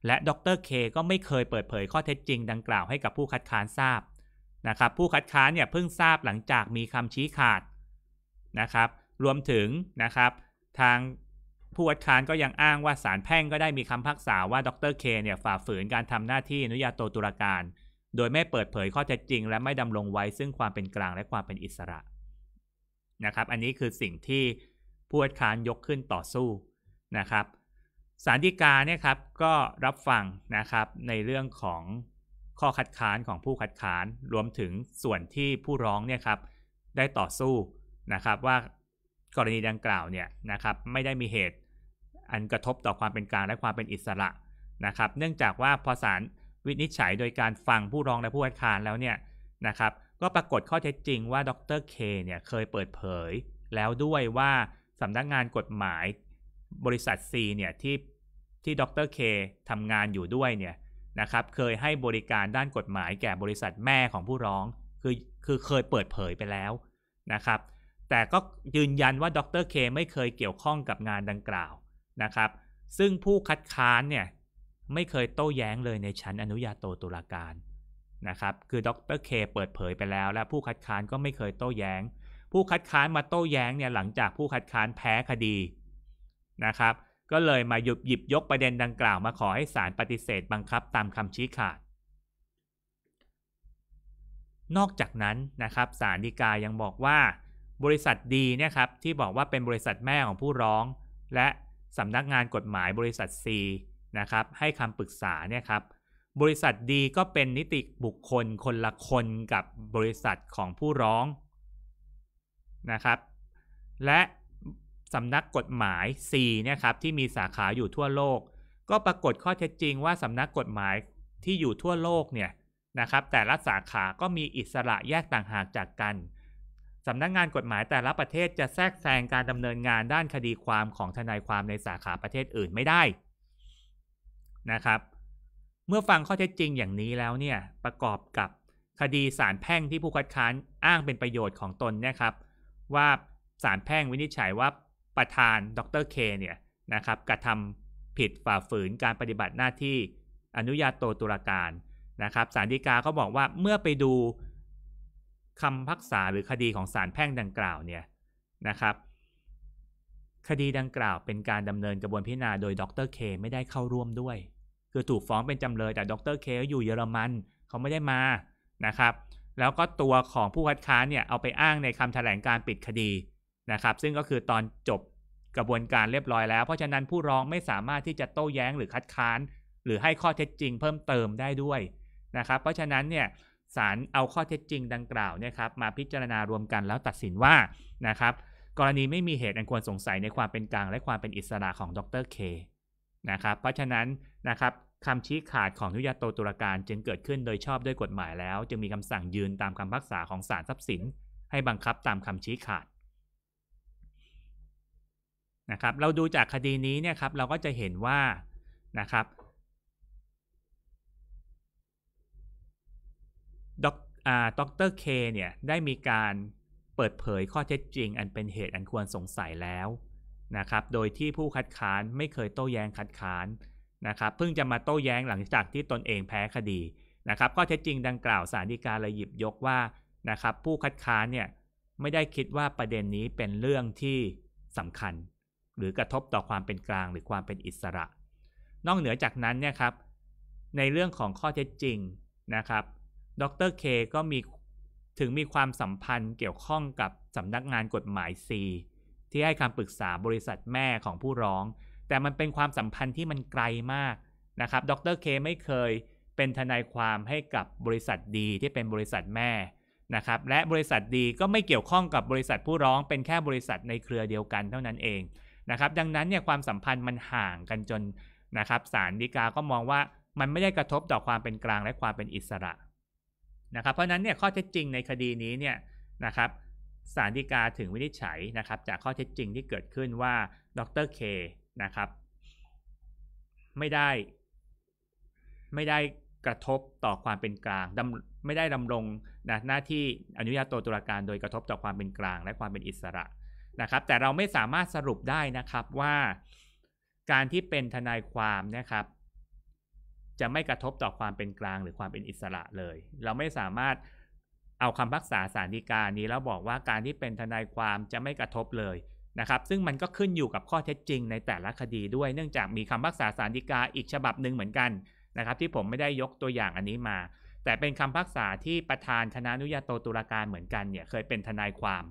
และดรเคก็ไม่เคยเปิดเผยข้อเท็จจริง ดังกล่าวให้กับผู้คัดค้านทราบนะครับผู้คัดค้านเนี่ยเพิ่งทราบหลังจากมีคำชี้ขาดนะครับรวมถึงนะครับทางผู้คัดค้านก็ยังอ้างว่าสารแพ่งก็ได้มีคำพักษาว่าดรเคเนี่ยฝ่าฝืนการทำหน้าที่อนุญาโตตุลาการ โดยไม่เปิดเผยข้อเท็จจริง และไม่ดำรงไว้ซึ่งความเป็นกลางและความเป็นอิสระนะครับอันนี้คือสิ่งที่ผู้คัดค้านยกขึ้นต่อสู้นะครับสารดีกาเนี่ยครับ ก็รับฟังนะครับ ในเรื่องของข้อคัดค้านของผู้คัดค้าน รวมถึงส่วนที่ผู้ร้องเนี่ยครับ ได้ต่อสู้นะครับว่ากรณีดังกล่าวเนี่ยนะครับไม่ได้มีเหตุอันกระทบต่อความเป็นกลางและความเป็นอิสระนะครับ เนื่องจากว่าพอศาลวินิจฉัยโดยการฟังผู้ร้องและผู้คัดค้านแล้วเนี่ยนะครับ ก็ปรากฏข้อเท็จจริงว่าดรเคเนี่ยเคยเปิดเผยแล้วด้วยว่าสำนักงานกฎหมายบริษัท C เนี่ย ที่ ที่ดรเคทำงานอยู่ด้วย เนี่ยนะครับเคยให้บริการด้านกฎหมายแก่บริษัทแม่ของผู้ร้องคือคือเคยเปิดเผยไปแล้ว นะครับ แต่ก็ยืนยันว่าดรเคไม่เคยเกี่ยวข้องกับงานดังกล่าวนะครับ ซึ่งผู้คัดค้านเนี่ย ไม่เคยโต้ แย้งเลยในชั้น อนุญาโตตุลาการนะครับคือดรเคเปิดเผยไปแล้ว และผู้คัดค้านก็ไม่เคยโต้แย้ง ผู้คัดค้านมาโต้แย้งเนี่ยหลังจากผู้คัดค้านแพ้คดีนะครับ ก็เลยมาหยุบหยิบยกประเด็นดังกล่าวมาขอให้ศาลปฏิเสธบังคับตามคำชี้ขาด นอกจากนั้นนะครับ ศาลฎีกายังบอกว่า บริษัทดีเนี่ยครับที่บอกว่าเป็นบริษัทแม่ของผู้ร้องและสำนักงานกฎหมายบริษัท C นะครับ ให้คำปรึกษาเนี่ยครับ บริษัทดีก็เป็นนิติบุคคลคนละคนกับบริษัทของผู้ร้องนะครับและสำนักกฎหมาย C เนี่ยครับที่มีสาขาอยู่ทั่วโลก ก็ปรากฏข้อเท็จจริงว่าสำนักกฎหมายที่อยู่ทั่วโลกเนี่ยนะครับแต่ละสาขาก็มีอิสระแยกต่างหากจากกันสำนักงงานกฎหมายแต่ละประเทศจะแทรกแซงการดำเนินงานด้านคดีความของทนายความในสาขาประเทศอื่นไม่ได้นะครับเมื่อฟังข้อเท็จจริงอย่างนี้แล้วเนี่ยประกอบกับคดีสารแพ่งที่ผู้คัดค้านอ้างเป็นประโยชน์ของตนนะครับว่าสารแพ่งวินิจฉัยว่าประธานดรเคเนี่ยนะครับกระทำผิดฝ่าฝืนการปฏิบัติหน้าที่อนุญาโตตุลาการนะครับสารดีกาก็บอกว่าเมื่อไปดูคำพักษาหรือคดีของสารแพ่งดังกล่าวเนี่ยนะครับ คดีดังกล่าวเป็นการดำเนินกระบวนพิจารณาโดยดรเคไม่ได้เข้าร่วมด้วย คือถูกฟ้องเป็นจำเลยแต่ดรเคอยู่เยอรมันเขาไม่ได้มานะครับ แล้วก็ตัวของผู้คัดค้านเนี่ยเอาไปอ้างในคำแถลงการปิดคดีนะครับ ซึ่งก็คือตอนจบกระบวนการเรียบร้อยแล้วเพราะฉะนั้นผู้ร้องไม่สามารถที่จะโต้แย้ง หรือคัดค้าน หรือให้ข้อเท็จจริงเพิ่มเติมได้ด้วยนะครับเพราะฉะนั้นเนี่ยศาลเอาข้อเท็จจริงดังกล่าวเนี่ยครับมาพิจารณารวมกันแล้วตัดสินว่านะครับกรณีไม่มีเหตุอันควรสงสัยในความเป็นกลางและความเป็นอิสระของดรเคนะครับเพราะฉะนั้นนะครับคำชี้ขาดของนุยาโตตุลาการจึงเกิดขึ้นโดยชอบด้วยกฎหมาย แล้วจึงมีคำสั่งยืนตามคำพักษาของศาลทรัพย์สินให้บังคับตามคำชี้ขาดนะครับเราดูจากคดีนี้เนี่ยครับ เราก็จะเห็นว่านะครับดอดอกเตอร์เคเนี่ยได้มีการเปิดเผยข้อเท็จจริงอันเป็นเหตุอันควรสงสัยแล้ว นะครับ โดยที่ผู้คัดค้านไม่เคยโต้แย้งคัดค้านนะครับเพิ่งจะมาโต้แย้งหลังจากที่ตนเองแพ้คดีนะครับข้อเท็จจริงดังกล่าวสารดีกาเลยหยิบยกว่านะครับผู้คัดค้านเนี่ยไม่ได้คิดว่าประเด็นนี้เป็นเรื่องที่สำคัญหรือกระทบต่อความเป็นกลางหรือความเป็นอิสระ นอกเหนือจากนั้นเนี่ยครับในเรื่องของข้อเท็จจริงนะครับ ดรเคก็มีถึงมีความสัมพันธ์เกี่ยวข้องกับสำนักงานกฎหมาย C ที่ให้คำปรึกษาบริษัทแม่ของผู้ร้อง แต่มันเป็นความสัมพันธ์ที่มันไกลมากนะครับ ดรเคไม่เคยเป็นทนายความให้กับบริษัทดีที่เป็นบริษัทแม่นะครับ และบริษัทดีก็ไม่เกี่ยวข้องกับบริษัทผู้ร้องเป็นแค่บริษัทในเครือเดียวกันเท่านั้นเองนะครับดังนั้นเนี่ยความสัมพันธ์มันห่างกันจนนะครับศาลฎีกาก็มองว่ามันไม่ได้กระทบต่อความเป็นกลางและความเป็นอิสระนะครับเพราะนั้นเนี่ยข้อเท็จจริงในคดีนี้เนี่ยนะครับศาลฎีกาถึงวินิจฉัยนะครับ จากข้อเท็จจริงที่เกิดขึ้นว่าดรเคนะครับไม่ได้ ไม่ได้กระทบต่อความเป็นกลาง ไม่ได้ดำรงนะหน้าที่อนุญาโตตุลาการโดยกระทบต่อความเป็นกลางและความเป็นอิสระนะครับแต่เราไม่สามารถสรุปได้นะครับว่า การที่เป็นทนายความนะครับ จะไม่กระทบต่อความเป็นกลางหรือความเป็นอิสระเลย เราไม่สามารถเอาคำพักษาสารดีกานี้แล้วบอกว่าการที่เป็นทนายความจะไม่กระทบเลยนะครับซึ่งมันก็ขึ้นอยู่กับข้อเท็จจริงในแต่ละคดีด้วยเนื่องจากมีคำพักษาสารดีกาอีกฉบับหนึ่งเหมือนกันนะครับที่ผมไม่ได้ยกตัวอย่างอันนี้มา แต่เป็นคำพักษาที่ประธานคณะนุญาโตตุลาการเหมือนกันเนี่ยเคยเป็นทนายความ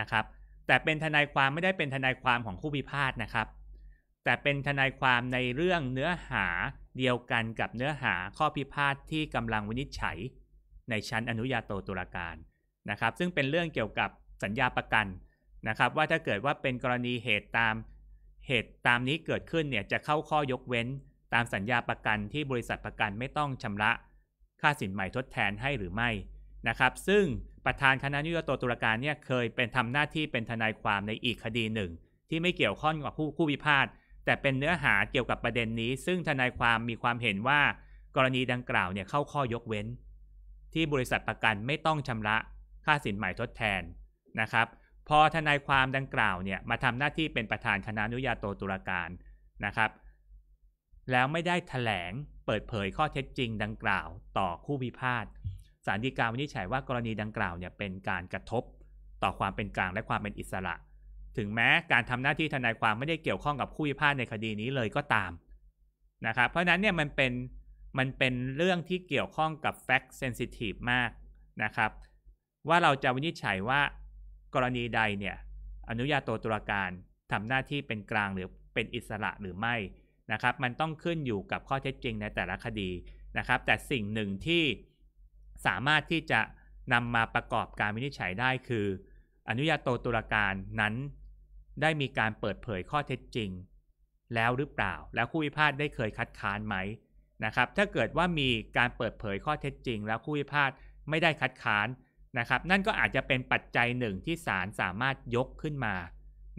นะครับแต่เป็นทนายความไม่ได้เป็นทนายความของคู่พิพาทนะครับ แต่เป็นทนายความในเรื่องเนื้อหาเดียวกันกับเนื้อหาข้อพิพาทที่กำลังวินิจฉัย ในชั้นอนุญาโตตุลาการนะครับซึ่งเป็นเรื่องเกี่ยวกับสัญญาประกันนะครับ ว่าถ้าเกิดว่าเป็นกรณีเหตุตามเหตุตามนี้เกิดขึ้นเนี่ยจะเข้าข้อยกเว้นตามสัญญาประกันที่บริษัทประกันไม่ต้องชำระค่าสินใหม่ทดแทนให้หรือไม่นะครับ ซึ่งประธานคณะนิยโตตุลาการเนี่ยเคยเป็นทำหน้าที่เป็นทนายความในอีกคดีหนึ่ง ที่ไม่เกี่ยวข้องกับผู้คู่พิพาทแต่เป็นเนื้อหาเกี่ยวกับประเด็นนี้ซึ่งทนายความมีความเห็นว่ากรณีดังกล่าวเนี่ยเข้าข้อยกเว้น ที่บริษัทประกันไม่ต้องชำระค่าสินใหม่ทดแทนนะครับพอทนายความดังกล่าวเนี่ยมาทำหน้าที่เป็นประธานคณะนุญาโตตุลาการนะครับ แล้วไม่ได้ถแถลงเปิดเผยข้อเท็จจริงดังกล่าวต่อคู่พิพาทสารดีกาวินิจฉัยว่ากรณีดังกล่าวเนี่ยเป็นการกระทบต่อความเป็นกลางและความเป็นอิสระ ถึงแม้การทำหน้าที่ทนายความไม่ได้เกี่ยวข้องกับคู่พิพาทในคดีนี้เลยก็ตามนะครับ เพราะนั้นเนี่ยมันเป็นมันเป็นเรื่องที่เกี่ยวข้องกับแฟกต์เซนซิทีฟมากนะครับ ว่าเราจะวินิจฉัยว่ากรณีใดเนี่ยอนุญาโตตุลาการทำหน้าที่เป็นกลางหรือเป็นอิสระหรือไม่นะครับ มันต้องขึ้นอยู่กับข้อเท็จจริงในแต่ละคดีนะครับ แต่สิ่งหนึ่งที่สามารถที่จะนำมาประกอบการวินิจฉัยได้คือ อนุญาโตตุลาการนั้นได้มีการเปิดเผยข้อเท็จจริง แล้วหรือเปล่าแล้วคู่พิพาทได้เคยคัดค้านไหมนะครับ ถ้าเกิดว่ามีการเปิดเผยข้อเท็จจริง แล้วคู่พิพาทไม่ได้คัดค้านนะครับ นั่นก็อาจจะเป็นปัจจัยหนึ่งที่ศาลสามารถยกขึ้นมา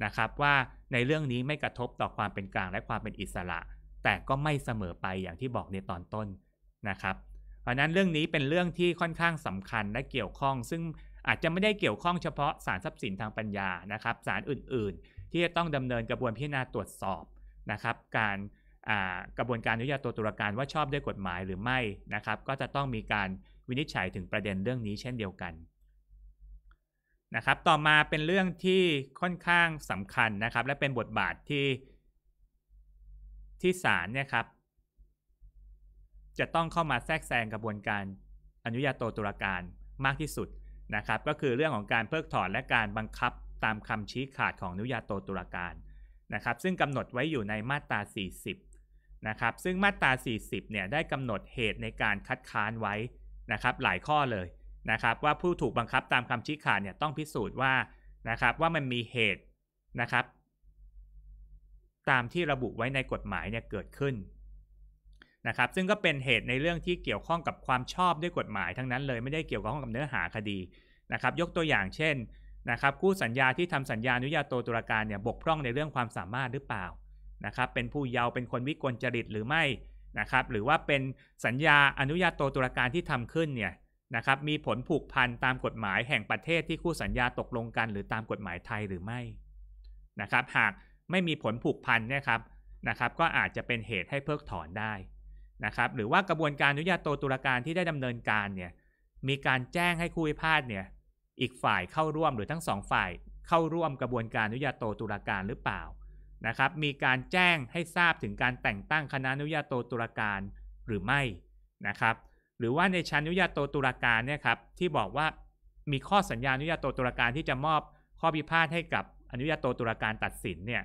นะครับว่าในเรื่องนี้ไม่กระทบต่อความเป็นกลางและความเป็นอิสระ แต่ก็ไม่เสมอไปอย่างที่บอกในตอนต้นนะครับเพราะนั้น เรื่องนี้เป็นเรื่องที่ค่อนข้างสำคัญและเกี่ยวข้อง ซึ่งอาจจะไม่ได้เกี่ยวข้องเฉพาะสารทรัพย์สินทางปัญญานะครับสารอื่น ๆ ที่จะต้องดำเนินกระบวนพิจารณาตรวจสอบนะครับ การกระบวนการอนุญาโตตุลาการว่าชอบด้วยกฎหมายหรือไม่นะครับ ก็จะต้องมีการวินิจฉัยถึงประเด็นเรื่องนี้เช่นเดียวกันนะครับ ต่อมาเป็นเรื่องที่ค่อนข้างสำคัญนะครับ และเป็นบทบาทที่ที่ศาลเนี่ยครับจะต้องเข้ามาแทรกแซงกระบวนการอนุญาโตตุลาการมากที่สุดนะครับ ก็คือเรื่องของการเพิกถอนและการบังคับตามคำชี้ขาดของอนุญาโตตุลาการนะครับ ซึ่งกำหนดไว้อยู่ในมาตรา 40นะครับซึ่งมาตรา 40เนี่ยได้กำหนดเหตุในการคัดค้านไว้นะครับหลายข้อเลยนะครับ ว่าผู้ถูกบังคับตามคำชี้ขาดเนี่ยต้องพิสูจน์ว่านะครับว่ามันมีเหตุนะครับ ตามที่ระบุไว้ในกฎหมายเนี่ยเกิดขึ้นนะครับ ซึ่งก็เป็นเหตุในเรื่องที่เกี่ยวข้องกับความชอบด้วยกฎหมาย ทั้งนั้นเลยไม่ได้เกี่ยวข้องกับเนื้อหาคดีนะครับ ยกตัวอย่างเช่น นะครับ คู่สัญญาที่ทำสัญญาอนุญาโตตุลาการเนี่ยบกพร่องในเรื่องความสามารถหรือเปล่า นะครับ เป็นผู้เยาว์เป็นคนวิกลจริตหรือไม่ นะครับ หรือว่าเป็นสัญญาอนุญาโตตุลาการที่ทำขึ้นเนี่ย นะครับ มีผลผูกพันตามกฎหมายแห่งประเทศที่คู่สัญญาตกลงกันหรือตามกฎหมายไทยหรือไม่ นะครับ หากไม่มีผลผูกพันเนี่ยครับ นะครับ ก็อาจจะเป็นเหตุให้เพิกถอนได้นะครับหรือว่ากระบวนการอนุญาโตตุลาการที่ได้ดำเนินการเนี่ยมีการแจ้งให้คู่พิพาทเนี่ยอีกฝ่ายเข้าร่วมหรือทั้งสองฝ่ายเข้าร่วมกระบวนการอนุญาโตตุลาการหรือเปล่านะครับ มีการแจ้งให้ทราบถึงการแต่งตั้งคณะอนุญาโตตุลาการหรือไม่นะครับ หรือว่าในชั้นอนุญาโตตุลาการเนี่ยครับที่บอกว่ามีข้อสัญญาอนุญาโตตุลาการที่จะมอบข้อพิพาทให้กับอนุญาโตตุลาการตัดสินเนี่ย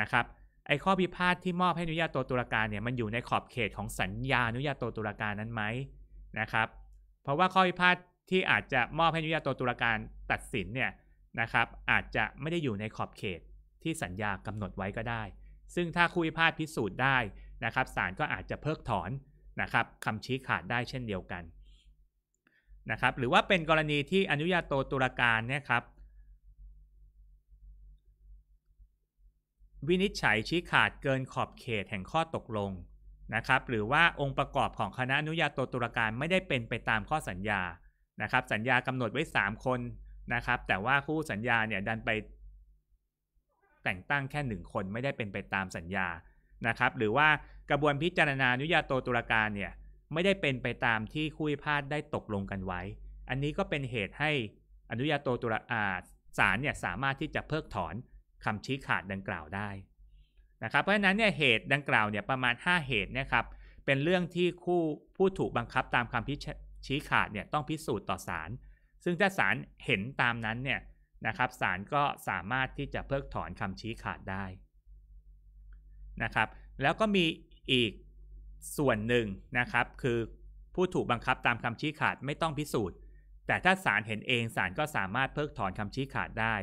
นะครับไอ้ข้อพิพาทที่มอบให้อนุญาโตตุลาการเนี่ยมันอยู่ในขอบเขตของสัญญาอนุญาโตตุลาการนั้นไหมนะครับ เพราะว่าข้อพิพาทที่อาจจะมอบให้อนุญาโตตุลาการตัดสินเนี่ยนะครับ อาจจะไม่ได้อยู่ในขอบเขตที่สัญญากำหนดไว้ก็ได้ ซึ่งถ้าคู่พิพาทพิสูจน์ได้นะครับศาลก็อาจจะเพิกถอนนะครับคำชี้ขาดได้เช่นเดียวกันนะครับ หรือว่าเป็นกรณีที่อนุญาโตตุลาการเนี่ยครับวินิจฉัยชี้ขาดเกินขอบเขตแห่งข้อตกลงนะครับหรือว่าองค์ประกอบของคณะอนุญาโตตุลาการไม่ได้เป็นไปตามข้อสัญญานะครับสัญญากำหนดไว้ 3 คนนะครับแต่ว่าคู่สัญญาเนี่ยดันไป แต่งตั้งแค่ 1 คนไม่ได้เป็นไปตามสัญญานะครับหรือว่ากระบวนพิจารณาอนุญาโตตุลาการเนี่ยไม่ได้เป็นไปตามที่คุยพาดได้ตกลงกันไว้ อันนี้ก็เป็นเหตุให้อนุญาโตตุลาศาลเนี่ยสามารถที่จะเพิกถอนคำชี้ขาดดังกล่าวได้นะครับเพราะฉะนั้นเนี่ยเหตุดังกล่าวเนี่ยประมาณ 5 เหตุนะครับเป็นเรื่องที่คู่ผู้ถูกบังคับตามคำพิชี้ขาดเนี่ยต้องพิสูจน์ต่อศาลซึ่งถ้าศาลเห็นตามนั้นเนี่ยนะครับศาลก็สามารถที่จะเพิกถอนคำชี้ขาดได้นะครับแล้วก็มีอีกส่วนหนึ่งนะครับคือผู้ถูกบังคับตามคำชี้ขาดไม่ต้องพิสูจน์ แต่ถ้าศาลเห็นเองศาลก็สามารถเพิกถอนคำชี้ขาดได้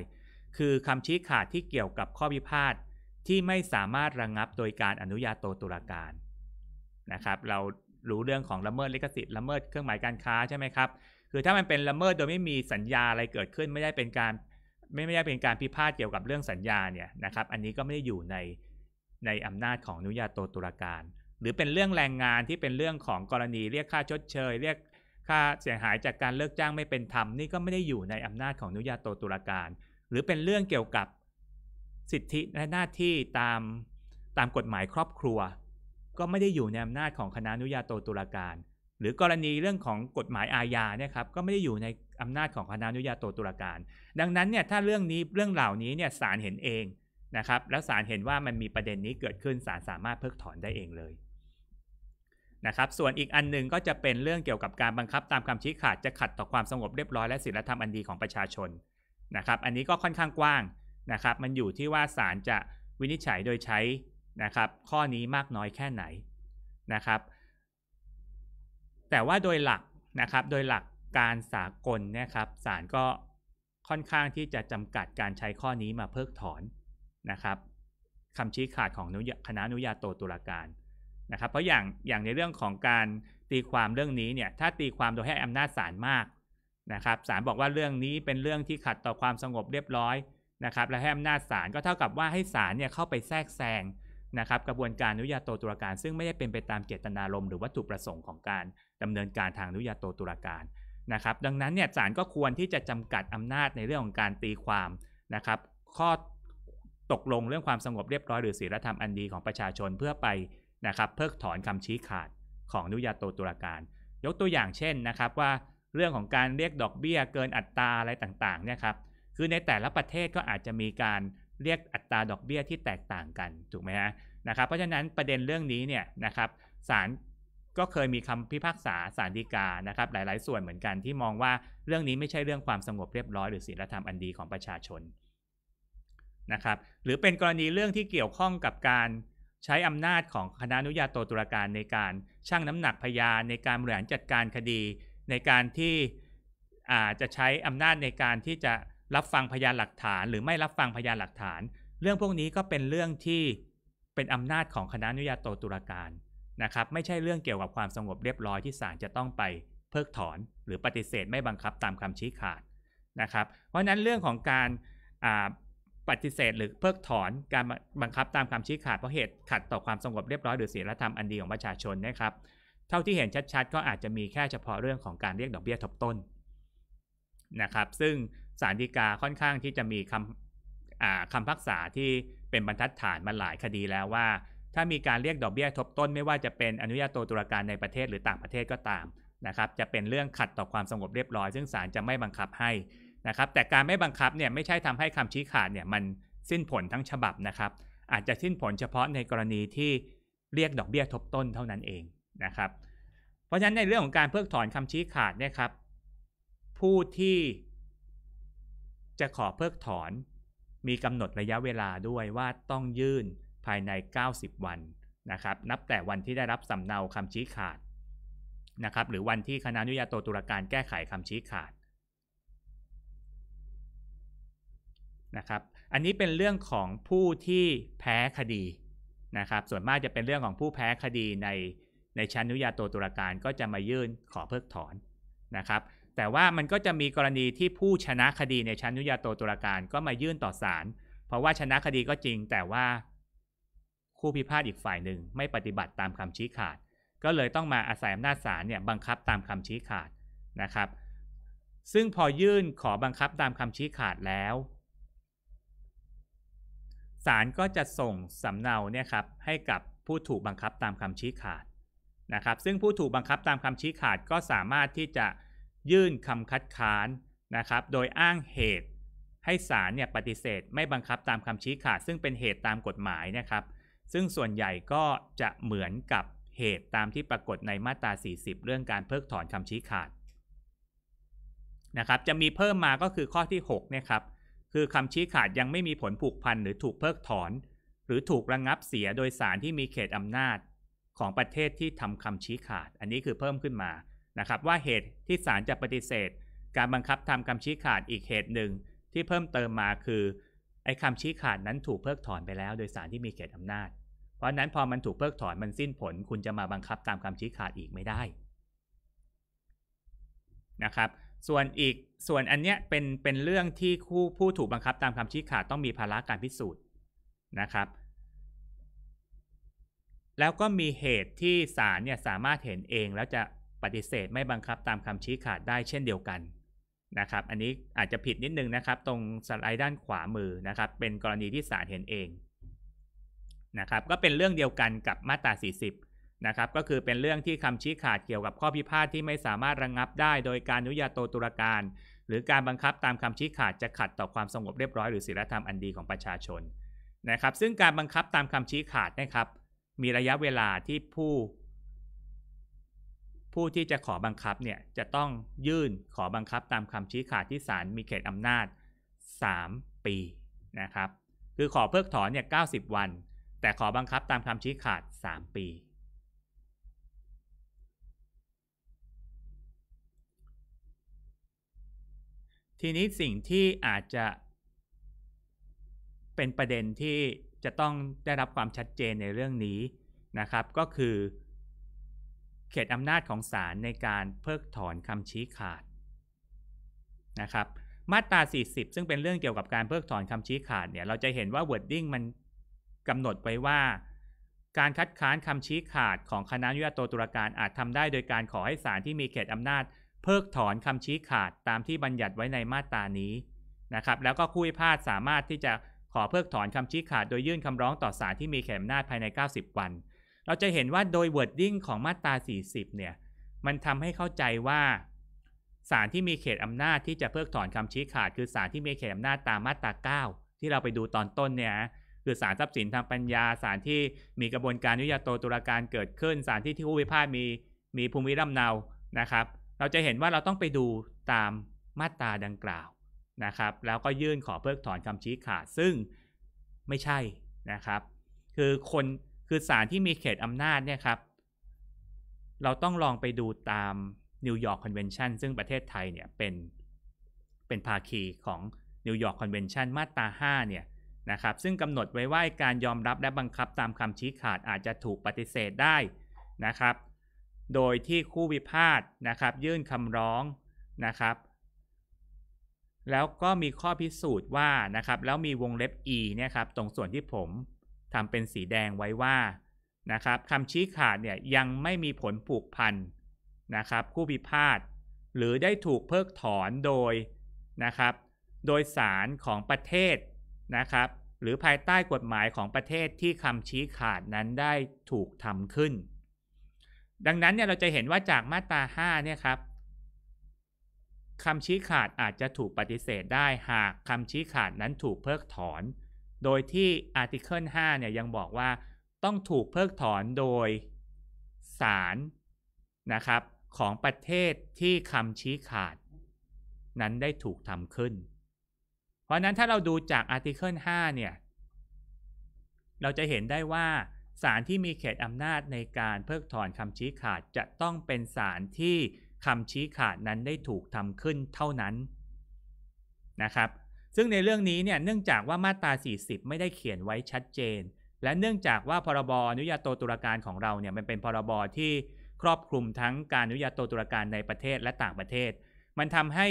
คือคำชี้ขาดที่เกี่ยวกับข้อพิพาทที่ไม่สามารถระงงับโดยการอนุญาโตตุลาการนะครับเรารู้เรื่องของละเมิดลิขสิทธิ์ละเมิดเครื่องหมายการค้าใช่ไหมครับคือถ้ามันเป็นละเมิดโดยไม่มีสัญญาอะไรเกิดขึ้นไม่ได้เป็นการไม่ไม่ได้เป็นการพิพาทเกี่ยวกับเรื่องสัญญาเนี่ยนะครับอันนี้ก็ไม่ได้อยู่ในในอำนาจของอนุญาโตตุลาการ หรือเป็นเรื่องแรงงานที่เป็นเรื่องของกรณี เรียกค่าชดเชย เรียกค่าเสียหายจากการเลิกจ้างไม่เป็นธรรมนี่ก็ไม่ได้อยู่ในอำนาจของอนุญาโตตุลาการหรือเป็นเรื่องเกี่ยวกับสิทธิและหน้าที่ตามตามกฎหมายครอบครัว ก็ไม่ได้อยู่ในอำนาจของคณะอนุญาโตตุลาการ หรือกรณีเรื่องของกฎหมายอาญาเนี่ยครับก็ไม่ได้อยู่ในอำนาจของคณะอนุญาโตตุลาการ ดังนั้นเนี่ยถ้าเรื่องนี้เรื่องเหล่านี้เนี่ยศาลเห็นเองนะครับแล้วศาลเห็นว่ามันมีประเด็นนี้เกิดขึ้นศาลสามารถเพิกถอนได้เองเลยนะครับส่วนอีกอันหนึ่งก็จะเป็นเรื่องเกี่ยวกับการบังคับตามคำชี้ขาดจะขัดต่อความสงบเรียบร้อยและศีลธรรมอันดีของประชาชนนะครับ อันนี้ก็ค่อนข้างกว้างนะครับ มันอยู่ที่ว่าศาลจะวินิจฉัยโดยใช้นะครับข้อนี้มากน้อยแค่ไหนนะครับ แต่ว่าโดยหลักนะครับ โดยหลักการสากลนะครับศาลก็ค่อนข้างที่จะจำกัดการใช้ข้อนี้มาเพิกถอนนะครับคำชี้ขาดของคณะอนุญาโตตุลาการนะครับ เพราะอย่างอย่างในเรื่องของการตีความเรื่องนี้เนี่ย ถ้าตีความโดยให้อำนาจศาลมากนะครับศาลบอกว่าเรื่องนี้เป็นเรื่องที่ขัดต่อความสงบเรียบร้อยนะครับและให้อำนาจศาลก็เท่ากับว่าให้ศาลเนี่ยเข้าไปแทรกแซงนะครับกระบวนการอนุญาโตตุลาการซึ่งไม่ได้เป็นไปตามเจตนารมณ์หรือวัตถุประสงค์ของการดำเนินการทางอนุญาโตตุลาการนะครับ ดังนั้นเนี่ยศาลก็ควรที่จะจำกัดอำนาจในเรื่องของการตีความนะครับข้อตกลงเรื่องความสงบเรียบร้อยหรือศีลธรรมอันดีของประชาชนเพื่อไปนะครับเพิกถอนคำชี้ขาดของอนุญาโตตุลาการ ยกตัวอย่างเช่นนะครับว่าเรื่องของการเรียกดอกเบี้ยเกินอัตราอะไรต่างๆเนี่ยครับ คือในแต่ละประเทศก็อาจจะมีการเรียกอัตราดอกเบี้ยที่แตกต่างกันถูกไหมฮะนะครับ เพราะฉะนั้นประเด็นเรื่องนี้เนี่ยนะครับศาลก็เคยมีคำพิพากษาศาลฎีกานะครับหลายๆ ส่วนเหมือนกันที่มองว่าเรื่องนี้ไม่ใช่เรื่องความสงบเรียบร้อยหรือศีลธรรมอันดีของประชาชนนะครับ หรือเป็นกรณีเรื่องที่เกี่ยวข้องกับการใช้อำนาจของคณะอนุญาโตตุลาการในการชั่งน้ำหนักพยานในการบริหารจัดการคดีในการที่อาจะใช้อำนาจในการที่จะรับฟังพยานหลักฐานหรือไม่รับฟังพยานหลักฐาน เรื่องพวกนี้ก็เป็นเรื่องที่เป็นอำนาจของคณะนุญาโตตุลาการนะครับ ไม่ใช่เรื่องเกี่ยวกับความสงบเรียบร้อยที่ศาลจะต้องไปเพิกถอนหรือปฏิเสธไม่บังคับตามคำชี้ขาดนะครับ เพราะฉะนั้นเรื่องของการปฏิเสธหรือเพิกถอน การบังคับตามคำชี้ขาดเพราะเหตุ ขัดต่อความสงบเรียบร้อยหรือศีลธรรมอันดีของประชาชนนะครับเท่าที่เห็นชัดๆ ก็อาจจะมีแค่เฉพาะเรื่องของการเรียกดอกเบี้ยทบต้นนะครับ ซึ่งสารดีกาค่อนข้างที่จะมีคำคำพักษาที่เป็นบรรทัดฐานมาหลายคดีแล้วว่า ถ้ามีการเรียกดอกเบี้ยทบต้น ไม่ว่าจะเป็นอนุญาโตตุลาการในประเทศหรือต่างประเทศก็ตามนะครับจะเป็นเรื่องขัดต่อความสงบเรียบร้อย ซึ่งศาลจะไม่บังคับให้นะครับแต่การไม่บังคับเนี่ยไม่ใช่ทำให้คำชี้ขาดเนี่ยมันสิ้นผลทั้งฉบับนะครับ อาจจะสิ้นผลเฉพาะในกรณีที่เรียกดอกเบี้ยทบต้นเท่านั้นเองนะครับ เพราะฉะนั้นในเรื่องของการเพิกถอนคำชี้ขาดเนี่ยครับ ผู้ที่ จะขอเพิกถอน มีกำหนดระยะเวลาด้วยว่าต้องยื่นภายใน 90 วันนะครับ นับแต่วันที่ได้รับสำเนาคำชี้ขาดนะครับ หรือวันที่คณะนุญาโตตุลาการแก้ไขคำชี้ขาดนะครับ อันนี้เป็นเรื่องของผู้ที่แพ้คดีนะครับ ส่วนมากจะเป็นเรื่องของผู้แพ้คดีในในชั้นอนุญาโตตุลาการก็จะมายื่นขอเพิกถอนนะครับ แต่ว่ามันก็จะมีกรณีที่ผู้ชนะคดีในชั้นอนุญาโตตุลาการก็มายื่นต่อศาล เพราะว่าชนะคดีก็จริง แต่ว่า คู่พิพาทอีกฝ่ายหนึ่งไม่ปฏิบัติตามคำชี้ขาด ก็เลยต้องมาอาศัยอำนาจศาลเนี่ยบังคับตามคำชี้ขาดนะครับ ซึ่งพอยื่นขอบังคับตามคำชี้ขาดแล้วศาลก็จะส่งสำเนาเนี่ยครับให้กับผู้ถูกบังคับตามคำชี้ขาดนะครับซึ่งผู้ถูกบังคับตามคำชี้ขาดก็สามารถที่จะยื่นคำคัดค้านนะครับโดยอ้างเหตุ ให้ศาลเนี่ยปฏิเสธ ไม่บังคับตามคำชี้ขาด ซึ่งเป็นเหตุตามกฎหมายนะครับซึ่งส่วนใหญ่ก็จะเหมือนกับเหตุตามที่ปรากฏในมาตรา 40 เรื่องการเพิกถอนคำชี้ขาดนะครับจะมีเพิ่มมาก็คือข้อที่6เนี่ยครับคือคำชี้ขาดยังไม่มีผลผูกพันหรือถูกเพิกถอน หรือถูกระงงับเสียโดยศาลที่มีเขตอำนาจของประเทศที่ทำคำชี้ขาด อันนี้คือเพิ่มขึ้นมานะครับ ว่าเหตุที่ศาลจะปฏิเสธ การบังคับทำคำชี้ขาดอีกเหตุหนึ่ง ที่เพิ่มเติมมาคือ ไอ้คำชี้ขาดนั้นถูกเพิกถอนไปแล้วโดยศาลที่มีเขตอำนาจเพราะนั้นพอมันถูกเพิกถอนมันสิ้นผลคุณจะมาบังคับตามคำชี้ขาดอีกไม่ได้นะครับ ส่วนอีกส่วนอันเนี้ยเป็นเป็นเรื่องที่ผู้ผู้ถูกบังคับตามคำชี้ขาดต้องมีภาระการพิสูจน์นะครับแล้วก็มีเหตุที่ศาลเนี่ยสามารถเห็นเอง แล้วจะปฏิเสธไม่บังคับตามคำชี้ขาดได้เช่นเดียวกันนะครับ อันนี้อาจจะผิดนิดนึงนะครับ ตรงสไลด์ด้านขวามือนะครับ เป็นกรณีที่ศาลเห็นเองนะครับ ก็เป็นเรื่องเดียวกันกับมาตรา 40 นะครับก็คือเป็นเรื่องที่คำชี้ขาดเกี่ยวกับข้อพิพาทที่ไม่สามารถระงงับได้โดยการอนุญาโตตุลาการ หรือการบังคับตามคำชี้ขาดจะขัดต่อความสงบเรียบร้อยหรือศีลธรรมอันดีของประชาชนนะครับ ซึ่งการบังคับตามคำชี้ขาดนะครับมีระยะเวลาที่ผู้ ผู้ที่จะขอบังคับเนี่ยจะต้องยื่นขอบังคับตามคำชี้ขาดที่ศาลมีเขตอำนาจ 3 ปีนะครับ คือขอเพิกถอนเนี่ย90 วัน แต่ขอบังคับตามคำชี้ขาด 3 ปี ทีนี้สิ่งที่อาจจะเป็นประเด็นที่จะต้องได้รับความชัดเจนในเรื่องนี้นะครับ ก็คือ เขตอำนาจของศาลในการเพิกถอนคำชี้ขาดนะครับมาตรา 40 ซึ่งเป็นเรื่องเกี่ยวกับการเพิกถอนคำชี้ขาดเนี่ยเราจะเห็นว่า wording มันกำหนดไว้ว่า การคัดค้านคำชี้ขาดของคณะยุติโตตุลาการอาจทำได้โดยการขอให้ศาลที่มีเขตอำนาจเพิกถอนคำชี้ขาดตามที่บัญญัติไว้ในมาตรานี้นะครับ แล้วก็คู่พิพาทสามารถที่จะขอเพิกถอนคำชี้ขาดโดยยื่นคำร้องต่อศาลที่มีแขมนาจภายใน 90 วัน เราจะเห็นว่าโดยวร์ดดิ้งของมาตรา40เนี่ยมันทำให้เข้าใจว่าศาลที่มีเขตอำนาจที่จะเพิกถอนคำชี้ขาด คือศาลที่มีเขตอำนาจตามมาตรา 9 ที่เราไปดูตอนต้นเนี่ยคือศาลทรัพย์สินทางปัญญาศาลที่มีกระบวนการวิทยาโตตุลาการเกิดขึ้นศาลที่ที่ผู้พิพาทมีมีภูมิรำเนานะครับ เราจะเห็นว่าเราต้องไปดูตามมาตราดังกล่าวนะครับแล้วก็ยื่นขอเพิกถอนคำชี้ขาดซึ่งไม่ใช่นะครับ คือคนคือศาลที่มีเขตอำนาจเนี่ยครับ เราต้องลองไปดูตามนิวยอร์กคอนเวนชันซึ่งประเทศไทยเนี่ย เป็นเป็นภาคีของนิวยอร์กคอนเวนชันมาตรา5เนี่ยนะครับ ซึ่งกำหนดไว้ว่าการยอมรับและบังคับตามคำชี้ขาดอาจจะถูกปฏิเสธได้นะครับ โดยที่คู่วิพาทนะครับ ยื่นคำร้องนะครับแล้วก็มีข้อพิสูจน์ว่านะครับ แล้วมีวงเล็บ e เนี่ยครับตรงส่วนที่ผมทำเป็นสีแดงไว้ว่านะครับคำชี้ขาดเนี่ยยังไม่มีผลผูกพันนะครับคู่พิพาทหรือได้ถูกเพิกถอนโดยนะครับ โดยศาลของประเทศนะครับ หรือภายใต้กฎหมายของประเทศที่คำชี้ขาดนั้นได้ถูกทำขึ้น ดังนั้นเนี่ยเราจะเห็นว่าจากมาตรา5เนี่ยครับคำชี้ขาดอาจจะถูกปฏิเสธได้หากคำชี้ขาดนั้นถูกเพิกถอน โดยที่ Article 5 เนี่ยยังบอกว่าต้องถูกเพิกถอนโดยศาลนะครับ ของประเทศที่คำชี้ขาด นั้นได้ถูกทำขึ้น เพราะนั้นถ้าเราดูจาก Article 5 เนี่ยเราจะเห็นได้ว่าศาลที่มีเขตอำนาจในการเพิกถอนคำชี้ขาดจะต้องเป็นศาลที่คำชี้ขาดนั้นได้ถูกทำขึ้นเท่านั้นนะครับ ซึ่งในเรื่องนี้เนี่ยเนื่องจากว่ามาตรา40 ไม่ได้เขียนไว้ชัดเจน และเนื่องจากว่าพรบ อนุญาโตตุลาการของเราเนี่ยมันเป็นพรบ ที่ครอบคลุมทั้งการอนุญาโตตุลาการในประเทศและต่างประเทศ มันทำให้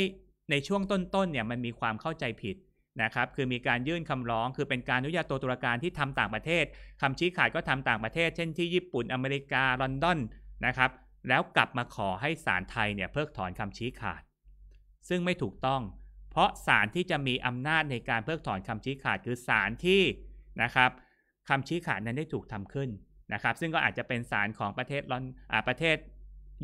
ในช่วงต้นๆ เนี่ยมันมีความเข้าใจผิดนะครับ คือมีการยื่นคำร้อง คือเป็นการอนุญาโตตุลาการที่ทำต่างประเทศ คำชี้ขาดก็ทำต่างประเทศ เช่น ที่ญี่ปุ่น อเมริกา ลอนดอน นะครับแล้วกลับมาขอให้ศาลไทยเนี่ยเพิกถอนคำชี้ขาด ซึ่งไม่ถูกต้อง เพราะศาลที่จะมีอำนาจในการเพิกถอนคำชี้ขาดคือศาลที่นะครับคำชี้ขาดนั้นได้ถูกทำขึ้นนะครับซึ่งก็อาจจะเป็นศาลของประเทศลอนอาประเทศ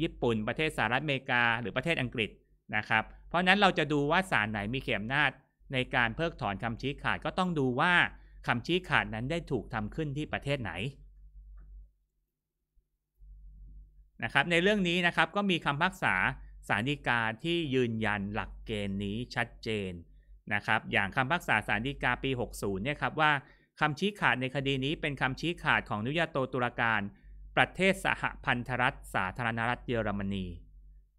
ญี่ปุ่นประเทศสหรัฐอเมริกา หรือประเทศอังกฤษนะครับเพราะนั้นเราจะดูว่าศาลไหนมีเขียมนาจ ในการเพิกถอนคำชี้ขาดก็ต้องดูว่าคำชี้ขาดนั้นได้ถูกทำขึ้นที่ประเทศไหนนะครับในเรื่องนี้นะครับก็มีคำพักษาสารดีกาที่ยืนยันหลักเกณฑ์นี้ชัดเจนนะครับอย่างคำพักษาสารดีกาปี 60 เนี่ยครับว่าคำชี้ขาดในคดีนี้เป็นคำชี้ขาดของนุยาโตตุลาการ ประเทศสหพันธรัฐ สาธารณรัฐเยอรมนี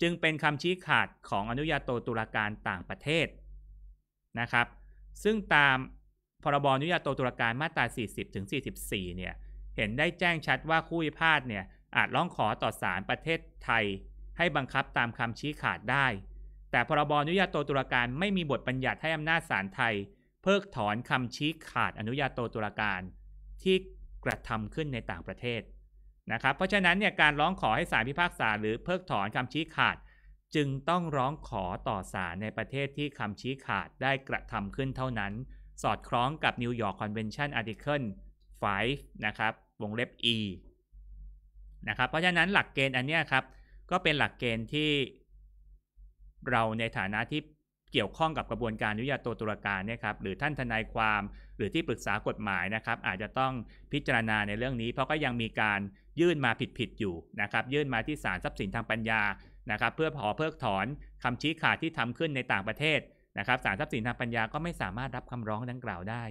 จึงเป็นคำชี้ขาดของอนุญาโตตุลาการต่างประเทศนะครับซึ่งตามพรบอนุญาโตตุลาการมาตรา 40-44 เนี่ยเห็นได้แจ้งชัดว่าคู่พิพาทเนี่ยอาจร้องขอต่อศาลประเทศไทยให้บังคับตามคำชี้ขาดได้ แต่พรบอนุญาโตตุลาการไม่มีบทบัญญัติให้อำนาจศาลไทย เพิกถอนคำชี้ขาดอนุญาโตตุลาการ ที่กระทำขึ้นในต่างประเทศนะครับ เพราะฉะนั้นเนี่ยการร้องขอให้ศาลพิพากษา หรือเพิกถอนคำชี้ขาด จึงต้องร้องขอต่อศาลในประเทศที่คำชี้ขาดได้กระทำขึ้นเท่านั้น สอดคล้องกับนิวยอร์กคอนเวนชั่นอาร์ติเคิล 5 นะครับวงเล็บ E นะครับเพราะฉะนั้นหลักเกณฑ์อันนี้ครับก็เป็นหลักเกณฑ์ที่เราในฐานะที่เกี่ยวข้องกับกระบวนการอนุญาโตตุลาการเนี่ยครับหรือท่านทนายความ หรือที่ปรึกษากฎหมายนะครับอาจจะต้องพิจารณาในเรื่องนี้ เพราะก็ยังมีการยื่นมาผิดๆอยู่นะครับยื่นมาที่ศาลทรัพย์สินทางปัญญานะครับเพื่อขอเพิกถอนคำชี้ขาดที่ทำขึ้นในต่างประเทศนะครับศาลทรัพย์สินทางปัญญาก็ไม่สามารถรับคำร้องดังกล่าวได้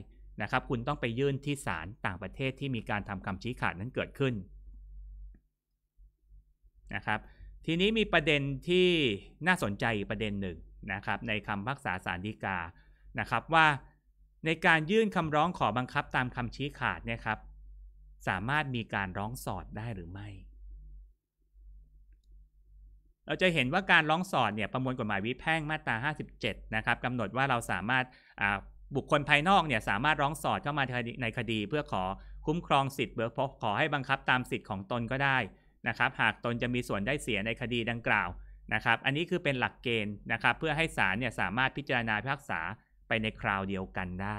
นะครับคุณต้องไปยื่นที่ศาลต่างประเทศที่มีการทำคำชี้ขาดนั้นเกิดขึ้นนะครับทีนี้มีประเด็นที่น่าสนใจประเด็นหนึ่งนะครับในคำพักษาสารดีกานะครับว่าในการยื่นคำร้องขอบังคับตามคำชี้ขาดเนี่ยครับสามารถมีการร้องสอดได้หรือไม่ เราจะเห็นว่าการร้องสอดเนี่ยประมวลกฎหมายวิแพ่งมาตรา57นะครับกำหนดว่าเราสามารถบุคคลภายนอกเนี่ยสามารถร้องสอดเข้ามาในคดีเพื่อขอคุ้มครองสิทธิ์เพื่อขอให้บังคับตามสิทธิ์ของตนก็ได้นะครับหากตนจะมีส่วนได้เสียในคดีดังกล่าวนะครับ อันนี้คือเป็นหลักเกณฑ์นะครับ เพื่อให้ศาลเนี่ยสามารถพิจารณาพิพากษาไปในคราวเดียวกันได้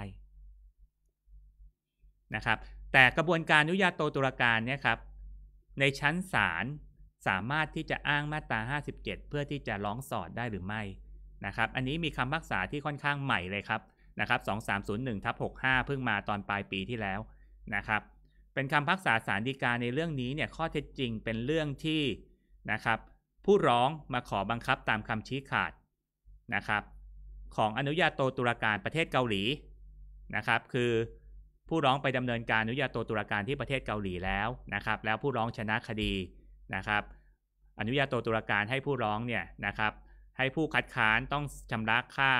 นะครับ แต่กระบวนการอนุญาโตตุลาการเนี่ยครับ ในชั้นศาลสามารถที่จะอ้างมาตรา 57 เพื่อที่จะร้องสอดได้หรือไม่นะครับ อันนี้มีคำพักษาที่ค่อนข้างใหม่เลยครับนะครับ 2301ทับ65เพิ่งมาตอนปลายปีที่แล้วนะครับเป็นคำพักษาสารดีกาในเรื่องนี้เนี่ยข้อเท็จจริงเป็นเรื่องที่นะครับผู้ร้องมาขอบังคับตามคำชี้ขาดนะครับ ของอนุญาโตตุลาการประเทศเกาหลีนะครับคือผู้ร้องไปดำเนินการอนุญาโตตุลาการที่ประเทศเกาหลีแล้วนะครับแล้วผู้ร้องชนะคดีนะครับ อนุญาโตตุลาการให้ผู้ร้องเนี่ยนะครับให้ผู้คัดค้านต้องชำระค่า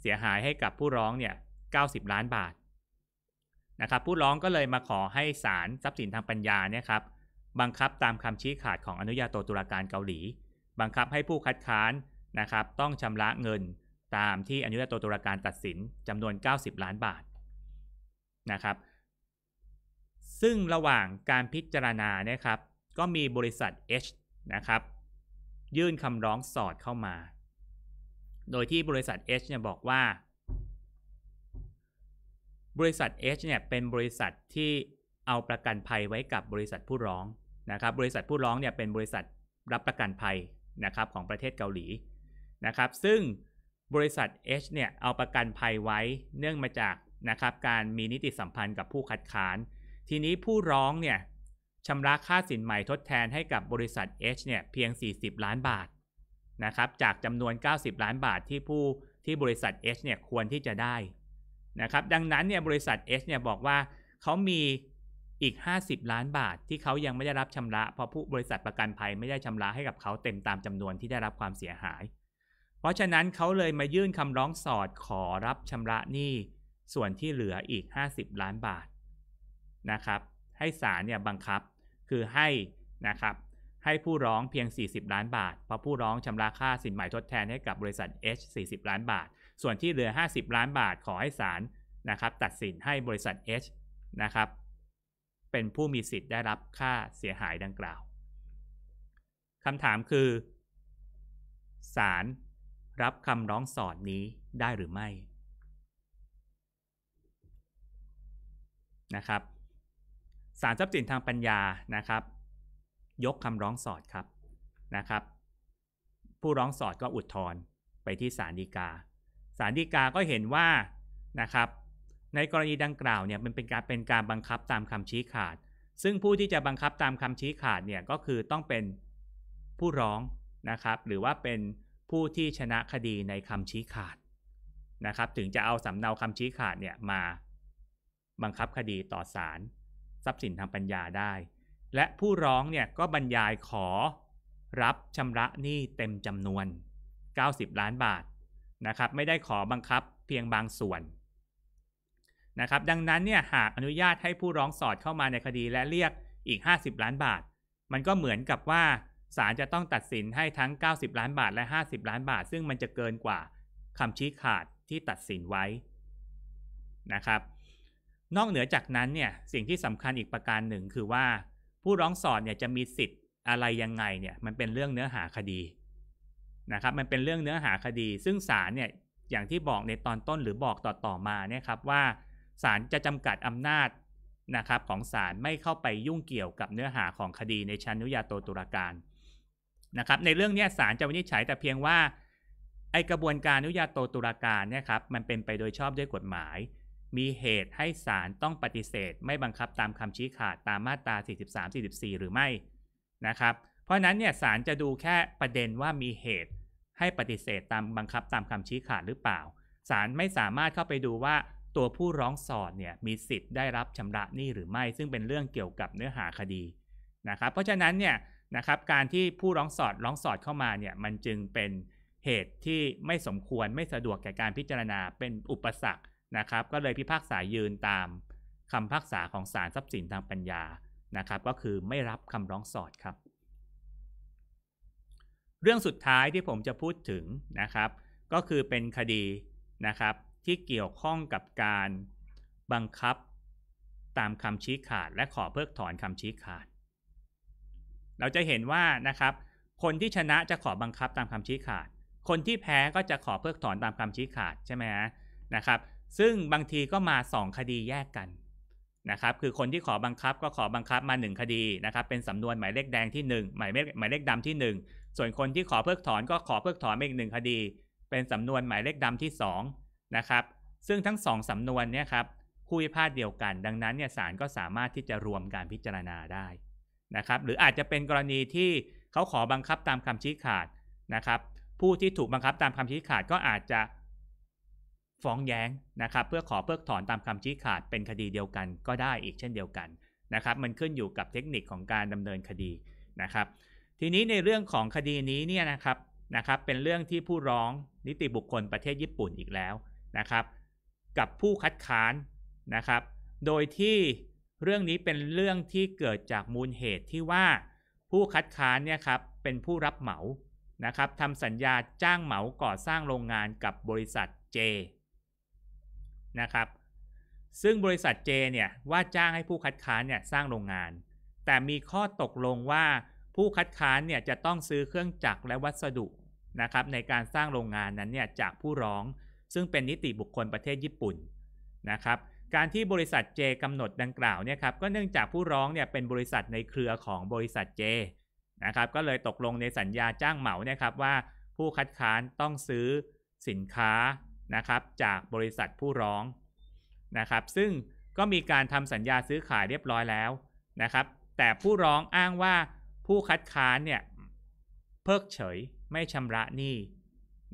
เสียหายให้กับผู้ร้องเนี่ยเกล้านบาทนะครับผู้ร้องก็เลยมาขอให้ศาลทรัพย์สินทางปัญญาเนี่ยครับบังคับตามคำชี้ขาดของอนุญาโตตุลาการเกาหลี บังคับให้ผู้คัดค้านนะครับต้องชำระเงินตามที่อนุญาโตตุลาการตัดสินจำนวน 90 ล้านบาทนะครับซึ่งระหว่างการพิจารณาเนี่ยครับก็มีบริษัท H นะครับยื่นคำร้องสอดเข้ามา โดยที่บริษัท H เนี่ยบอกว่าบริษัท H เนี่ยเป็นบริษัทที่เอาประกันภัยไว้กับบริษัทผู้ร้อง นะครับ บริษัทผู้ร้องเนี่ยเป็นบริษัทรับประกันภัยนะครับของประเทศเกาหลีนะครับซึ่งบริษัท H เนี่ยเอาประกันภัยไว้เนื่องมาจากนะครับการมีนิติสัมพันธ์กับผู้คัดค้าน ทีนี้ผู้ร้องเนี่ยชำระค่าสินใหม่ทดแทนให้กับบริษัท H เนี่ยเพียง40 ล้านบาทนะครับจากจำนวน 90 ล้านบาทที่ผู้ที่บริษัท H เนี่ยควรที่จะได้นะครับดังนั้นเนี่ยบริษัท S เนี่ยบอกว่าเขามีอีก 50 ล้านบาทที่เขายังไม่ได้รับชำระเพราะผู้บริษัทประกันภัยไม่ได้ชำระให้กับเขาเต็มตามจำนวนที่ได้รับความเสียหาย เพราะฉะนั้นเขาเลยมายื่นคำร้องสอดขอรับชำระหนี้ส่วนที่เหลืออีก 50 ล้านบาทนะครับให้ศาลเนี่ยบังคับคือให้นะครับให้ผู้ร้องเพียง 40 ล้านบาท เพราะผู้ร้องชำระค่าสินใหม่ทดแทนให้กับบริษัท H 40 ล้านบาทส่วนที่เหลือ 50 ล้านบาทขอให้ศาลนะครับ ตัดสินให้บริษัท H นะครับ เป็นผู้มีสิทธิ์ได้รับค่าเสียหายดังกล่าว คำถามคือศาลรับคำร้องสอดนี้ได้หรือไม่นะครับศาลทรัพย์สินทางปัญญานะครับ ยกคำร้องสอดครับนะครับ ผู้ร้องสอดก็อุดทธรไปที่ศาลฎีกาสารดีกา ก็เห็นว่า นะครับ ในกรณีดังกล่าวเนี่ยมันเป็นการเป็นการบังคับตามคำชี้ขาด ซึ่งผู้ที่จะบังคับตามคำชี้ขาดเนี่ย ก็คือต้องเป็นผู้ร้อง นะครับ หรือว่าเป็นผู้ที่ชนะคดีในคำชี้ขาด นะครับ ถึงจะเอาสำเนาคำชี้ขาดเนี่ยมาบังคับคดีต่อศาลทรัพย์สินทางปัญญาได้ และผู้ร้องเนี่ย ก็บรรยายขอรับชำระหนี้เต็มจำนวน 90 ล้านบาทนะครับไม่ได้ขอบังคับเพียงบางส่วนนะครับดังนั้นเนี่ยหากอนุญาตให้ผู้ร้องสอดเข้ามาในคดีและเรียกอีก 50 ล้านบาท มันก็เหมือนกับว่าศาลจะต้องตัดสินให้ทั้ง 90 ล้านบาทและ 50 ล้านบาท ซึ่งมันจะเกินกว่าคำชี้ขาดที่ตัดสินไว้นะครับนอกเหนือจากนั้นเนี่ยสิ่งที่สำคัญอีกประการหนึ่งคือว่า ผู้ร้องสอดเนี่ยจะมีสิทธิ์อะไรยังไงเนี่ยมันเป็นเรื่องเนื้อหาคดีนะครับมันเป็นเรื่องเนื้อหาคดีซึ่งศาลเนี่ย อย่างที่บอกในตอนต้นหรือบอกต่อๆมาเนี่ยครับว่าศาลจะจำกัดอำนาจนะครับ ของศาลไม่เข้าไปยุ่งเกี่ยวกับเนื้อหาของคดีในชั้นนุญาโตตุลาการนะครับ ในเรื่องนี้ศาลจะวินิจฉัยแต่เพียงว่าไอกระบวนการนุญาโตตุลาการเนี่ยครับ มันเป็นไปโดยชอบด้วยกฎหมาย มีเหตุให้ศาลต้องปฏิเสธ ไม่บังคับตามคำชี้ขาดตามมาตรา43 44หรือไม่นะครับเพราะนั้นเนี่ยศาลจะดูแค่ประเด็นว่ามีเหตุให้ปฏิเสธตามบังคับตามคำชี้ขาดหรือเปล่าศาลไม่สามารถเข้าไปดูว่าตัวผู้ร้องสอดเนี่ยมีสิทธิ์ได้รับชำระหนี้หรือไม่ซึ่งเป็นเรื่องเกี่ยวกับเนื้อหาคดีนะครับเพราะฉะนั้นเนี่ยนะครับการที่ผู้ร้องสอดร้องสอดเข้ามาเนี่ยมันจึงเป็นเหตุที่ไม่สมควรไม่สะดวกแก่การพิจารณาเป็นอุปสรรคนะครับ ก็เลยพิพากษายืนตามคำพิพากษาของศาลทรัพย์สินทางปัญญานะครับก็คือไม่รับคำร้องสอดครับเรื่องสุดท้ายที่ผมจะพูดถึงนะครับ ก็คือเป็นคดีนะครับที่เกี่ยวข้องกับการบังคับตามคำชี้ขาด และขอเพิกถอนคำชี้ขาด เราจะเห็นว่านะครับคนที่ชนะจะขอบังคับตามคำชี้ขาด คนที่แพ้ก็จะขอเพิกถอนตามคำชี้ขาด ใช่ไหมฮะนะครับ ซึ่งบางทีก็มา 2 คดีแยกกันนะครับคือคนที่ขอบังคับ ก็ขอบังคับมา 1 คดีนะครับเป็นสำนวนหมายเลขแดงที่ 1 หมายเลขหมายเลขดำที่ 1ส่วนคนที่ขอเพิกถอนก็ขอเพิกถอนอีกหนึ่งคดี เป็นสำนวนหมายเลขดำที่2นะครับซึ่งทั้งสองสำนวนเนี่ยครับคู่พิพาทเดียวกัน ดังนั้นเนี่ยศาลก็สามารถที่จะรวมการพิจารณาได้นะครับ หรืออาจจะเป็นกรณีที่เขาขอบังคับตามคำชี้ขาดนะครับ ผู้ที่ถูกบังคับตามคำชี้ขาดก็อาจจะ ฟ้องแย้งนะครับ เพื่อขอเพิกถอนตามคำชี้ขาดเป็นคดีเดียวกัน ก็ได้อีกเช่นเดียวกันนะครับ มันขึ้นอยู่กับเทคนิคของการดำเนินคดีนะครับทีนี้ในเรื่องของคดีนี้เนี่ยนะครับนะครับเป็นเรื่องที่ผู้ร้องนิติบุคคลประเทศญี่ปุ่นอีกแล้วนะครับ กับผู้คัดค้านนะครับ โดยที่เรื่องนี้เป็นเรื่องที่เกิดจากมูลเหตุที่ว่าผู้คัดค้านเนี่ยครับเป็นผู้รับเหมานะครับทำสัญญาจ้างเหมาก่อสร้างโรงงานกับบริษัท J นะครับซึ่งบริษัท J เนี่ยว่าจ้างให้ผู้คัดค้านเนี่ยสร้างโรงงาน แต่มีข้อตกลงว่าผู้คัดค้านเนี่ยจะต้องซื้อเครื่องจักรและวัสดุนะครับในการสร้างโรงงานนั้นเนี่ยจากผู้ร้องซึ่งเป็นนิติบุคคลประเทศญี่ปุ่นนะครับการที่บริษัทเจกำหนดดังกล่าวเนี่ยครับก็เนื่องจากผู้ร้องเนี่ยเป็นบริษัทในเครือของบริษัทเจนะครับก็เลยตกลงในสัญญาจ้างเหมาเนี่ยครับว่าผู้คัดค้านต้องซื้อสินค้านะครับจากบริษัทผู้ร้องนะครับซึ่งก็มีการทำสัญญาซื้อขายเรียบร้อยแล้วนะครับแต่ผู้ร้องอ้างว่าผู้คัดค้านเนี่ย เพิกเฉยไม่ชำระ หนี้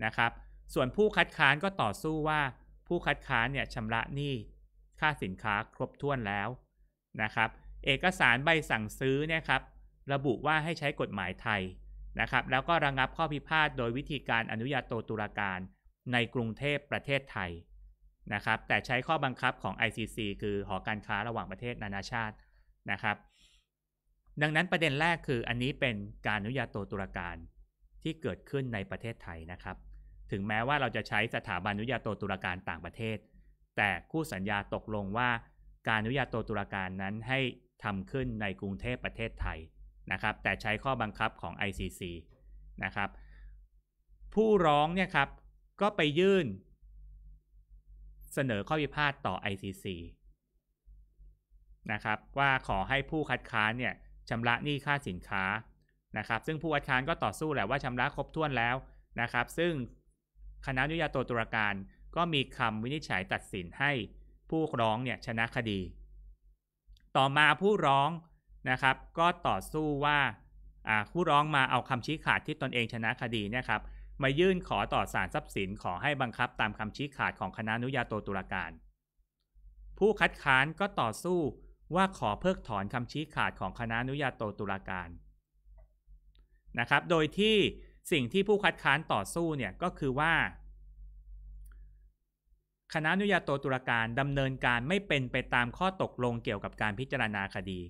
นะครับ ส่วนผู้คัดค้านก็ต่อสู้ว่าผู้คัดค้านเนี่ยชำระหนี้ค่าสินค้าครบถ้วนแล้วนะครับ เอกสารใบสั่งซื้อเนี่ยครับ ระบุว่าให้ใช้กฎหมายไทยนะครับ แล้วก็ระงงับข้อพิพาทโดยวิธีการอนุญาโตตุลาการในกรุงเทพประเทศไทยนะครับ แต่ใช้ข้อบังคับของ ICC คือหอการค้าระหว่างประเทศนานาชาตินะครับดังนั้นประเด็นแรกคืออันนี้เป็นการอนุญาโตตุลาการที่เกิดขึ้นในประเทศไทยนะครับ ถึงแม้ว่าเราจะใช้สถาบันอนุญาโตตุลาการต่างประเทศ แต่คู่สัญญาตกลงว่าการอนุญาโตตุลาการนั้นให้ทำขึ้นในกรุงเทพประเทศไทยนะครับ แต่ใช้ข้อบังคับของ ICC นะครับผู้ร้องเนี่ยครับก็ไปยื่น เสนอข้อพิพาทต่อ ICC นะครับว่าขอให้ผู้คัดค้านเนี่ยชำระหนี้ค่าสินค้านะครับ ซึ่งผู้คัดค้านก็ต่อสู้แหละว่าชำระครบถ้วนแล้วนะครับ ซึ่งคณะนุญาโตตุลาการก็มีคำวินิจฉัยตัดสินให้ผู้ร้องเนี่ยชนะคดี ต่อมาผู้ร้องนะครับก็ต่อสู้ว่าผู้ร้องมาเอาคำชี้ขาดที่ตนเองชนะคดีนะครับ มายื่นขอต่อศาลทรัพย์สินขอให้บังคับตามคำชี้ขาดของคณะนุญาโตตุลาการ ผู้คัดค้านก็ต่อสู้ว่าขอเพิกถอนคำชี้ขาดของคณะอนุญาโตตุลาการนะครับ โดยที่สิ่งที่ผู้คัดค้านต่อสู้เนี่ยก็คือว่า คณะอนุญาโตตุลาการดำเนินการไม่เป็นไปตามข้อตกลงเกี่ยวกับการพิจารณาคดี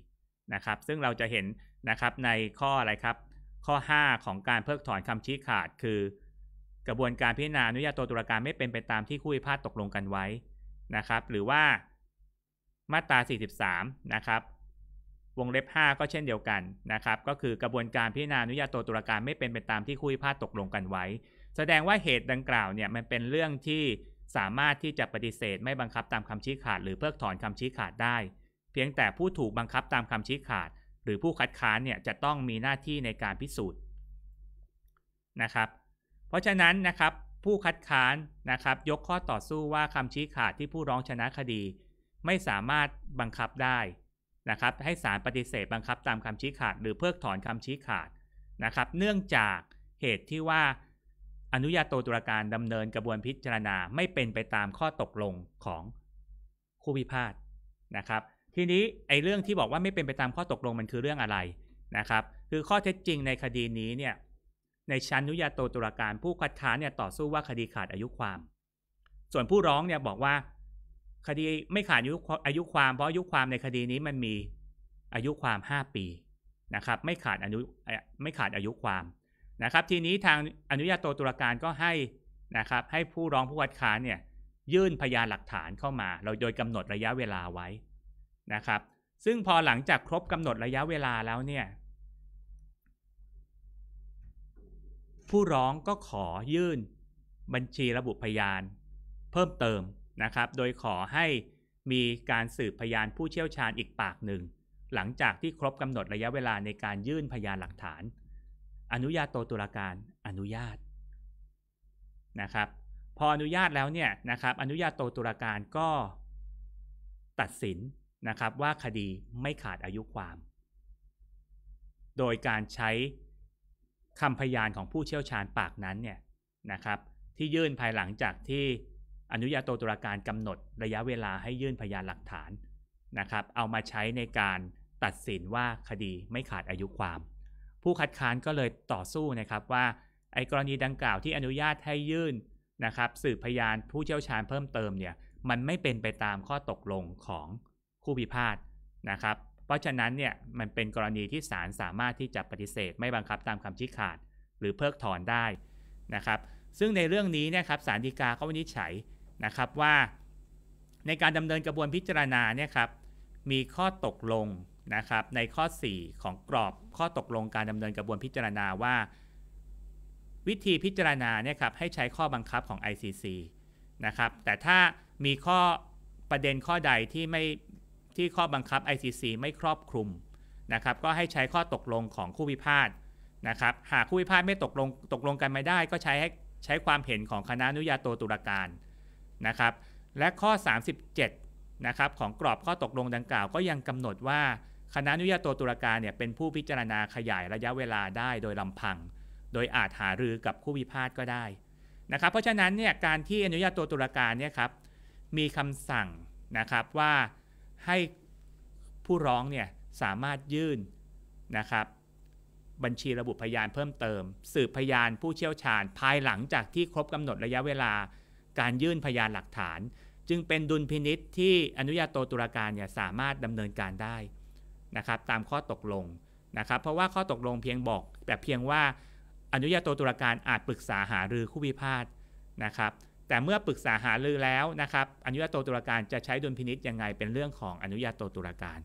นะครับ ซึ่งเราจะเห็นนะครับในข้ออะไรครับ ข้อ 5 ของการเพิกถอนคำชี้ขาดคือ กระบวนการพิจารณาอนุญาโตตุลาการไม่เป็นไปตามที่คู่พิพาทตกลงกันไว้นะครับ หรือว่ามาตรา43นะครับวงเล็บ 5 ก็เช่นเดียวกันนะครับก็คือกระบวนการพิจารณาอนุญาโตตุลาการไม่เป็นไปตามที่คุยพาดตกลงกันไว้ แสดงว่าเหตุดังกล่าวเนี่ยมันเป็นเรื่องที่สามารถที่จะปฏิเสธไม่บังคับตามคำชี้ขาด หรือเพิกถอนคำชี้ขาดได้ เพียงแต่ผู้ถูกบังคับตามคำชี้ขาด หรือผู้คัดค้านเนี่ยจะต้องมีหน้าที่ในการพิสูจน์นะครับเพราะฉะนั้นนะครับผู้คัดค้านนะครับยกข้อต่อสู้ว่าคำชี้ขาดที่ผู้ร้องชนะคดีไม่สามารถบังคับได้นะครับให้ศาลปฏิเสธบังคับตามคำชี้ขาด หรือเพิกถอนคำชี้ขาดนะครับ เนื่องจากเหตุที่ว่าอนุญาโตตุลาการดำเนินกระบวนพิจารณาไม่เป็นไปตามข้อตกลงของคู่พิพาทนะครับทีนี้ไอ้เรื่องที่บอกว่าไม่เป็นไปตามข้อตกลงมันคือเรื่องอะไรนะครับคือข้อเท็จจริงในคดีนี้เนี่ยในชั้นอนุญาโตตุลาการผู้คัดค้านเนี่ยต่อสู้ว่าคดีขาดอายุความ ส่วนผู้ร้องเนี่ยบอกว่าคดีไม่ขาดอายุอายุความเพราะอายุความในคดีนี้มันมีอายุความ 5 ปีนะครับไม่ขาดอายุไม่ขาดอายุความนะครับทีนี้ทางอนุญาโตตุลาการก็ให้นะครับให้ผู้ร้องผู้คัดค้านเนี่ยยื่นพยานหลักฐานเข้ามาเราโดยกำหนดระยะเวลาไว้นะครับ ซึ่งพอหลังจากครบกำหนดระยะเวลาแล้วเนี่ยผู้ร้องก็ขอยื่น บัญชีระบุพยานเพิ่มเติมนะครับ โดยขอให้มีการสืบพยานผู้เชี่ยวชาญอีกปากหนึ่ง หลังจากที่ครบกำหนดระยะเวลาในการยื่นพยานหลักฐาน อนุญาโตตุลาการอนุญาตนะครับพออนุญาตแล้วเนี่ยนะครับอนุญาโตตุลาการก็ตัดสินนะครับว่าคดีไม่ขาดอายุความ โดยการใช้คำพยานของผู้เชี่ยวชาญปากนั้นเนี่ยนะครับที่ยื่นภายหลังจากที่อนุญาโตตุลาการกำหนดระยะเวลาให้ยื่นพยานหลักฐานนะครับเอามาใช้ในการตัดสินว่าคดีไม่ขาดอายุความ ผู้คัดค้านก็เลยต่อสู้นะครับว่าไอ้กรณีดังกล่าวที่อนุญาตให้ยื่นนะครับสืบพยานผู้เชี่ยวชาญเพิ่มเติมเนี่ยมันไม่เป็นไปตามข้อตกลงของคู่พิพาทนะครับเพราะฉะนั้นเนี่ยมันเป็นกรณีที่ศาลสามารถที่จะปฏิเสธไม่บังคับตามคำชี้ขาดหรือเพิกถอนได้นะครับซึ่งในเรื่องนี้นะครับศาลฎีกาเขาวินิจฉัยนะครับว่าในการดำเนินกระบวนพิจารณาเนี่ยครับ มีข้อตกลงนะครับในข้อ 4 ของกรอบข้อตกลงการดำเนินกระบวนพิจารณาว่าวิธีพิจารณาเนี่ยครับให้ใช้ข้อบังคับของ ICC นะครับ แต่ถ้ามีข้อประเด็นข้อใดที่ไม่ที่ข้อบังคับ ICC ไม่ครอบคลุมนะครับก็ให้ใช้ข้อตกลงของคู่พิพาทนะครับหากคู่พิพาทไม่ตกลงตกลงกันไม่ได้ ก็ใช้ให้ใช้ความเห็นของคณะอนุญาโตตุลาการนะครับและข้อ 37นะครับของกรอบข้อตกลงดังกล่าวก็ยังกำหนดว่าคณะอนุญาโตตุลาการเนี่ยเป็นผู้พิจารณาขยายระยะเวลาได้โดยลำพัง โดยอาจหารือกับผู้พิพาทก็ได้นะครับเพราะฉะนั้นเนี่ยการที่อนุญาโตตุลาการเนี่ยครับมีคำสั่งนะครับว่าให้ผู้ร้องเนี่ยสามารถยื่นนะครับบัญชีระบุพยานเพิ่มเติม สืบพยานผู้เชี่ยวชาญภายหลังจากที่ครบกำหนดระยะเวลาการยื่นพยานหลักฐาน จึงเป็นดุลพินิษที่อนุญาโตตุลาการเนี่ยสามารถดำเนินการได้นะครับตามข้อตกลงนะครับเพราะว่าข้อตกลงเพียงบอกแบบเพียงว่าอนุญาโตตุลาการอาจปรึกษาหารือคู่พิพาทนะครับแต่เมื่อปรึกษาหารือแล้วนะครับอนุญาโตตุลาการจะใช้ดุลพินิษยังไงเป็นเรื่องของอนุญาโตตุลาการ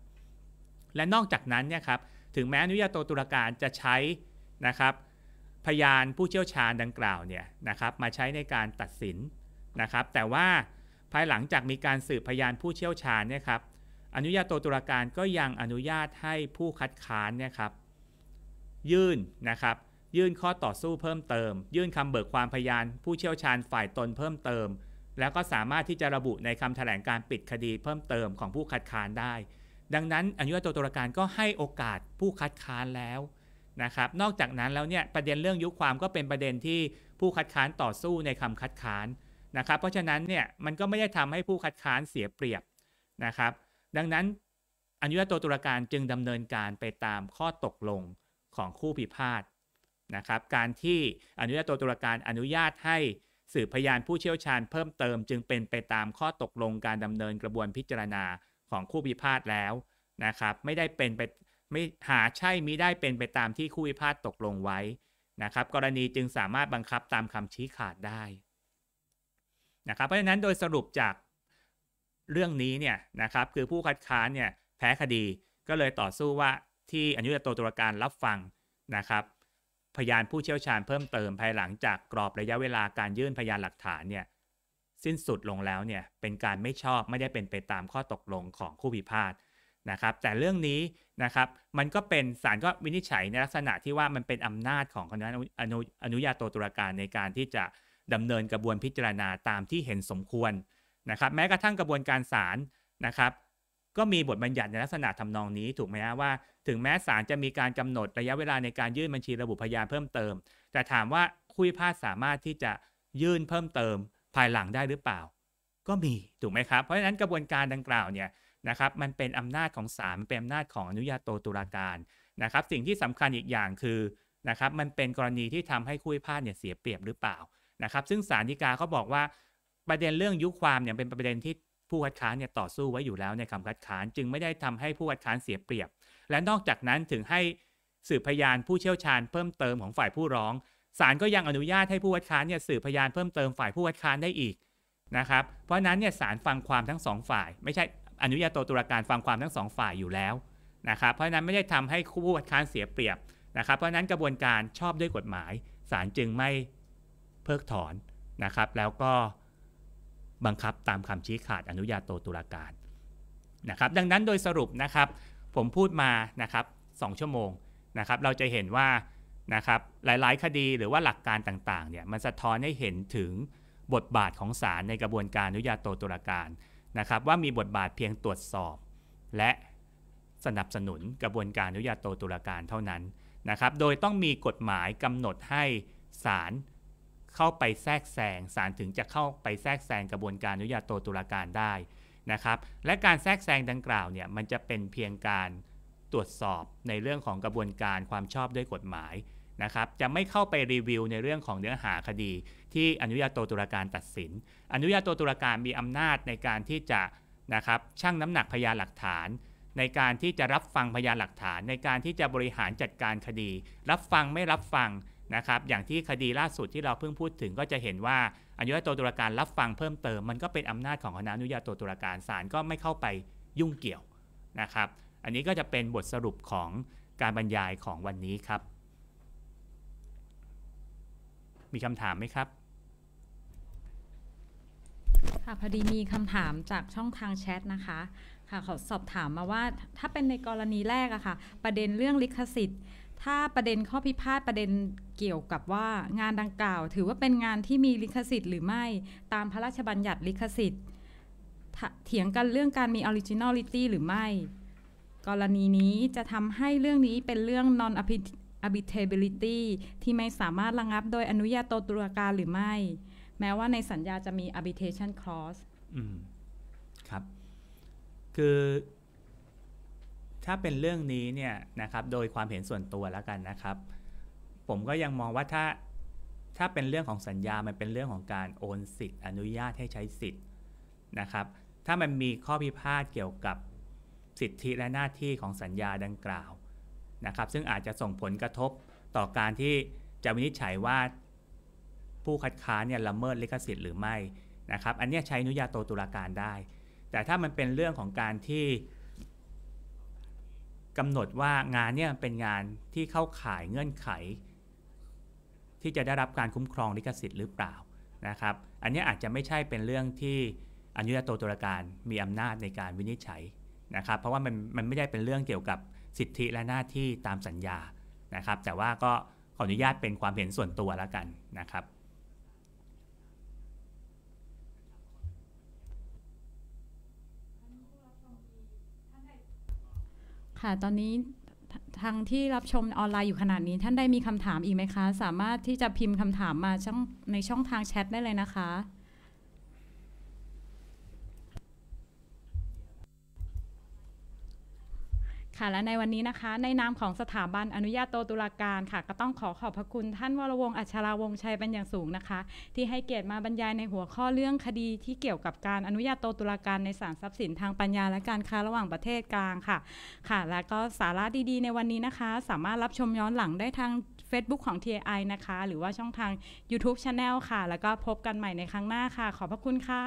และนอกจากนั้นเนี่ยครับถึงแม้อนุญาโตตุลาการจะใช้นะครับพยานผู้เชี่ยวชาญดังกล่าวเนี่ยนะครับมาใช้ในการตัดสินนะครับแต่ว่าภายหลังจากมีการสืบพยานผู้เชี่ยวชาญเนี่ยครับอนุญาโตตุลาการก็ยังอนุญาตให้ผู้คัดค้านเนี่ยครับยื่นนะครับยื่นข้อต่อสู้เพิ่มเติม ยื่นคำเบิกความพยาน ผู้เชี่ยวชาญฝ่ายตนเพิ่มเติม แล้วก็สามารถที่จะระบุในคำแถลงการปิดคดีเพิ่มเติมของผู้คัดค้านได้ ดังนั้นอนุญาโตตุลาการก็ให้โอกาสผู้คัดค้านแล้วนะครับนอกจากนั้นแล้วเนี่ยประเด็นเรื่องยุคความก็เป็นประเด็นที่ผู้คัดค้านต่อสู้ในคำคัดค้านนะครับเพราะฉะนั้นเนี่ยมันก็ไม่ได้ทำให้ผู้คัดค้านเสียเปรียบนะครับ ดังนั้นอนุญาโตตุลาการจึงดำเนินการไปตามข้อตกลงของคู่พิพาทนะครับการที่อนุญาโตตุลาการอนุญาตให้สืบพยานผู้เชี่ยวชาญเพิ่มเติม จึงเป็นไปตามข้อตกลงการดำเนินกระบวนพิจารณาของคู่พิพาทแล้วนะครับไม่ได้เป็นไปไม่หาใช่มิได้เป็นไปตามที่คู่พิพาทตกลงไว้นะครับกรณีจึงสามารถบังคับตามคำชี้ขาดได้นะครับเพราะฉะนั้นโดยสรุปจากเรื่องนี้เนี่ยนะครับคือผู้คัดค้านเนี่ยแพ้คดีก็เลยต่อสู้ว่าที่อนุญาโตตุลาการรับฟังนะครับพยานผู้เชี่ยวชาญเพิ่มเติมภายหลังจากกรอบระยะเวลาการยื่นพยานหลักฐานเนี่ยสิ้นสุดลงแล้วเนี่ยเป็นการไม่ชอบไม่ได้เป็นไปตามข้อตกลงของคู่พิพาทนะครับ แต่เรื่องนี้นะครับมันก็เป็นศาลก็วินิจฉัยในลักษณะที่ว่ามันเป็นอำนาจของคณะอนุอนุญาโตตุลาการในการที่จะดำเนินกระบวนพิจารณาตามที่เห็นสมควรนะครับแม้กระทั่งกระบวนการศาลนะครับ ก็มีบทบัญญัติในลักษณะทำนองนี้ ถูกไหมฮะว่า ถึงแม้ศาลจะมีการกำหนดระยะเวลาในการยื่นบัญชีระบุพยานเพิ่มเติม แต่ถามว่าคุยพาสามารถที่จะยื่นเพิ่มเติม ภายหลังได้หรือเปล่า ก็มีถูกไหมครับเพราะฉะนั้นกระบวนการดังกล่าวเนี่ยนะครับมันเป็นอำนาจของศาลเป็นอำนาจของอนุญาโตตุลาการนะครับสิ่งที่สำคัญอีกอย่างคือนะครับมันเป็นกรณีที่ทำให้คุยพาสเนี่ยเสียเปรียบหรือเปล่านะครับ ซึ่งศาลฎีกาเขาบอกว่าประเด็นเรื่องยุคความเนี่ยเป็นประเด็นที่ผู้คัดค้านเนี่ยต่อสู้ไว้อยู่แล้วในคำคัดค้านจึงไม่ได้ทำให้ผู้คัดค้านเสียเปรียบ และนอกจากนั้นถึงให้สืบพยานผู้เชี่ยวชาญเพิ่มเติมของฝ่ายผู้ร้องศาลก็ยังอนุญาตให้ผู้คัดค้านเนี่ยสืบพยานเพิ่มเติมฝ่ายผู้คัดค้านได้อีกนะครับเพราะนั้นเนี่ยศาลฟังความทั้งสองฝ่าย ไม่ใช่อนุญาโตตุลาการฟังความทั้งสองฝ่ายอยู่แล้วนะครับเพราะนั้นไม่ได้ทำให้ผู้คัดค้านเสียเปรียบนะครับเพราะนั้นกระบวนการชอบด้วยกฎหมายศาลจึงไม่เพิกถอนนะครับ แล้วก็บังคับตามคำชี้ขาดอนุญาโตตุลาการนะครับ ดังนั้นโดยสรุปนะครับผมพูดมานะครับงชั่วโมงนะครับเราจะเห็นว่านะครับหลายๆ คดีหรือว่าหลักการต่างๆเนี่ยมันสะท้อนให้เห็นถึงบทบาทของศาลในกระบวนการอนุญาโตตุลาการนะครับว่ามีบทบาทเพียงตรวจสอบ และสนับสนุนกระบวนการอนุญาโตตุลาการเท่านั้นนะครับโดยต้องมีกฎหมายกำหนดให้ศาลเข้าไปแทรกแซงสารถึงจะเข้าไปแทรกแซงกระบวนการอนุญาโตตุลาการได้นะครับและการแทรกแซงดังกล่าวเนี่ยมันจะเป็นเพียงการตรวจสอบในเรื่องของกระบวนการความชอบด้วยกฎหมายนะครับจะไม่เข้าไปรีวิวในเรื่องของเนื้อหาคดี ที่อนุญาโตตุลาการตัดสิน อนุญาโตตุลาการมีอำนาจในการที่จะนะครับชั่งน้ำหนักพยานหลักฐาน ในการที่จะรับฟังพยานหลักฐานในการที่จะบริหารจัดการคดี รับฟังไม่รับฟังนะครับอย่างที่คดีล่าสุดที่เราเพิ่งพูดถึงก็จะเห็นว่าอนุญาโตตุลาการรับฟังเพิ่มเติม มันก็เป็นอำนาจของคณะอนุญาโตตุลาการศาลก็ไม่เข้าไปยุ่งเกี่ยวนะครับอันนี้ก็จะเป็นบทสรุปของการบรรยายของวันนี้ครับ มีคำถามไหมครับ ค่ะพอดีมีคำถามจากช่องทางแชทนะคะค่ะเขาสอบถามมาว่าถ้าเป็นในกรณีแรกอะค่ะประเด็นเรื่องลิขสิทธิ์ถ้าประเด็นข้อพิพาทประเด็นเกี่ยวกับว่างานดังกล่าวถือว่าเป็นงานที่มีลิขสิทธิ์หรือไม่ ตามพระราชบัญญัติลิขสิทธิ์ เถียงกันเรื่องการมีออริจินอลิตี้หรือไม่ กรณีนี้จะทำให้เรื่องนี้เป็นเรื่อง non a b i t a b i l i t y ที่ไม่สามารถระงับโดยอนุญาโตตุลาการหรือไม่ แม้ว่าในสัญญาจะมี arbitration clause อครับคือถ้าเป็นเรื่องนี้เนี่ยนะครับโดยความเห็นส่วนตัวแล้วกันนะครับ ผมก็ยังมองว่าถ้าถ้าเป็นเรื่องของสัญญามันเป็นเรื่องของการโอนสิทธิ์ อนุญาตให้ใช้สิทธิ์นะครับ ถ้ามันมีข้อพิพาทเกี่ยวกับสิทธิและหน้าที่ของสัญญาดังกล่าวนะครับ ซึ่งอาจจะส่งผลกระทบต่อการที่จะวินิจฉัยว่าผู้คัดค้านเนี่ยละเมิดลิขสิทธิ์หรือไม่นะครับ อันนี้ใช้อนุญาโตตุลาการได้ แต่ถ้ามันเป็นเรื่องของการที่กำหนดว่างานเนี่ยเป็นงานที่เข้าข่ายเงื่อนไขที่จะได้รับการคุ้มครองลิขสิทธิ์หรือเปล่านะครับ อันนี้อาจจะไม่ใช่เป็นเรื่องที่อนุญาโตตุลาการมีอำนาจในการวินิจฉัยนะครับ เพราะว่ามันมันไม่ได้เป็นเรื่องเกี่ยวกับสิทธิและหน้าที่ตามสัญญานะครับ แต่ว่าก็ขออนุญาตเป็นความเห็นส่วนตัวแล้วกันนะครับค่ะตอนนี้ทางที่รับชมออนไลน์อยู่ขนาดนี้ ท่านได้มีคำถามอีกไหมคะ สามารถที่จะพิมพ์คำถามมาช่องในช่องทางแชทได้เลยนะคะค่ะและในวันนี้นะคะ ในนามของสถาบันอนุญาโตตุลาการค่ะ ก็ต้องขอขอบพระคุณท่านวรวงศ์อัชราวงชัยเป็นอย่างสูงนะคะ ที่ให้เกียรติมาบรรยายในหัวข้อเรื่องคดี ที่เกี่ยวกับการอนุญาโตตุลาการในศาลทรัพย์สินทางปัญญา และการค้าระหว่างประเทศกลางค่ะค่ะ และก็สาระดีๆในวันนี้นะคะ สามารถรับชมย้อนหลังได้ทาง Facebook ของ TI นะคะ หรือว่าช่องทาง YouTube Channel ค่ะ แล้วก็พบกันใหม่ในครั้งหน้าค่ะ ขอบพระคุณค่ะ